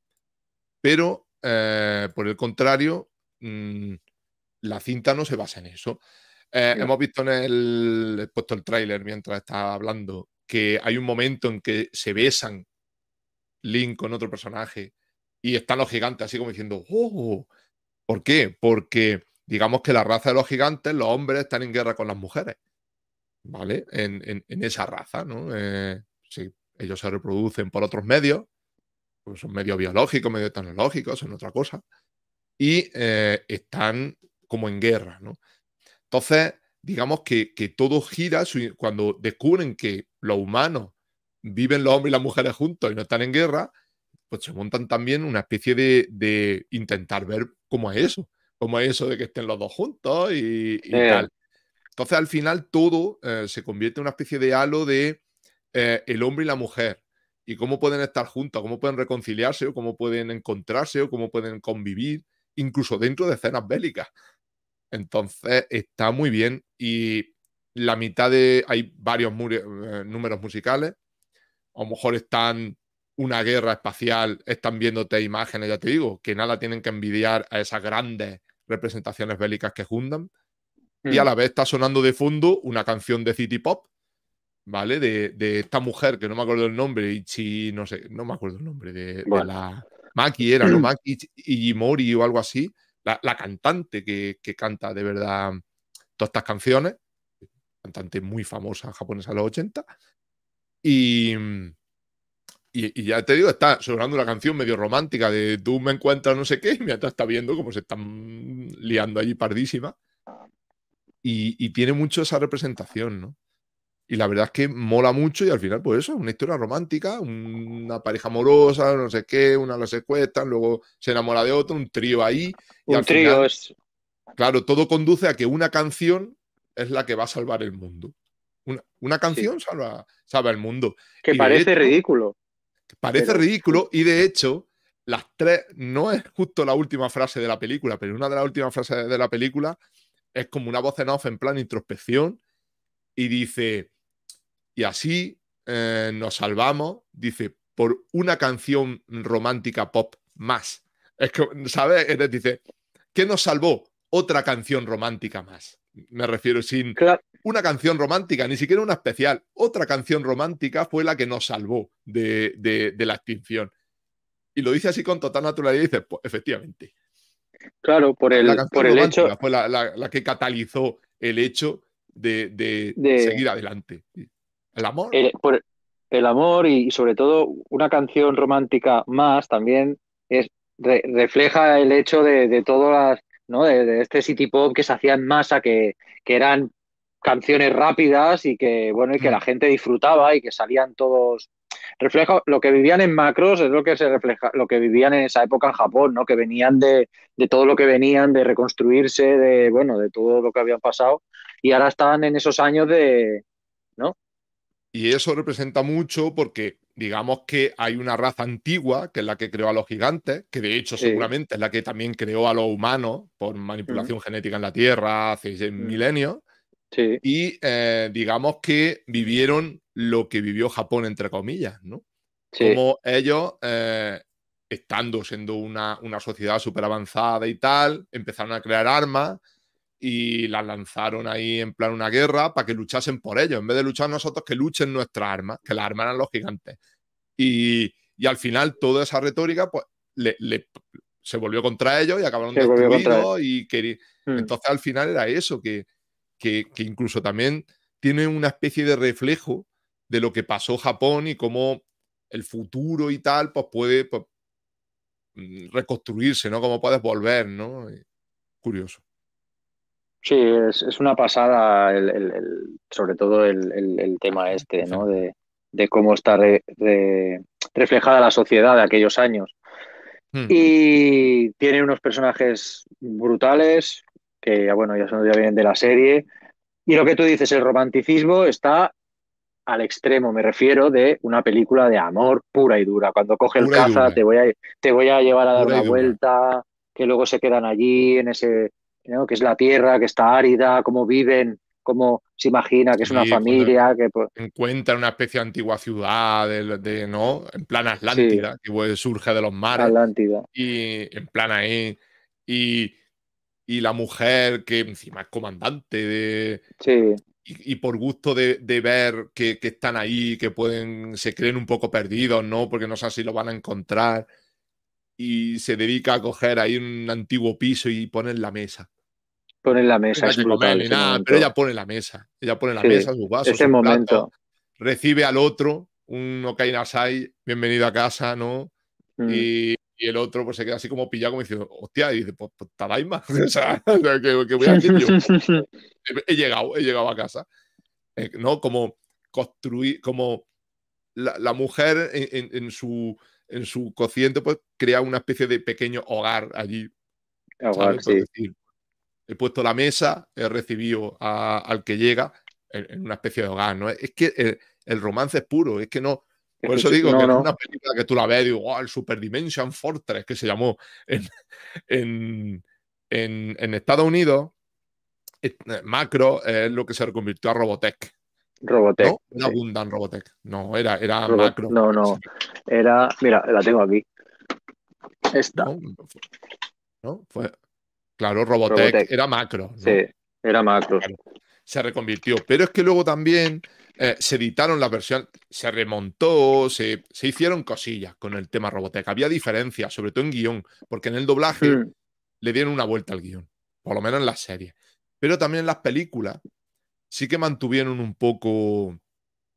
pero eh, por el contrario, mm, la cinta no se basa en eso. Eh, hemos visto en el. He puesto el tráiler mientras estaba hablando que hay un momento en que se besan Link con otro personaje y están los gigantes así como diciendo, ¡Oh! ¿Por qué? Porque digamos que la raza de los gigantes, los hombres están en guerra con las mujeres, ¿vale? En, esa raza, ¿no? Eh, si ellos se reproducen por otros medios, pues son medios biológicos, medios tecnológicos, son otra cosa, y eh, están como en guerra, ¿no? Entonces, digamos que, todo gira cuando descubren que los humanos viven los hombres y las mujeres juntos y no están en guerra, pues, se montan también una especie de, intentar ver cómo es eso, cómo es eso de que estén los dos juntos y, eh. tal. Entonces al final todo eh, se convierte en una especie de halo de eh, el hombre y la mujer y cómo pueden estar juntos, cómo pueden reconciliarse o cómo pueden encontrarse o cómo pueden convivir, incluso dentro de escenas bélicas. Entonces está muy bien y la mitad de... hay varios números musicales, a lo mejor están una guerra espacial, están viéndote imágenes, ya te digo, que nada tienen que envidiar a esas grandes representaciones bélicas que juntan. Y a mm. la vez está sonando de fondo una canción de City Pop, ¿vale? De, esta mujer que no me acuerdo el nombre, Ichi, no sé, no me acuerdo el nombre, de, la Maki era, ¿no? Mm. Maki Ijimori o algo así, la, cantante que, que, canta de verdad todas estas canciones, cantante muy famosa japonesa de los 80. Y mm, y, ya te digo, está sobrando una canción medio romántica de tú me encuentras no sé qué, y mientras está viendo cómo se están liando allí pardísima. Y, tiene mucho esa representación, ¿no? Y la verdad es que mola mucho y al final, pues eso, es una historia romántica, una pareja amorosa, no sé qué, una la secuestran, luego se enamora de otro, un trío ahí. un trío es... Claro, todo conduce a que una canción es la que va a salvar el mundo. Una, canción salva, salva, el mundo. Que parece ridículo. Parece ridículo y de hecho, las tres, no es justo la última frase de la película, pero una de las últimas frases de la película es como una voz en off en plan introspección y dice, y así eh, nos salvamos, dice, por una canción romántica pop más. Es que, ¿sabes? Dice, ¿qué nos salvó? Otra canción romántica más. Me refiero sin una canción romántica, ni siquiera una especial. Otra canción romántica fue la que nos salvó de, la extinción. Y lo dice así con total naturalidad y dice, pues, efectivamente. Claro, por el, por el hecho. Fue la, que catalizó el hecho de, seguir adelante. El amor. El, amor y, sobre todo una canción romántica más también es, refleja el hecho de todas las ¿no? De, este city pop que se hacía en masa, que, eran canciones rápidas y que, bueno, y que la mm. gente disfrutaba y que salían todos reflejo lo que vivían en macros es lo que se refleja lo que vivían en esa época en Japón no que venían de, de, todo lo que venían de reconstruirse de bueno de todo lo que habían pasado y ahora están en esos años de no y eso representa mucho porque digamos que hay una raza antigua, que es la que creó a los gigantes, que de hecho seguramente es la que también creó a los humanos por manipulación genética en la Tierra hace mm. milenios. Y eh, digamos que vivieron lo que vivió Japón, entre comillas, ¿no? Como ellos, eh, estando siendo una, una sociedad súper avanzada y tal, empezaron a crear armas, y las lanzaron ahí en plan una guerra para que luchasen por ellos, en vez de luchar nosotros, que luchen nuestras armas, que la armaran los gigantes. Y, al final toda esa retórica pues, se volvió contra ellos y acabaron destruidos. Hmm. Entonces al final era eso, que, que, incluso también tiene una especie de reflejo de lo que pasó Japón y cómo el futuro y tal pues puede pues, mm, reconstruirse, ¿no? Cómo puedes volver, ¿no? Curioso. Sí, es, una pasada, el, sobre todo el, tema este, ¿no? De, cómo está reflejada la sociedad de aquellos años. Hmm. Y tiene unos personajes brutales, que bueno, ya, son, ya vienen de la serie. Y lo que tú dices, el romanticismo está al extremo, me refiero, de una película de amor pura y dura. Cuando coge el caza, te voy, a, te voy a llevar a dar una vuelta, que luego se quedan allí en ese que es la tierra, que está árida, cómo viven, cómo se imagina que es una pues, eh, familia. Que, pues Encuentra una especie de antigua ciudad, de, ¿no? En plan Atlántida, que pues, surge de los mares. Atlántida. Y en plan ahí. Y, la mujer, que encima es comandante de. Y, por gusto de, ver que, están ahí, que pueden, se creen un poco perdidos, ¿no? Porque no saben si lo van a encontrar. Y se dedica a coger ahí un antiguo piso y poner la mesa. Pone la mesa. No nada, pero ella pone la mesa. Ella pone la mesa, sus vasos. Ese su momento. recibe al otro un okainasai, bienvenido a casa, ¿no? Mm. Y, el otro pues se queda así como pillado, como diciendo, hostia, y dice, pues, pues tabaima, o sea, que, que voy a yo. he llegado, he llegado a casa. Eh, ¿No? Como construir, como la, la mujer en, en, su, en su cociente, pues crea una especie de pequeño hogar allí. Hogar, sí he puesto la mesa, he recibido al que llega en, una especie de hogar, Es que el, romance es puro, es que no, por eso digo que no. es una película que tú la ves y digo, oh, el Super Dimension Fortress, que se llamó en, Estados Unidos, eh, Macro es lo que se reconvirtió a Robotech. Robotech. No, era Robotech. No, era, Macro. No, no. Era, mira, la tengo aquí. Esta. no, fue, Claro, Robotech, era macro. Sí, era macro. se reconvirtió. Pero es que luego también eh, se editaron la versión, se remontó, se, hicieron cosillas con el tema Robotech. Había diferencias, sobre todo en guión, porque en el doblaje hmm. le dieron una vuelta al guión, por lo menos en la serie. Pero también en las películas sí que mantuvieron un poco,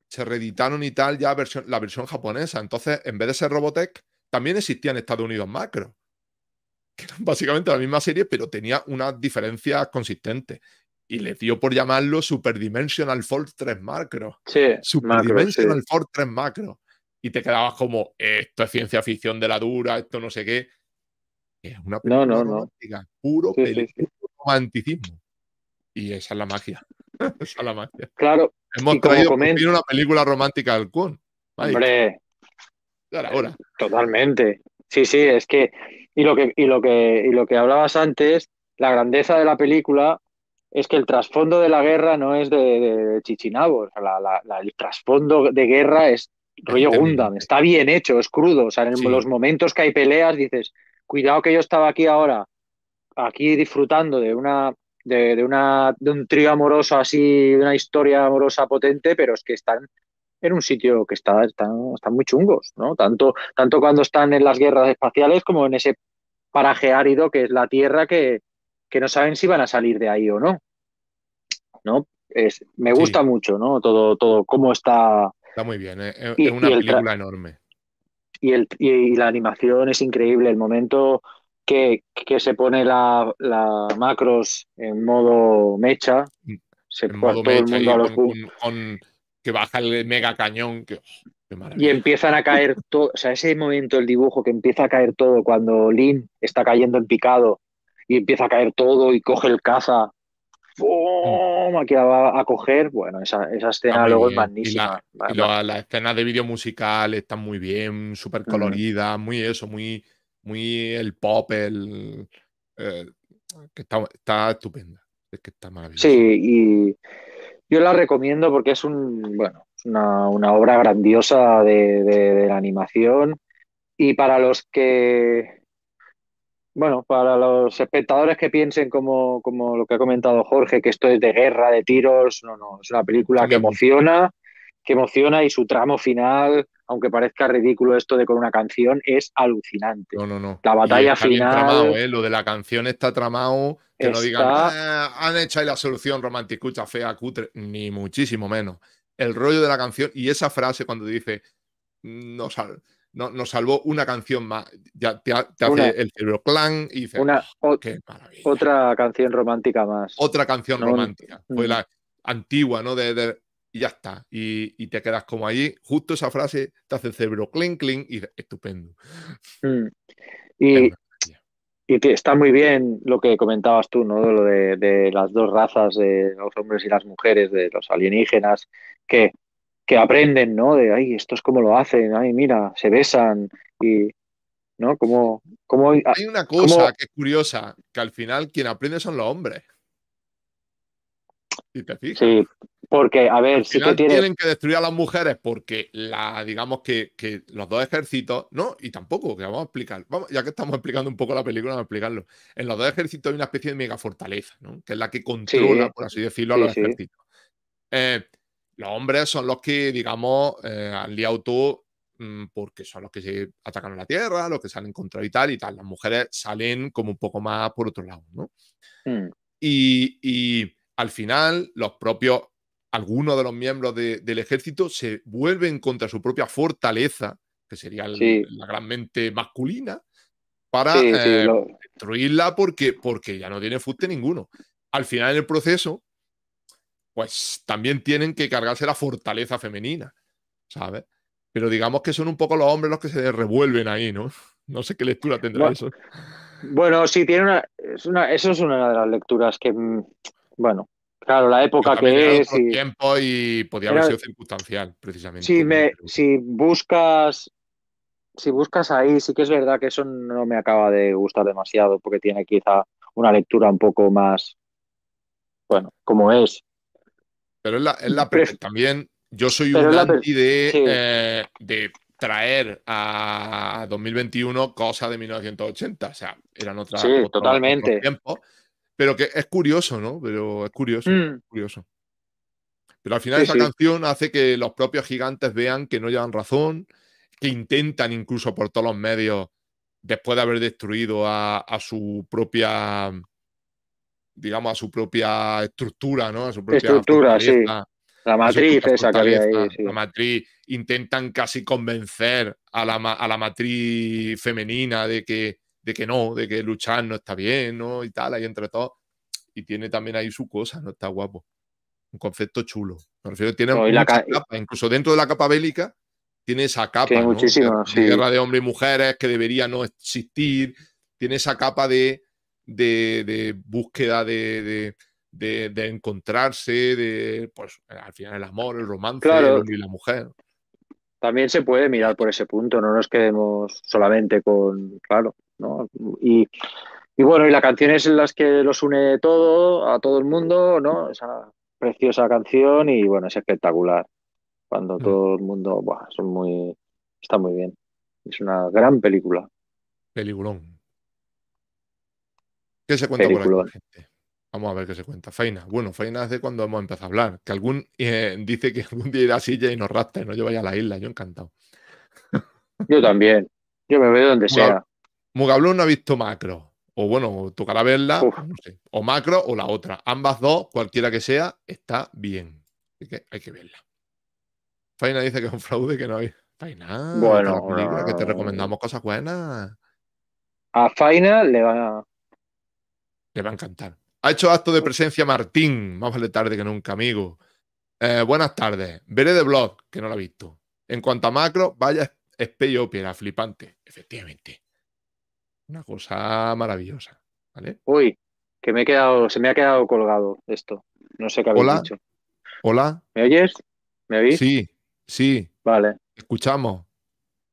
se reeditaron y tal ya la versión japonesa. Entonces, en vez de ser Robotech, también existía en Estados Unidos Macro básicamente la misma serie, pero tenía una diferencia consistente Y le dio por llamarlo Superdimensional 3 Macro. Sí, Superdimensional sí. 3 Macro. Y te quedabas como, esto es ciencia ficción de la dura, esto no sé qué. Es una película no, no, puro romanticismo. Y esa es la magia. esa es la magia. Claro. Hemos traído una película romántica al Hombre. ahora. Totalmente. Sí, sí, es que y lo que, y lo que, y lo que hablabas antes, la grandeza de la película es que el trasfondo de la guerra no es de, Chichinabo, la, el trasfondo de guerra es rollo Gundam, está bien hecho, es crudo, o sea, en los momentos que hay peleas dices, cuidado que yo estaba aquí ahora, aquí disfrutando de una de, de una de un trío amoroso así, una historia amorosa potente, pero es que están en un sitio que está, están, muy chungos, ¿no? Tanto, tanto cuando están en las guerras espaciales como en ese paraje árido que es la Tierra que, no saben si van a salir de ahí o no. ¿No? Es, me gusta mucho, ¿no? Todo, todo, cómo está. Está muy bien, eh, eh, es, una película enorme. Y, el, y, la animación es increíble, el momento que, que se pone la, la, macros en modo mecha, mm, se pone todo el mundo a los que baja el mega cañón. Oh, y empiezan a caer todo, o sea, ese momento del dibujo que empieza a caer todo cuando Lin está cayendo en picado y empieza a caer todo y coge el caza. ¡Bum! Aquí va a coger. Bueno, esa, esa escena luego es magnífica. Y la, de vídeo musical están muy bien, súper colorida muy eso, muy, muy el pop, el. Eh, que está, está estupenda. Es que está maravillosa. Sí, y yo la recomiendo porque es un, bueno, una, una obra grandiosa de, la animación y para los que, bueno, para los espectadores que piensen como, como lo que ha comentado Jorge, que esto es de guerra, de tiros, no, no, es una película que emociona, que emociona y su tramo final, aunque parezca ridículo esto de con una canción, es alucinante. No, no, no. La batalla final. ¿eh? Lo de la canción está tramado. Que no digan, ah, han hecho ahí la solución romántica, fea, cutre, ni muchísimo menos. El rollo de la canción y esa frase cuando dice, no nos salvó una canción más. Ya te, hace el cerebro clan y dice una, qué Otra canción romántica más. Otra canción romántica. Fue mm. la antigua, ¿no? y ya está. Y, te quedas como ahí justo esa frase te hace el cerebro clink, clink y estupendo. Mm. Y, está muy bien lo que comentabas tú, ¿no? De lo de, las dos razas, de los hombres y las mujeres, de los alienígenas, que, aprenden, ¿no? De, ay, esto es como lo hacen, ay, mira, se besan y... ¿No? Como, como, ah, Hay una cosa que es curiosa, que al final quien aprende son los hombres. y te fijas. Sí, porque, a ver, si sí tienen que destruir a las mujeres porque la, digamos que, los dos ejércitos, no, y tampoco, que vamos a explicar, ya que estamos explicando un poco la película, vamos a explicarlo. En los dos ejércitos hay una especie de mega fortaleza, ¿no? Que es la que controla, por así decirlo, a los ejércitos. Eh, los hombres son los que, digamos, eh, han liado todo mm, porque son los que se atacan a la tierra, los que salen contra y tal y tal. Las mujeres salen como un poco más por otro lado, ¿no? Mm. Y, y al final, los propios algunos de los miembros del ejército se vuelven contra su propia fortaleza, que sería la gran mente masculina, para eh, destruirla porque, porque ya no tiene fuste ninguno. Al final del proceso, pues también tienen que cargarse la fortaleza femenina, ¿sabes? Pero digamos que son un poco los hombres los que se revuelven ahí, ¿no? No sé qué lectura tendrá eso. Bueno, sí, tiene una, una, Eso es una de las lecturas que. Mm, bueno, Claro, la época que es. Y... tiempo y podía haber sido circunstancial, precisamente. Si, me, si buscas. Si buscas ahí, sí que es verdad que eso no me acaba de gustar demasiado, porque tiene quizá una lectura un poco más. Bueno, como es. Pero es la, es la también. Yo soy un anti eh, de, traer a 2021 cosa de 1980. O sea, eran otras. Sí, totalmente. Pero que es curioso, ¿no? Pero es curioso, mm. curioso. Pero al final esa canción hace que los propios gigantes vean que no llevan razón, que intentan incluso por todos los medios, después de haber destruido a, su propia, digamos, a su propia estructura, ¿no? A su propia estructura, sí. La matriz esa que había ahí. La matriz, intentan casi convencer a la, a la matriz femenina de que, de que no, de que luchar no está bien, ¿no? Y tal, ahí entre todos. Y tiene también ahí su cosa, ¿no? Está guapo. Un concepto chulo. refiero, tiene capa. Incluso dentro de la capa bélica, tiene esa capa. Tiene Guerra de hombres y mujeres que debería no existir. Tiene esa capa de, de, búsqueda de, de encontrarse, de pues al final el amor, el romance, hombre y la mujer. También se puede mirar por ese punto, no nos quedemos solamente con, claro, y, bueno, y la canción es las que los une todo, a todo el mundo, ¿no? Esa preciosa canción y bueno, es espectacular. Cuando mm. todo el mundo, buah, son muy, está muy bien. Es una gran película. Peliculón. ¿Qué se cuenta por Vamos a ver qué se cuenta. Faina. Bueno, Faina de cuando hemos empezado a hablar. Que algún eh, dice que algún día irá a Silla y nos rapta y nos lleva a la isla. Yo encantado. Yo también. Yo me veo donde sea. Mugablón no ha visto macro. O bueno, tocará verla, o macro o la otra. Ambas dos, cualquiera que sea, está bien. Así que hay que verla. Faina dice que es un fraude que no hay. Faina, bueno, que te eh, recomendamos cosas buenas. A Faina le va a... Le va a encantar. Ha hecho acto de presencia Martín, más vale tarde que nunca, amigo. Eh, buenas tardes. Veré de blog, que no la ha visto. En cuanto a macro, vaya Space Opera, flipante. Efectivamente. Una cosa maravillosa, ¿vale? Uy, que me he quedado, se me ha quedado colgado esto. No sé qué habéis ¿Hola? dicho. Hola. ¿Me oyes? ¿Me oís? Sí, sí. Vale. Escuchamos.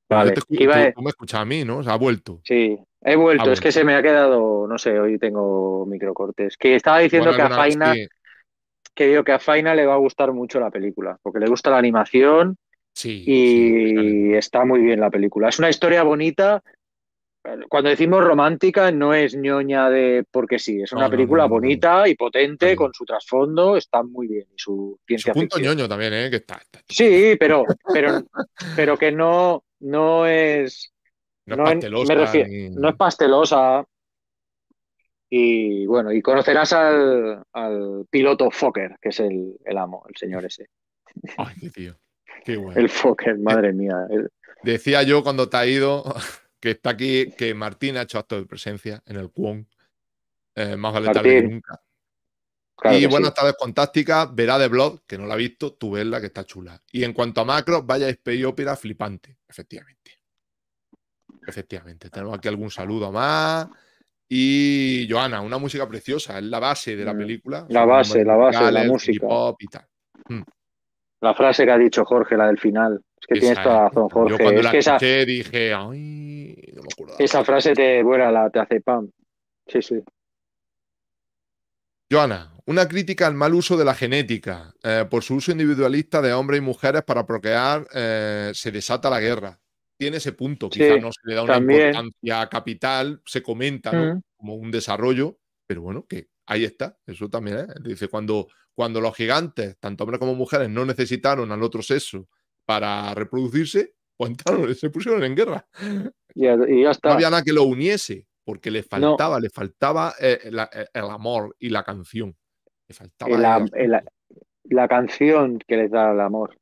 Vale. E- me escuchas a mí, ¿no? ha vuelto. Sí, he vuelto. es que se me ha quedado, no sé, hoy tengo microcortes. Que estaba diciendo que a Faina, que... digo que a Faina le va a gustar mucho la película, porque le gusta la animación. y está muy bien la película. Es una historia bonita cuando decimos romántica no es ñoña de porque sí, es una película bonita y potente con su trasfondo, está muy bien y su punto ñoño también, ¿eh? Que está, Sí, pero, pero, pero que no, no es no es pastelosa, no es pastelosa. Y bueno, y conocerás al, piloto Fokker, que es el, amo, el señor ese. Ay, tío. Qué bueno. El Fokker, madre mía. Decía yo cuando te ha ido que está aquí, que Martín ha hecho acto de presencia en el Cuon. Eh, más vale tarde que nunca. y buenas tardes fantásticas. verá de blog, que no la ha visto, tú verla que está chula. Y en cuanto a Macro, vaya despedida ópera flipante, efectivamente. Efectivamente, tenemos aquí algún saludo más. Y Joana, una música preciosa, es la base de la mm, película. La base, la base de la música. Mm. La frase que ha dicho Jorge, la del final que tienes toda razón, Jorge. Yo cuando la que dije, ay, no me acuerdo. Esa frase te, vuela, la, te hace pan. Sí, sí. Joana, una crítica al mal uso de la genética. Eh, por su uso individualista de hombres y mujeres para procrear, eh, se desata la guerra. Tiene ese punto, quizá no se le da una importancia capital, se comenta mm. como un desarrollo, pero bueno, que ahí está, eso también ¿eh? Dice, cuando, cuando los gigantes, tanto hombres como mujeres, no necesitaron al otro sexo para reproducirse, pues o se pusieron en guerra. No había nada que lo uniese, porque le faltaba, le faltaba eh, eh, el, amor y la canción. Le faltaba la, canción que les da el amor.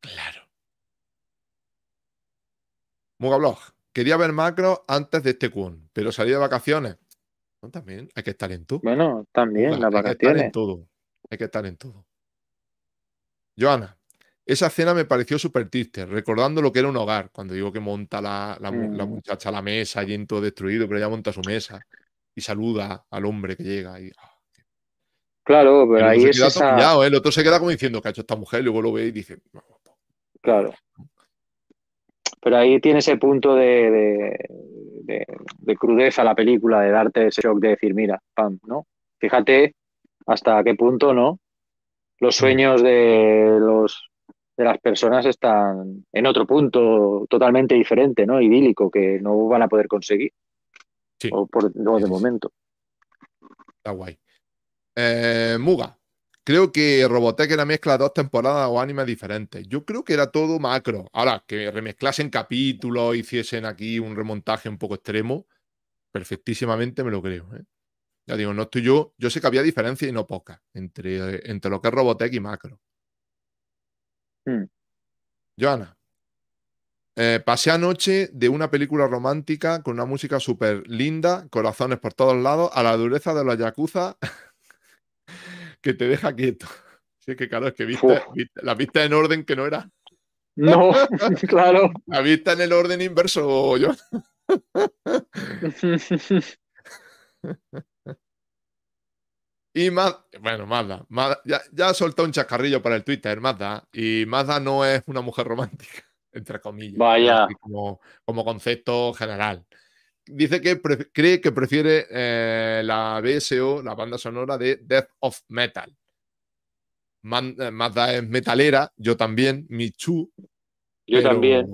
Claro. Mugablog. Quería ver macro antes de este Kun, pero salí de vacaciones. también hay que estar en todo. Bueno, también la las vacaciones. Hay que estar en todo. Hay que estar en todo. Joana. Esa escena me pareció súper triste, recordando lo que era un hogar, cuando digo que monta la, mm. muchacha a la mesa, y en todo destruido, pero ella monta su mesa y saluda al hombre que llega. Ah, claro, pero, ahí es ¿eh? El otro se queda como diciendo que ha hecho esta mujer, luego lo ve y dice... Claro. Pero ahí tiene ese punto de, de, crudeza la película, de darte ese shock de decir, mira, pam, ¿no? Fíjate hasta qué punto, ¿no? Los mm. sueños de los las personas están en otro punto totalmente diferente, ¿no? Idílico, que no van a poder conseguir. Sí. O por no, de momento. Está guay. Eh, Muga, creo que Robotech era mezcla de dos temporadas o anime diferentes. Yo creo que era todo macro. Ahora, que remezclasen capítulos, hiciesen aquí un remontaje un poco extremo, perfectísimamente me lo creo. ¿eh? Ya digo, no estoy yo. Yo sé que había diferencia y no poca entre, entre lo que es Robotech y macro. Hmm. Joana, eh, pasé anoche de una película romántica con una música súper linda, corazones por todos lados, a la dureza de la yakuza que te deja quieto. Sí, que claro, es que viste, la vista en orden que no era. No, claro. La vista en el orden inverso, yo. Y Mazda, bueno, Mazda, ya, ya, ha soltado un chascarrillo para el Twitter, Mazda, y Mazda no es una mujer romántica, entre comillas, Como, como, concepto general. Dice que cree que prefiere eh, la BSO, la banda sonora de Death of Metal. Eh, Mazda es metalera, yo también, Michu, yo también.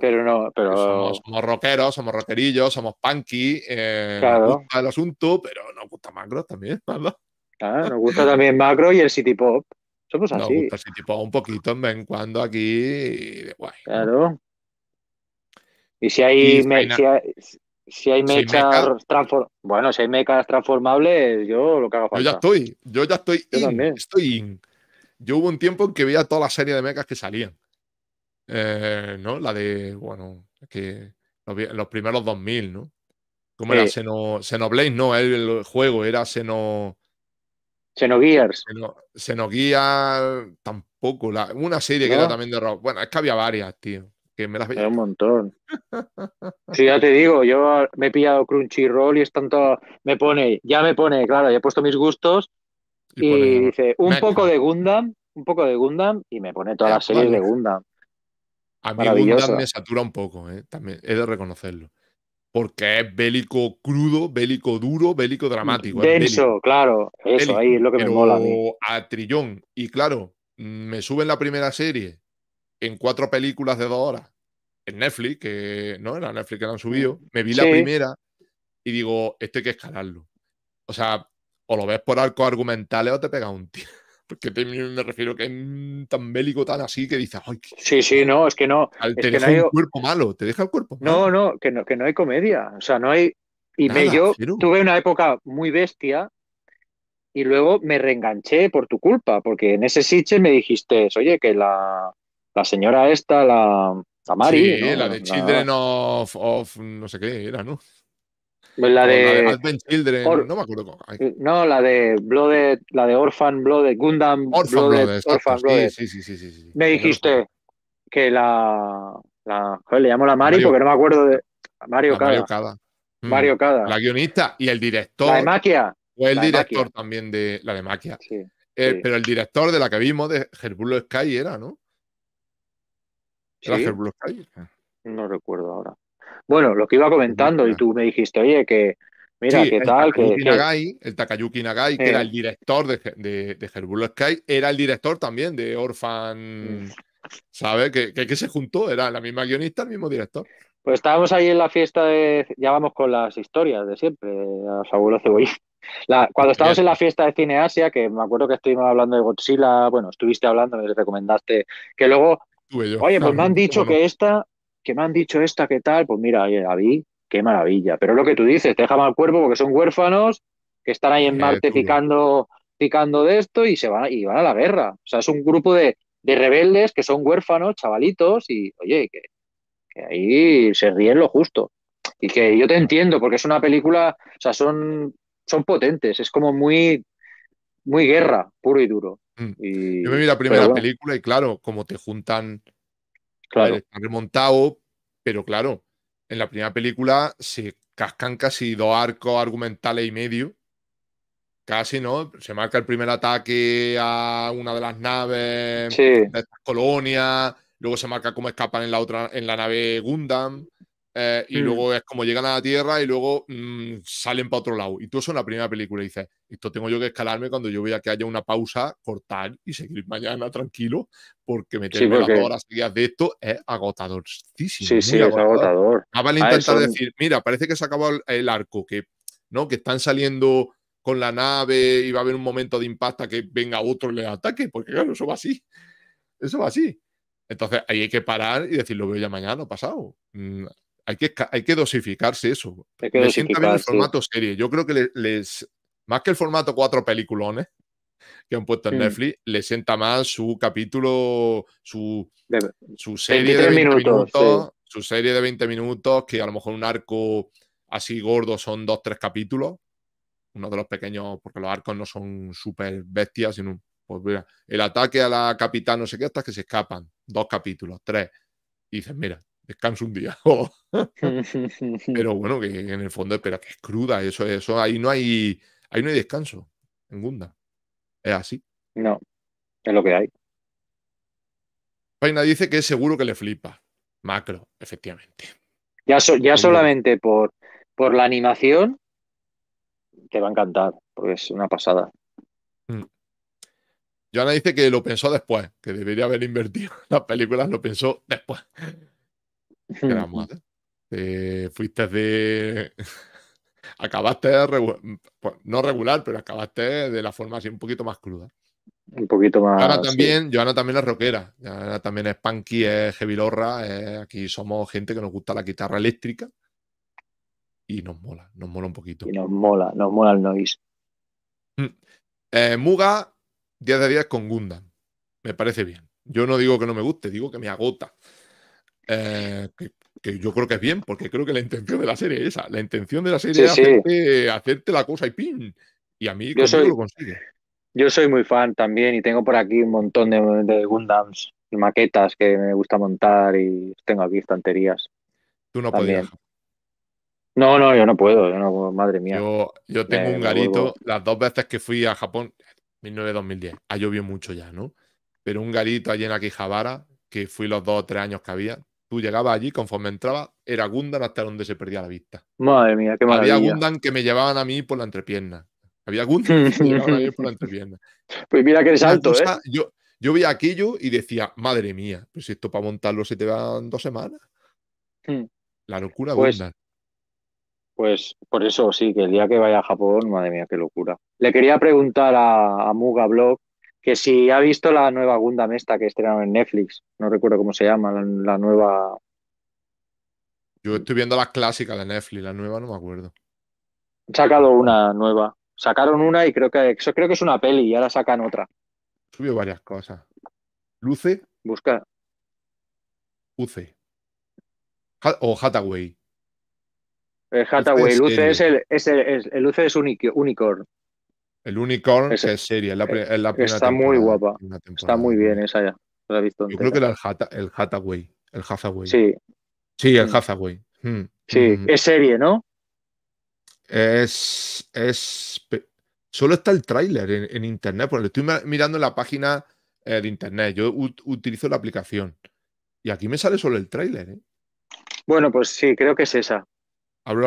pero no, pero. Somos, rockeros, somos rockerillos, somos punky. Eh, claro. Nos gusta el asunto, pero nos gusta Macro también, ¿verdad? nos gusta también Macro y el City Pop. Somos así. Nos gusta el City Pop un poquito en vez en cuando aquí. Claro. Y si hay, si hay, mechas Bueno, si hay mechas transformables, yo lo que hago Yo ya estoy. Yo ya estoy yo También. Estoy Yo hubo un tiempo en que veía toda la serie de mechas que salían. Eh, ¿no? La de, bueno, que los, primeros 2000, ¿no? Como era? Xenoblade, no, el, juego era Xeno... Xenogears. Xeno, Guía tampoco. una serie que era también de rock. Bueno, es que había varias, tío. Que me las veía. un montón. sí, ya te digo, yo me he pillado Crunchyroll y es tanto... Me pone, ya me pone, claro, ya he puesto mis gustos y, dice, un poco de Gundam, un poco de Gundam y me pone todas las series de Gundam. A mí me satura un poco, ¿eh? también he de reconocerlo. Porque es bélico crudo, bélico duro, bélico dramático. Denso, claro. Eso, ahí es lo que me mola a A trillón. Y claro, me suben la primera serie en cuatro películas de dos horas en Netflix, que no era Netflix que la han mm. subido. Me vi la primera y digo, esto hay que escalarlo. O sea, o lo ves por arcos argumentales o te pega un tío porque me refiero que es tan bélico, tan así, que dices, sí, sí, no, es que no. te deja un cuerpo malo, te deja el cuerpo No, no, que no, que no hay comedia. O sea, no hay. Y me, yo tuve una época muy bestia y luego me reenganché por tu culpa, porque en ese sitche me dijiste, oye, que la, la señora esta, la, la Mari. la de Children of, no sé qué era, ¿no? Pues la de, Children, no la de Blooded, la de Orphan Blooded, Gundam Orphan Blooded, Orphan Sí, sí, sí, sí, Me dijiste que la, joder, le llamo la Mari Mario, porque no me acuerdo de Mario cada mm. Mario cada La guionista y el director. La de Maquia. Fue el director también de la de Maquia. Eh, pero el director de la que vimos de Herbulo Sky era, ¿no? Era Herbulo Sky. No recuerdo ahora. Bueno, lo que iba pues comentando y tú me dijiste, oye, que mira, ¿qué tal? Que, el Takayuki Nagai, que eh. era el director de, de, Sky, era el director también de Orphan, ¿sabes? Que, se juntó, era la misma guionista, el mismo director. Pues estábamos ahí en la fiesta de, ya vamos con las historias de siempre, a abuelos Cebollín. La, cuando estábamos en la fiesta de Cine Asia, que me acuerdo que estuvimos hablando de Godzilla, bueno, estuviste hablando, me recomendaste, que luego, oye, pues me han dicho que esta que me han dicho esta, ¿Qué tal, pues mira, eh, David, qué maravilla. Pero lo que tú dices, te deja mal cuerpo porque son huérfanos que están ahí en Marte picando, de esto y se van, y a la guerra. O sea, es un grupo de, rebeldes que son huérfanos, chavalitos, y oye, que, ahí se ríen lo justo. Y que yo te entiendo, porque es una película, o sea, son, son potentes, es como muy, muy guerra, puro y duro. Mm. yo me vi la primera película y claro, como te juntan Claro. remontado, pero claro, en la primera película se cascan casi dos arcos argumentales y medio. Casi, ¿no? Se marca el primer ataque a una de las naves de estas colonias, luego se marca cómo escapan en la otra, en la nave Gundam. Eh, y mm. luego es como llegan a la Tierra y luego mm, salen para otro lado. Y tú eso en la primera película dices, esto tengo yo que escalarme cuando yo vea que haya una pausa, cortar y seguir mañana tranquilo, porque meterme tengo las horas de esto es agotador. Sí, sí, es agotador. Ah, intentar decir, mira, parece que se ha acabado el, arco, que, ¿no? que están saliendo con la nave y va a haber un momento de impacto que venga otro y le ataque, porque claro, eso va así. Eso va así. Entonces ahí hay que parar y decir, lo veo ya mañana o pasado. Mm, hay que, dosificarse eso. le sienta bien el formato serie. Yo creo que les, más que el formato cuatro peliculones que han puesto en Netflix, le sienta más su capítulo, su, su serie de 20 minutos, su serie de 20 minutos, que a lo mejor un arco así gordo son dos, tres capítulos. Uno de los pequeños, porque los arcos no son súper bestias, sino pues el ataque a la capital, no sé qué, hasta que se escapan, dos capítulos, tres. Y dices, mira, descanso un día. Pero bueno, que en el fondo, espera, que es cruda, eso, eso, ahí no hay, ahí no hay descanso en Gunda. Es así. No, es lo que hay. Paina dice que es seguro que le flipa. Macro, efectivamente. Ya, ya solamente por, por la animación te va a encantar, porque es una pasada. Mm. Joana dice que lo pensó después, que debería haber invertido las películas, lo pensó después. Eh, fuiste de. acabaste, pues, no regular, pero acabaste de la forma así un poquito más cruda. Un poquito más. Joana también, Yo también es rockera. Joana también es punky, es heavy lorra. aquí somos gente que nos gusta la guitarra eléctrica. Y nos mola, nos mola un poquito. Y nos mola, nos mola el noise. Mm. Eh, Muga, 10 de 10 con Gundam. Me parece bien. Yo no digo que no me guste, digo que me agota. Eh, que, yo creo que es bien, porque creo que la intención de la serie es esa. La intención de la serie es hacerte, la cosa y pin. Y a mí yo soy, lo consigue. Yo soy muy fan también y tengo por aquí un montón de, Gundams, maquetas que me gusta montar y tengo aquí estanterías. Tú no puedes podías. No, no, yo no puedo, madre mía. Yo, tengo un garito, las dos veces que fui a Japón, 2009-2010, ha llovido mucho ya, ¿no? Pero un garito allí en Akihabara, que fui los dos o tres años que había, Tú llegabas allí, conforme entraba, era Gundam hasta donde se perdía la vista. Madre mía, qué maravilla. Había Gundam que me llevaban a mí por la entrepierna. Había Gundam que me llevaban a mí por la entrepierna. Pues mira que eres alto, ¿eh? Yo, veía aquello y decía, madre mía, pues esto para montarlo se te van dos semanas. Hmm. La locura pues, Gundam. Pues por eso sí, que el día que vaya a Japón, madre mía, qué locura. Le quería preguntar a, MugaBlog Muga que si ha visto la nueva Gundam esta que estrenaron en Netflix, no recuerdo cómo se llama, la, nueva... Yo estoy viendo las clásicas de Netflix, la nueva no me acuerdo. Han sacado una nueva. Sacaron una y creo que creo que es una peli y ahora sacan otra. Subió varias cosas. Luce. Busca. Luce. O Hathaway. El Hathaway. Este Luce es el, es Luce es unicorn. El Unicorn, es, serie, la, e Está muy guapa. Está muy bien esa ya. Yo creo que era el, Hathaway. El Hathaway. Sí. el mm. Hathaway. Mm, sí, mm, es serie, ¿no? Es. Solo está el tráiler en, internet, porque le estoy mirando en la página eh, de internet. Yo utilizo la aplicación. Y aquí me sale solo el tráiler. ¿eh? Bueno, pues sí, creo que es esa.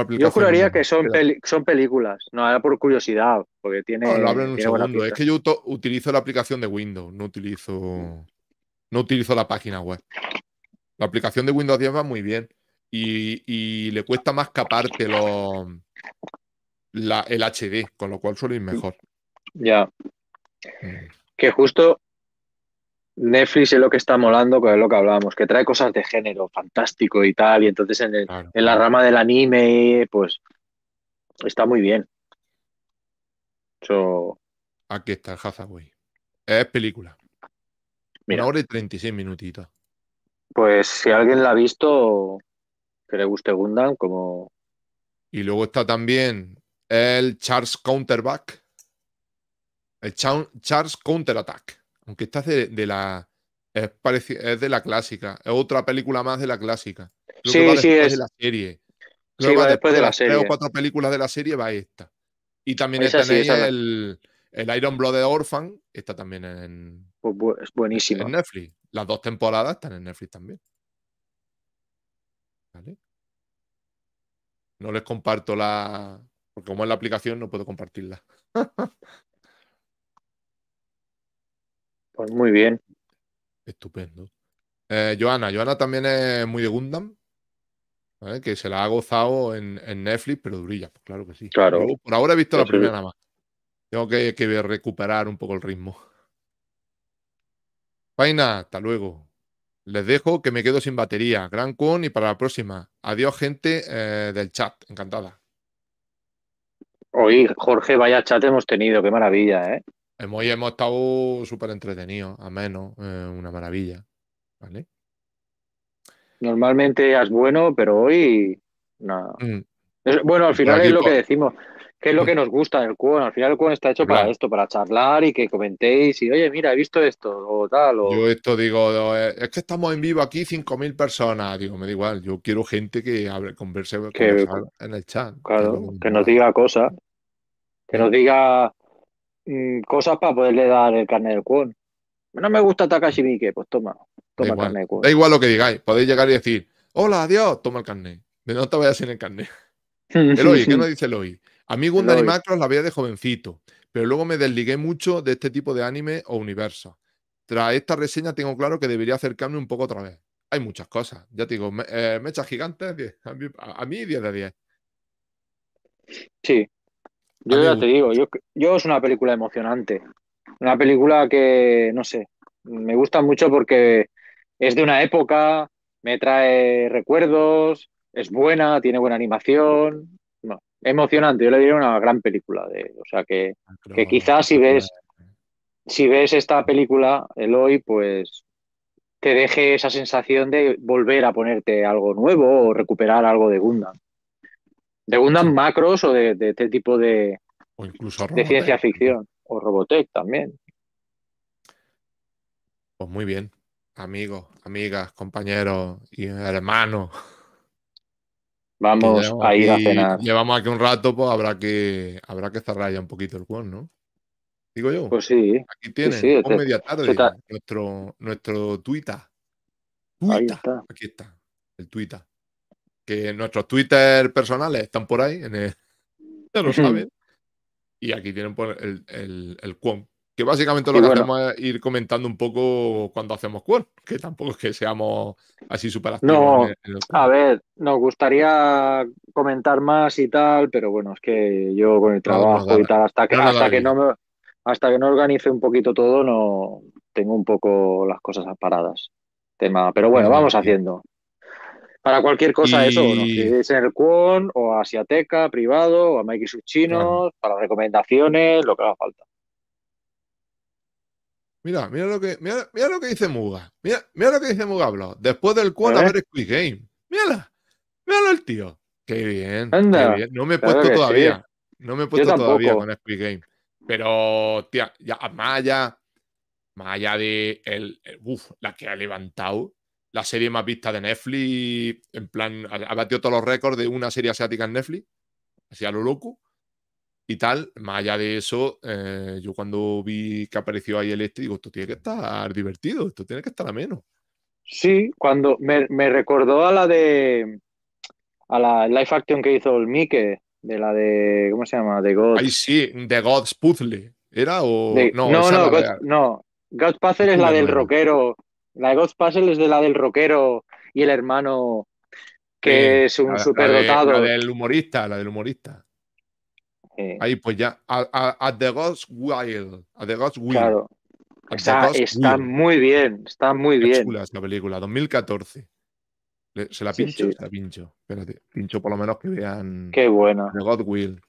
Yo juraría que son, son películas. No, era por curiosidad, porque tiene. Es que yo utilizo la aplicación de Windows, no utilizo. No utilizo la página web. La aplicación de Windows 10 va muy bien. Y, le cuesta más caparte los, el HD, con lo cual suele ir mejor. Ya. Mm. Que justo Netflix es lo que está molando, que es lo que hablábamos, que trae cosas de género, fantástico y tal, y entonces en, la rama del anime, pues está muy bien. Aquí está el Hathaway. Es película. Una hora y 36 minutitos. Pues si alguien la ha visto, que le guste Gundam, como... Y luego está también el Charles Counterback. El Charles Counterattack. Aunque esta es de, la. de la clásica. Es otra película más de la clásica. sí, sí, es. De la serie. sí, va después, de la, serie. o cuatro películas de la serie va esta. Y también pues está el, el, Iron de Orphan. Está también en. Pues es En Netflix. Las dos temporadas están en Netflix también. ¿Vale? No les comparto la. Porque como es la aplicación, no puedo compartirla. Pues muy bien. Estupendo. Eh, Joana, Joana también es muy de Gundam, que se la ha gozado en, Netflix, pero brilla, pues claro que sí. Claro. por ahora he visto la primera nada más. Tengo que, recuperar un poco el ritmo. Vaina, hasta luego. Les dejo que me quedo sin batería. Gran con y para la próxima. Adiós, gente eh, del chat. Encantada. Oye, Jorge, vaya chat hemos tenido. Qué maravilla, ¿eh? Em, hemos, hemos estado súper entretenidos, ameno, menos una maravilla. ¿Vale? Normalmente es bueno, pero hoy. No. Mm. bueno, al final es lo que decimos, ¿Qué es lo que nos gusta del cuón? Al final el cuón está hecho para esto, para charlar y que comentéis y, oye, mira, he visto esto o tal. Yo esto digo, es que estamos en vivo aquí 5.000 personas. Digo, me da igual, yo quiero gente que hable, converse en el chat. Claro, que nos diga cosas. Que nos diga eh, cosas para poderle dar el carnet del cuón. No me gusta Takashi que pues toma, toma el carnet Da igual lo que digáis, podéis llegar y decir, hola, adiós, toma el carnet. De no te vayas sin el carnet. Eloy, ¿qué nos dice Eloy? A mí Gundam y Macros la veía de jovencito, pero luego me desligué mucho de este tipo de anime o universo. Tras esta reseña tengo claro que debería acercarme un poco otra vez. Hay muchas cosas. Ya te digo, eh, mechas gigantes, a mí, a mí 10 de 10. Sí, yo ya te digo, yo, es una película emocionante. Una película que, no sé, me gusta mucho porque es de una época, me trae recuerdos, es buena, tiene buena animación. emocionante, yo le diría una gran película. De, o sea que, ah, quizás si ves, si ves esta película, el hoy, pues te deje esa sensación de volver a ponerte algo nuevo o recuperar algo de Gundam de Gundam Macros o de, este tipo de, incluso de ciencia ficción. O Robotech también. Pues muy bien, amigos, amigas, compañeros y hermanos. Vamos a ir a cenar. Llevamos aquí un rato, pues habrá que habrá que cerrar ya un poquito el juego, ¿no? Digo yo. Pues sí. Aquí tienes, sí, este, media este tarde, nuestro, nuestro Twitter. Ahí está. Aquí está, el Twitter que nuestros Twitter personales están por ahí, en ya lo saben. y aquí tienen pues, el, el, el Que básicamente lo que hacemos es ir comentando un poco cuando hacemos quon, que tampoco es que seamos así súper activos. a ver, nos gustaría comentar más y tal, pero bueno, es que yo con el trabajo y tal, hasta que, no, hasta que no hasta que no organice un poquito todo, no tengo un poco las cosas paradas. Tema, pero bueno, vamos haciendo para cualquier cosa eso, si es en el Quon o Asiateca, privado, o a Mike y sus chinos, para recomendaciones, lo que haga falta. Mira, mira lo que, mira, mira lo que dice Muga. Mira, mira lo que dice Muga Blo. Después del Quon a ver Squid Game. Mírala, Mírala el tío. Qué bien, No me he puesto todavía. No me he puesto todavía con Squid Game. Pero, tía, ya, más Maya más de el, la que ha levantado, la serie más vista de Netflix, en plan, ha batido todos los récords de una serie asiática en Netflix, así lo loco y tal. Más allá de eso, eh, yo cuando vi que apareció ahí el este, digo, esto tiene que estar divertido, esto tiene que estar ameno. Sí, cuando me, recordó a la de a la live action que hizo el Mike, de la de ¿cómo se llama? De God. Ahí sí, The God's Puzzle. ¿Era o no? No, no, no. God's Puzzle es la del rockero la de Ghost Puzzle es de la del rockero y el hermano que es un superdotado. La, del humorista, la del humorista. Ahí, pues ya. A, The Ghost Wild. The Ghost Wild. Está, muy bien, está muy bien. Chula esta película, 2014. Se la pincho, se la pincho. pincho por lo menos que vean. Qué buena. The Ghost Wild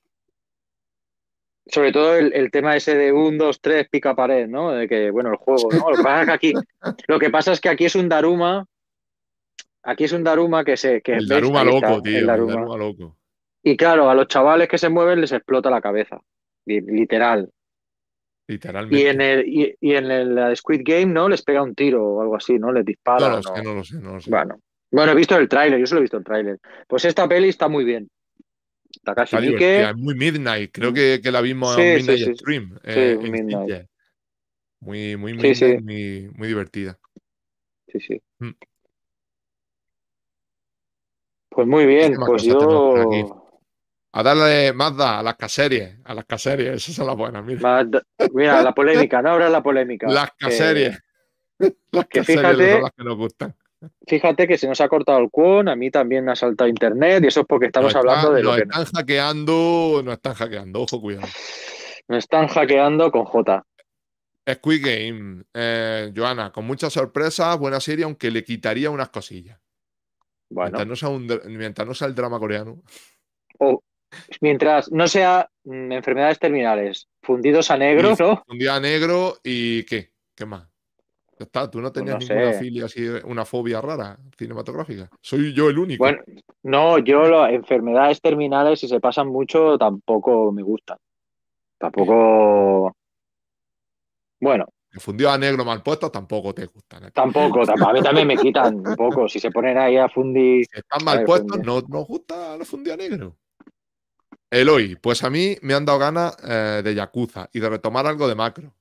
sobre todo el, tema ese de un, dos, tres, pica pared, ¿no? De que, bueno, el juego, ¿no? Lo que pasa es que aquí, lo que pasa es que aquí es un Daruma, aquí es un Daruma que se... Que el Daruma loco, tío, el Daruma. loco. Y claro, a los chavales que se mueven les explota la cabeza, literal. Literalmente. Y en, el, Squid Game, ¿no? Les pega un tiro o algo así, ¿no? Les dispara. No no. no lo no sé. Bueno, bueno he visto el tráiler, yo solo he visto el tráiler. Pues esta peli está muy bien. Es muy Midnight, creo que, que la vimos eh, en Midnight Stream. Muy, muy, muy, muy divertida. Sí, sí. Mm. Pues muy bien, pues yo. A darle Mazda a las caseries, a las caseries, esas son las buenas, mira. la polémica, no habrá la polémica. Las caseries. las que fíjate, las que nos gustan. Fíjate que se nos ha cortado el cuón, a mí también me ha saltado internet y eso es porque estamos hablando de lo, están hackeando, no están hackeando, ojo, cuidado. No están hackeando con J. Squid Game, eh, Joana, con muchas sorpresas, buena serie, aunque le quitaría unas cosillas. Mientras no sea, el drama coreano. mientras no sea mm, enfermedades terminales, fundidos a negro, ¿no? Fundido a negro y ¿qué? ¿Qué más? tú no pues tenías ninguna filia así, eh, una fobia rara cinematográfica. Soy yo el único. Bueno, no, yo las enfermedades terminales, si se pasan mucho, tampoco me gustan. Tampoco. Bueno. El fundido a negro mal puesto tampoco te gustan. Tampoco, a mí también me quitan un poco. Si se ponen ahí a fundir. Si están mal puestos, no nos gusta los fundidos a negro. Eloy, pues a mí me han dado ganas eh, de Yakuza y de retomar algo de macro.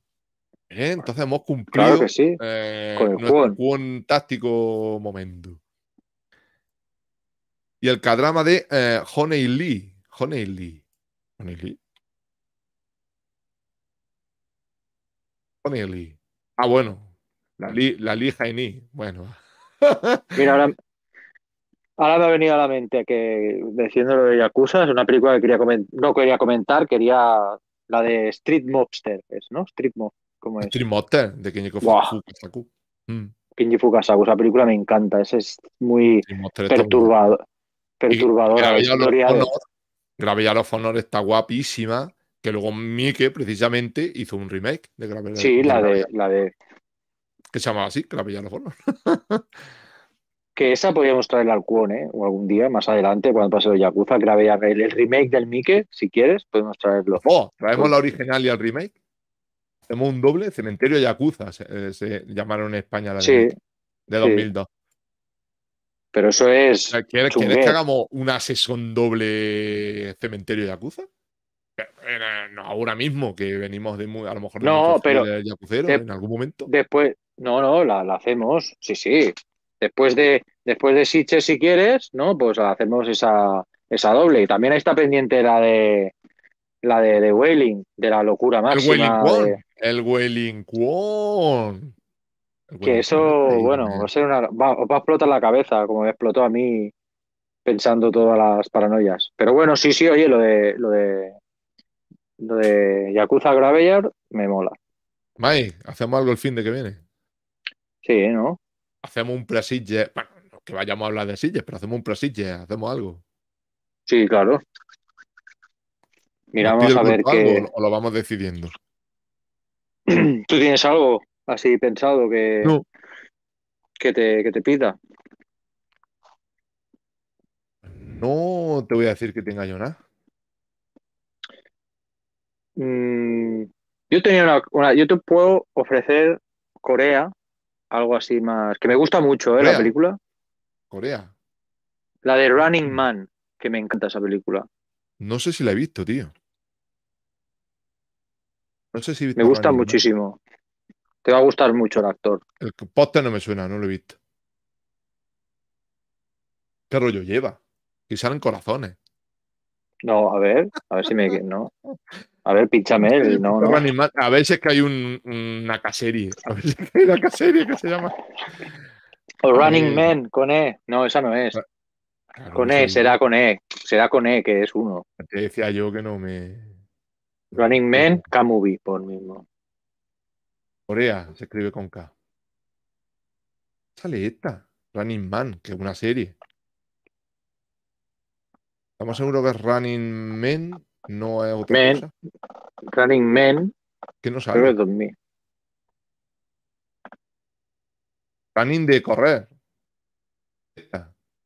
¿eh? Entonces hemos cumplido eh, con el táctico momento. Y el cadrama de eh, Honey Lee. Honey Lee. Honey Lee. Ah, bueno. La Lee, la Bueno. Mira, ahora, me ha venido a la mente que, diciendo lo de Yakuza, es una película que quería no quería comentar, quería la de Street Mobster, ¿no? Street Mobster. ¿Cómo es? de Kenji Fukasaku. Kinji mm. Kenji Fukasaku, esa película me encanta, esa es muy perturbado, perturbadora. Grave ya los Honor está guapísima, que luego Mike precisamente hizo un remake de Grave Sí, la de, la de... Que se llamaba así, Grave ya los Honor. que esa podríamos traerla al Cuon, ¿eh? O algún día, más adelante, cuando pase el Yakuza, grave el, el remake del Mike, si quieres, podemos traerlo. Oh, traemos pues la original y el remake. Hacemos un doble Cementerio Yakuza, se, eh, llamaron en España de, 2002. Pero eso es. ¿Quieres, que hagamos una sesión doble Cementerio Yakuza? Eh, no, ahora mismo, que venimos de muy, a lo mejor de no, pero en algún momento. Después, no, no, la, hacemos, sí, sí. Después de, después de Siche, si quieres, ¿no? Pues hacemos esa, esa doble. Y también está pendiente la de la de, de Wailing, de la locura máxima. El Wailing el Wellington. Que eso, bueno, va a ser una. Va, a explotar la cabeza, como me explotó a mí pensando todas las paranoias. Pero bueno, sí, sí, oye, lo de. Lo de. Lo Yakuza Graveyard me mola. May, ¿hacemos algo el fin de que viene? Sí, ¿no? Hacemos un presidio que vayamos a hablar de sillas, pero hacemos un presidge, hacemos algo. Sí, claro. Miramos a ver qué. O lo vamos decidiendo. ¿Tú tienes algo así pensado que, que, te, que pida? No te voy a decir que tenga yo nada. Mm, yo tenía una, Yo te puedo ofrecer Corea, algo así más. Que me gusta mucho, ¿eh? La película. Corea. La de Running mm. Man, que me encanta esa película. No sé si la he visto, tío. No sé si me gusta muchísimo. Te va a gustar mucho el actor. El póster no me suena, no lo he visto. ¿Qué rollo lleva? Y salen corazones. No, a ver, a ver si me. No. A ver, pínchame él. A ver si que hay una caserie. A ver si hay una caserie que se llama. O Running Man con E. No, esa no es. Ah, con E, será con E. Será con E, que es uno. Te decía yo que no me. Running Man, K-Movie, por mismo. Corea, se escribe con K. Sale esta, Running Man, que es una serie. Estamos seguros que es Running Man, no es otra cosa. Running Man. Que no sale. Creo 2000. Running de correr.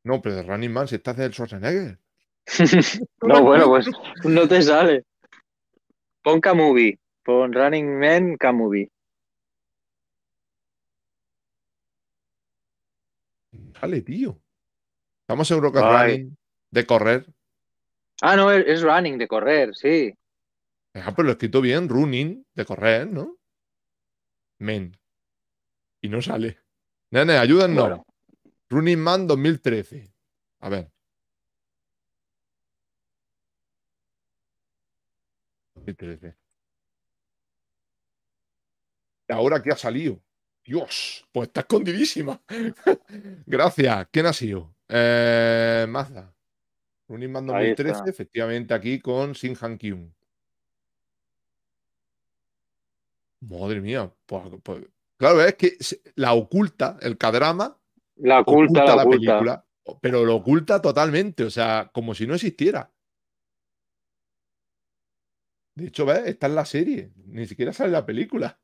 No, pero Running Man, si estás del Schwarzenegger. no, bueno, pues no te sale. Pon Camubi, Pon Running Man Camubi. Dale, tío. Estamos seguros que running de correr. Ah, no, es, running de correr, sí. Ah, pues lo he escrito bien, running de correr, ¿no? Men. Y no sale. Nene, ayúdanos. Running Man 2013. A ver. Ahora que ha salido. Dios, pues está escondidísima. Gracias. ¿Quién ha sido? Eh, Mazda. 2013, efectivamente, aquí con Sin Han Madre mía. Pues, pues, claro, es que la oculta, el cadrama. La oculta, la, película. Pero lo oculta totalmente, o sea, como si no existiera. De hecho, está en la serie, ni siquiera sale la película.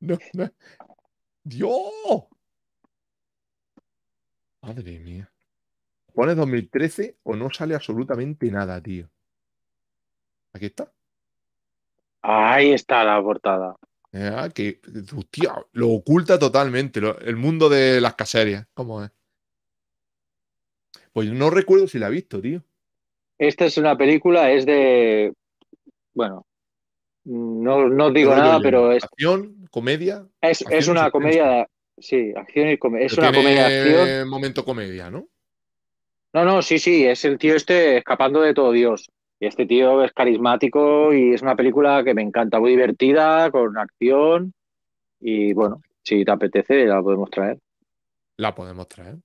No, ¡Dios! Madre mía. Pones 2013 o no sale absolutamente nada, tío. Aquí está. Ahí está la portada. Ah, que, hostia, lo oculta totalmente el mundo de las caserías. ¿Cómo es? Pues no recuerdo si la he visto, tío. Esta es una película, es de bueno, no, no digo nada, pero es. ¿Acción? ¿Comedia? Es, es una comedia, sí, acción y comedia. Es una comedia acción. momento comedia, ¿no? No, no, sí, sí, es el tío este escapando de todo Dios. Y este tío es carismático y es una película que me encanta, muy divertida, con acción. Y bueno, si te apetece, la podemos traer. La podemos traer.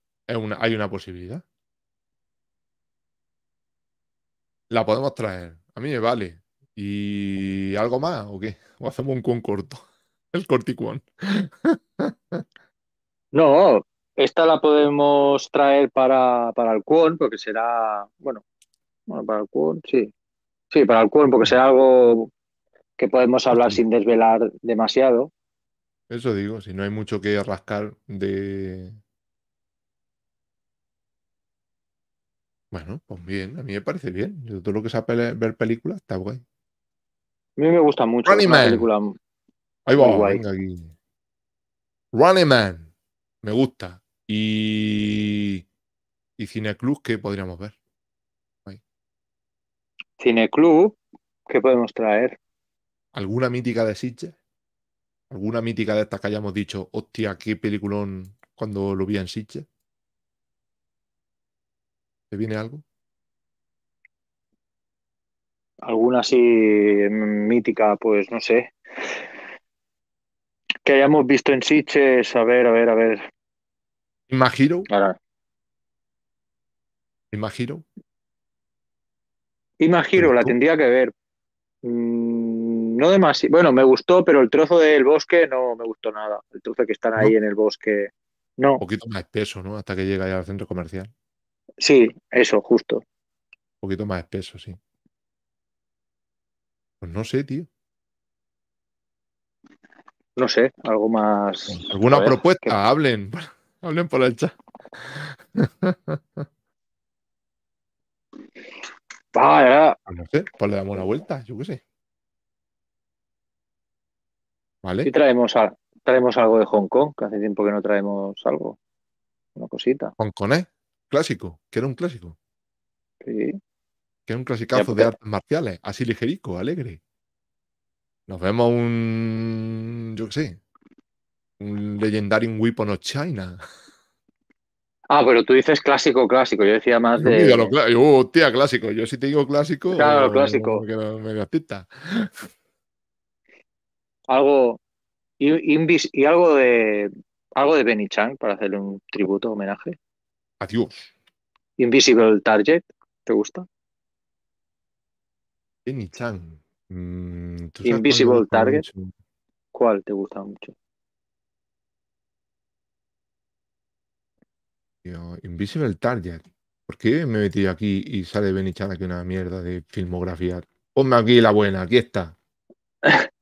hay una posibilidad. La podemos traer. A mí me vale. ¿Y algo más o qué? ¿O hacemos un con corto? El corticuón. No, esta la podemos traer para, para el cuón, porque será, bueno, bueno, para el cuón, sí. Sí, para el cuón, porque será algo que podemos hablar sin desvelar demasiado. Eso digo, si no hay mucho que rascar de... Bueno, pues bien, a mí me parece bien. Yo todo lo que sea ver películas está guay a mí me gusta mucho. Running Man. Película Ahí va, Running Man. Me gusta. Y. ¿Y Cineclub qué podríamos ver? Ahí. Cineclub, ¿qué podemos traer? ¿Alguna mítica de Sitges? ¿Alguna mítica de estas que hayamos dicho, hostia, qué peliculón cuando lo vi en Sitges? ¿Te viene algo? alguna así mítica, pues no sé. Que hayamos visto en Sitches, a ver, a ver, a ver. imagino, Ahora. imagino imagino la tendría que ver. Mm, no demasiado. Bueno, me gustó, pero el trozo del bosque no me gustó nada. El trozo que están ahí en el bosque. No. Un poquito más espeso, ¿no? Hasta que llega ya al centro comercial. Sí, eso, justo. Un poquito más espeso, sí. Pues no sé, tío. No sé, algo más. ¿Alguna propuesta? Hablen. Hablen por el chat. Ah, ah, no sé, pues le damos una vuelta, yo qué sé. ¿Vale? Si traemos, a, traemos algo de Hong Kong, que hace tiempo que no traemos algo. Una cosita. Hong Kong, ¿eh? Clásico, que era un clásico. Sí que es un clasicazo de artes marciales, así ligerico, alegre. Nos vemos un, yo qué sé, un legendary Weapon of China. Ah, pero tú dices clásico, clásico. Yo decía más de. clásico. Yo sí te digo clásico. Claro, clásico. me Algo. Y, y algo de. Algo de Benny Chang para hacerle un tributo, homenaje. Adiós. Invisible Target. ¿Te gusta? Jenny Chan. Mm, Invisible Target. ¿Cuál te gusta mucho? Invisible Target. ¿Por qué me he metido aquí y sale Benny Chan aquí una mierda de filmografía? Ponme aquí la buena, aquí está.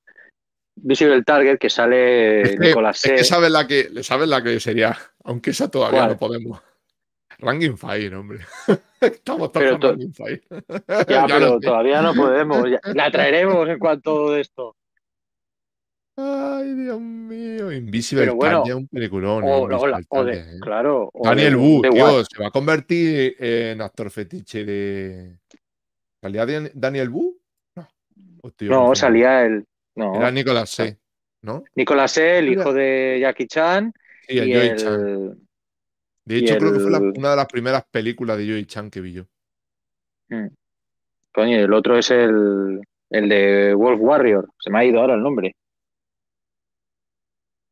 Invisible Target que sale con la C. sabes la que, sería, aunque esa todavía no podemos. Ranking Fire, hombre. Estamos todos en Ranking Fire. ya, pero todavía no podemos. La traeremos en cuanto de esto. Ay, Dios mío. Invisible Pero bueno, un peliculón. O, la, de, ¿eh? Claro. Daniel Wu, Dios, se va a convertir en actor fetiche de. ¿Salía Daniel Wu? No. salía él. Era Nicolás C. ¿no? Nicolas C, el hijo de Jackie Chan. y el... De hecho, creo que fue una de las primeras películas de Joey Chan que vi yo. Mm. Coño, el otro es el, el de Wolf Warrior. Se me ha ido ahora el nombre.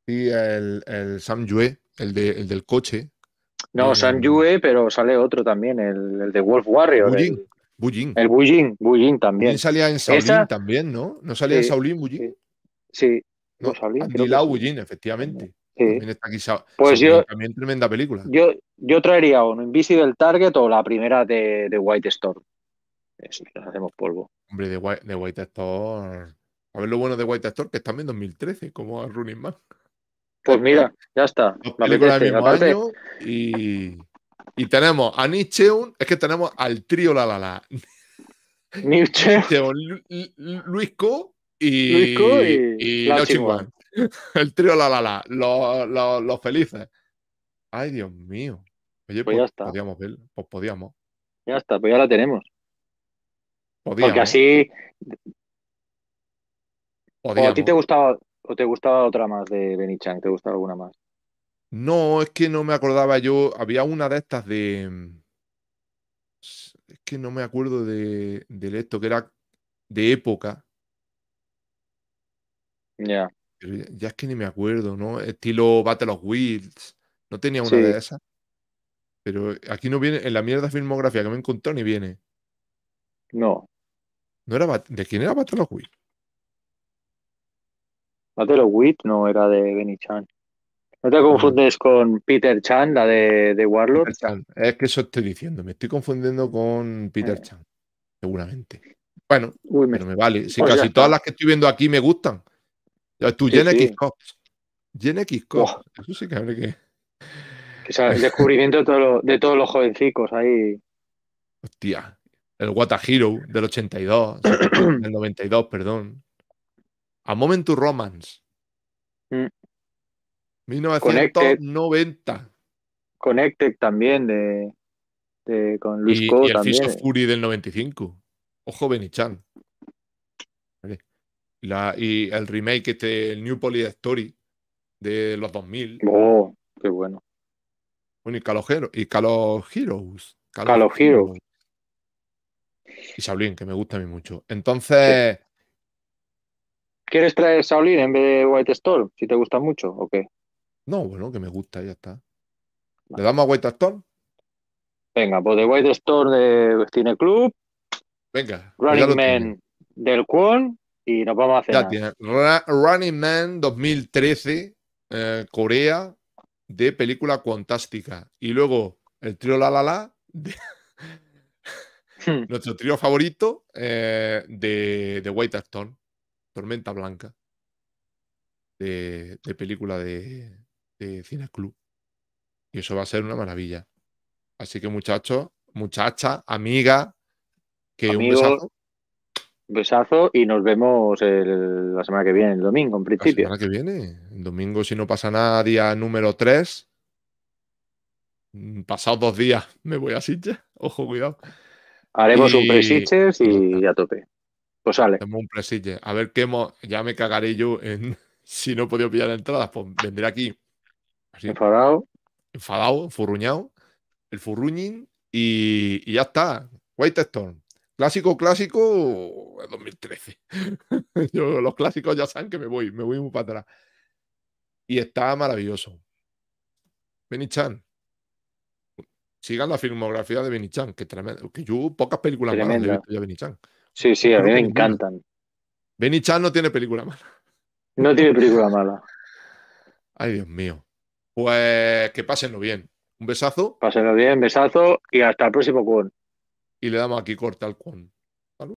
Sí, el, Sam Yue, el, del coche. No, eh, Sam Yue, pero sale otro también, el, de Wolf Warrior. Bujin. El Bujin, Bujin también. También salía en Saulín también, ¿no? ¿No salía en Saulín Bujin? Sí. No, salía ah, Y efectivamente. Sí. pues yo. También tremenda película. Yo, yo traería un Invisible Target o la primera de, White Storm. nos hacemos polvo. Hombre, de White, de White Storm. A ver lo bueno de White Storm, que está en 2013, como a Running Man. Pues mira, ya está. la película del mismo y, tenemos a Nietzsche es que tenemos al trío La La La. Luis Co y, y el trío la la la, los, felices. Ay, Dios mío. Pues, pues, ya está. Podíamos ver, pues podíamos. Ya está, pues ya la tenemos. Podíamos. Porque así. ¿O a ti te gustaba, o te gustaba otra más de Benny ¿Te gustaba alguna más? No, es que no me acordaba yo. Había una de estas de. Mm, es que no me acuerdo de, esto, que era de época. Ya. Ya es que ni me acuerdo, ¿no? Estilo Battle of Wheels. No tenía una de esas. Pero aquí no viene, en la mierda filmografía que me encontró ni viene. No. no era, ¿De quién era Battle of Wheels? Battle of Wheels no era de Benny Chan. No te ah. confundes con Peter Chan, la de, de Warlord. Es que eso estoy diciendo, me estoy confundiendo con Peter eh. Chan, seguramente. Bueno, pero me vale. Si pues casi todas las que estoy viendo aquí me gustan. Tu Gen x Cox. Gen Cops. Eso sí que que. el descubrimiento de, todo de todos los jovencicos ahí. Hostia. El What a Hero del 82. del 92, perdón. A Moment to Romance. 1990. Mm. Connected, también de, con Luis y, Y el también. Fury del 95. Ojo, Benichan. La, y el remake, este, el New Poly Story de los 2000. Oh, qué bueno. Bueno, y Call of, y Heroes. Call, of Heroes. Y Shaolin, que me gusta a mí mucho. Entonces. ¿Quieres traer Shaolin en vez de White Store? Si te gusta mucho o qué. No, bueno, que me gusta, ya está. ¿Le damos a White Storm? Venga, pues de White Store de Cine Club. Venga. Running Man del Quon nos vamos a hacer. Running Man 2013, eh, Corea, de película cuantástica. Y luego el trío La La La, hmm. nuestro trío favorito eh, de, White Acton, Tormenta Blanca, de, película de, de Cine Club. Y eso va a ser una maravilla. Así que muchachos, muchacha, amiga, que un besazo besazo y nos vemos la semana que viene, el domingo, en principio. La semana que viene, el domingo, si no pasa nada, día número 3. Mm, pasados dos días me voy a Sitges, ojo, cuidado. Haremos un Presiches y ya tope. Pues sale. Hacemos un pre A ver qué hemos Ya me cagaré yo en si no he podido pillar entradas. Pues vendré aquí. Así. Enfadado. Enfadado, furruñado. El furruñín y, y ya está. White Storm. Clásico, clásico, 2013. los clásicos ya saben que me voy, me voy muy para atrás. Y está maravilloso. Benny Chan. Sigan la filmografía de Benny Chan, que, tremendo, que yo pocas películas malas he visto ya Benny Chan. Sí, sí, a mí me encantan. Benny Chan no tiene película mala. No tiene película mala. Ay, Dios mío. Pues que pásenlo bien. Un besazo. Pásenlo bien, besazo y hasta el próximo cuento y le damos aquí al cuento.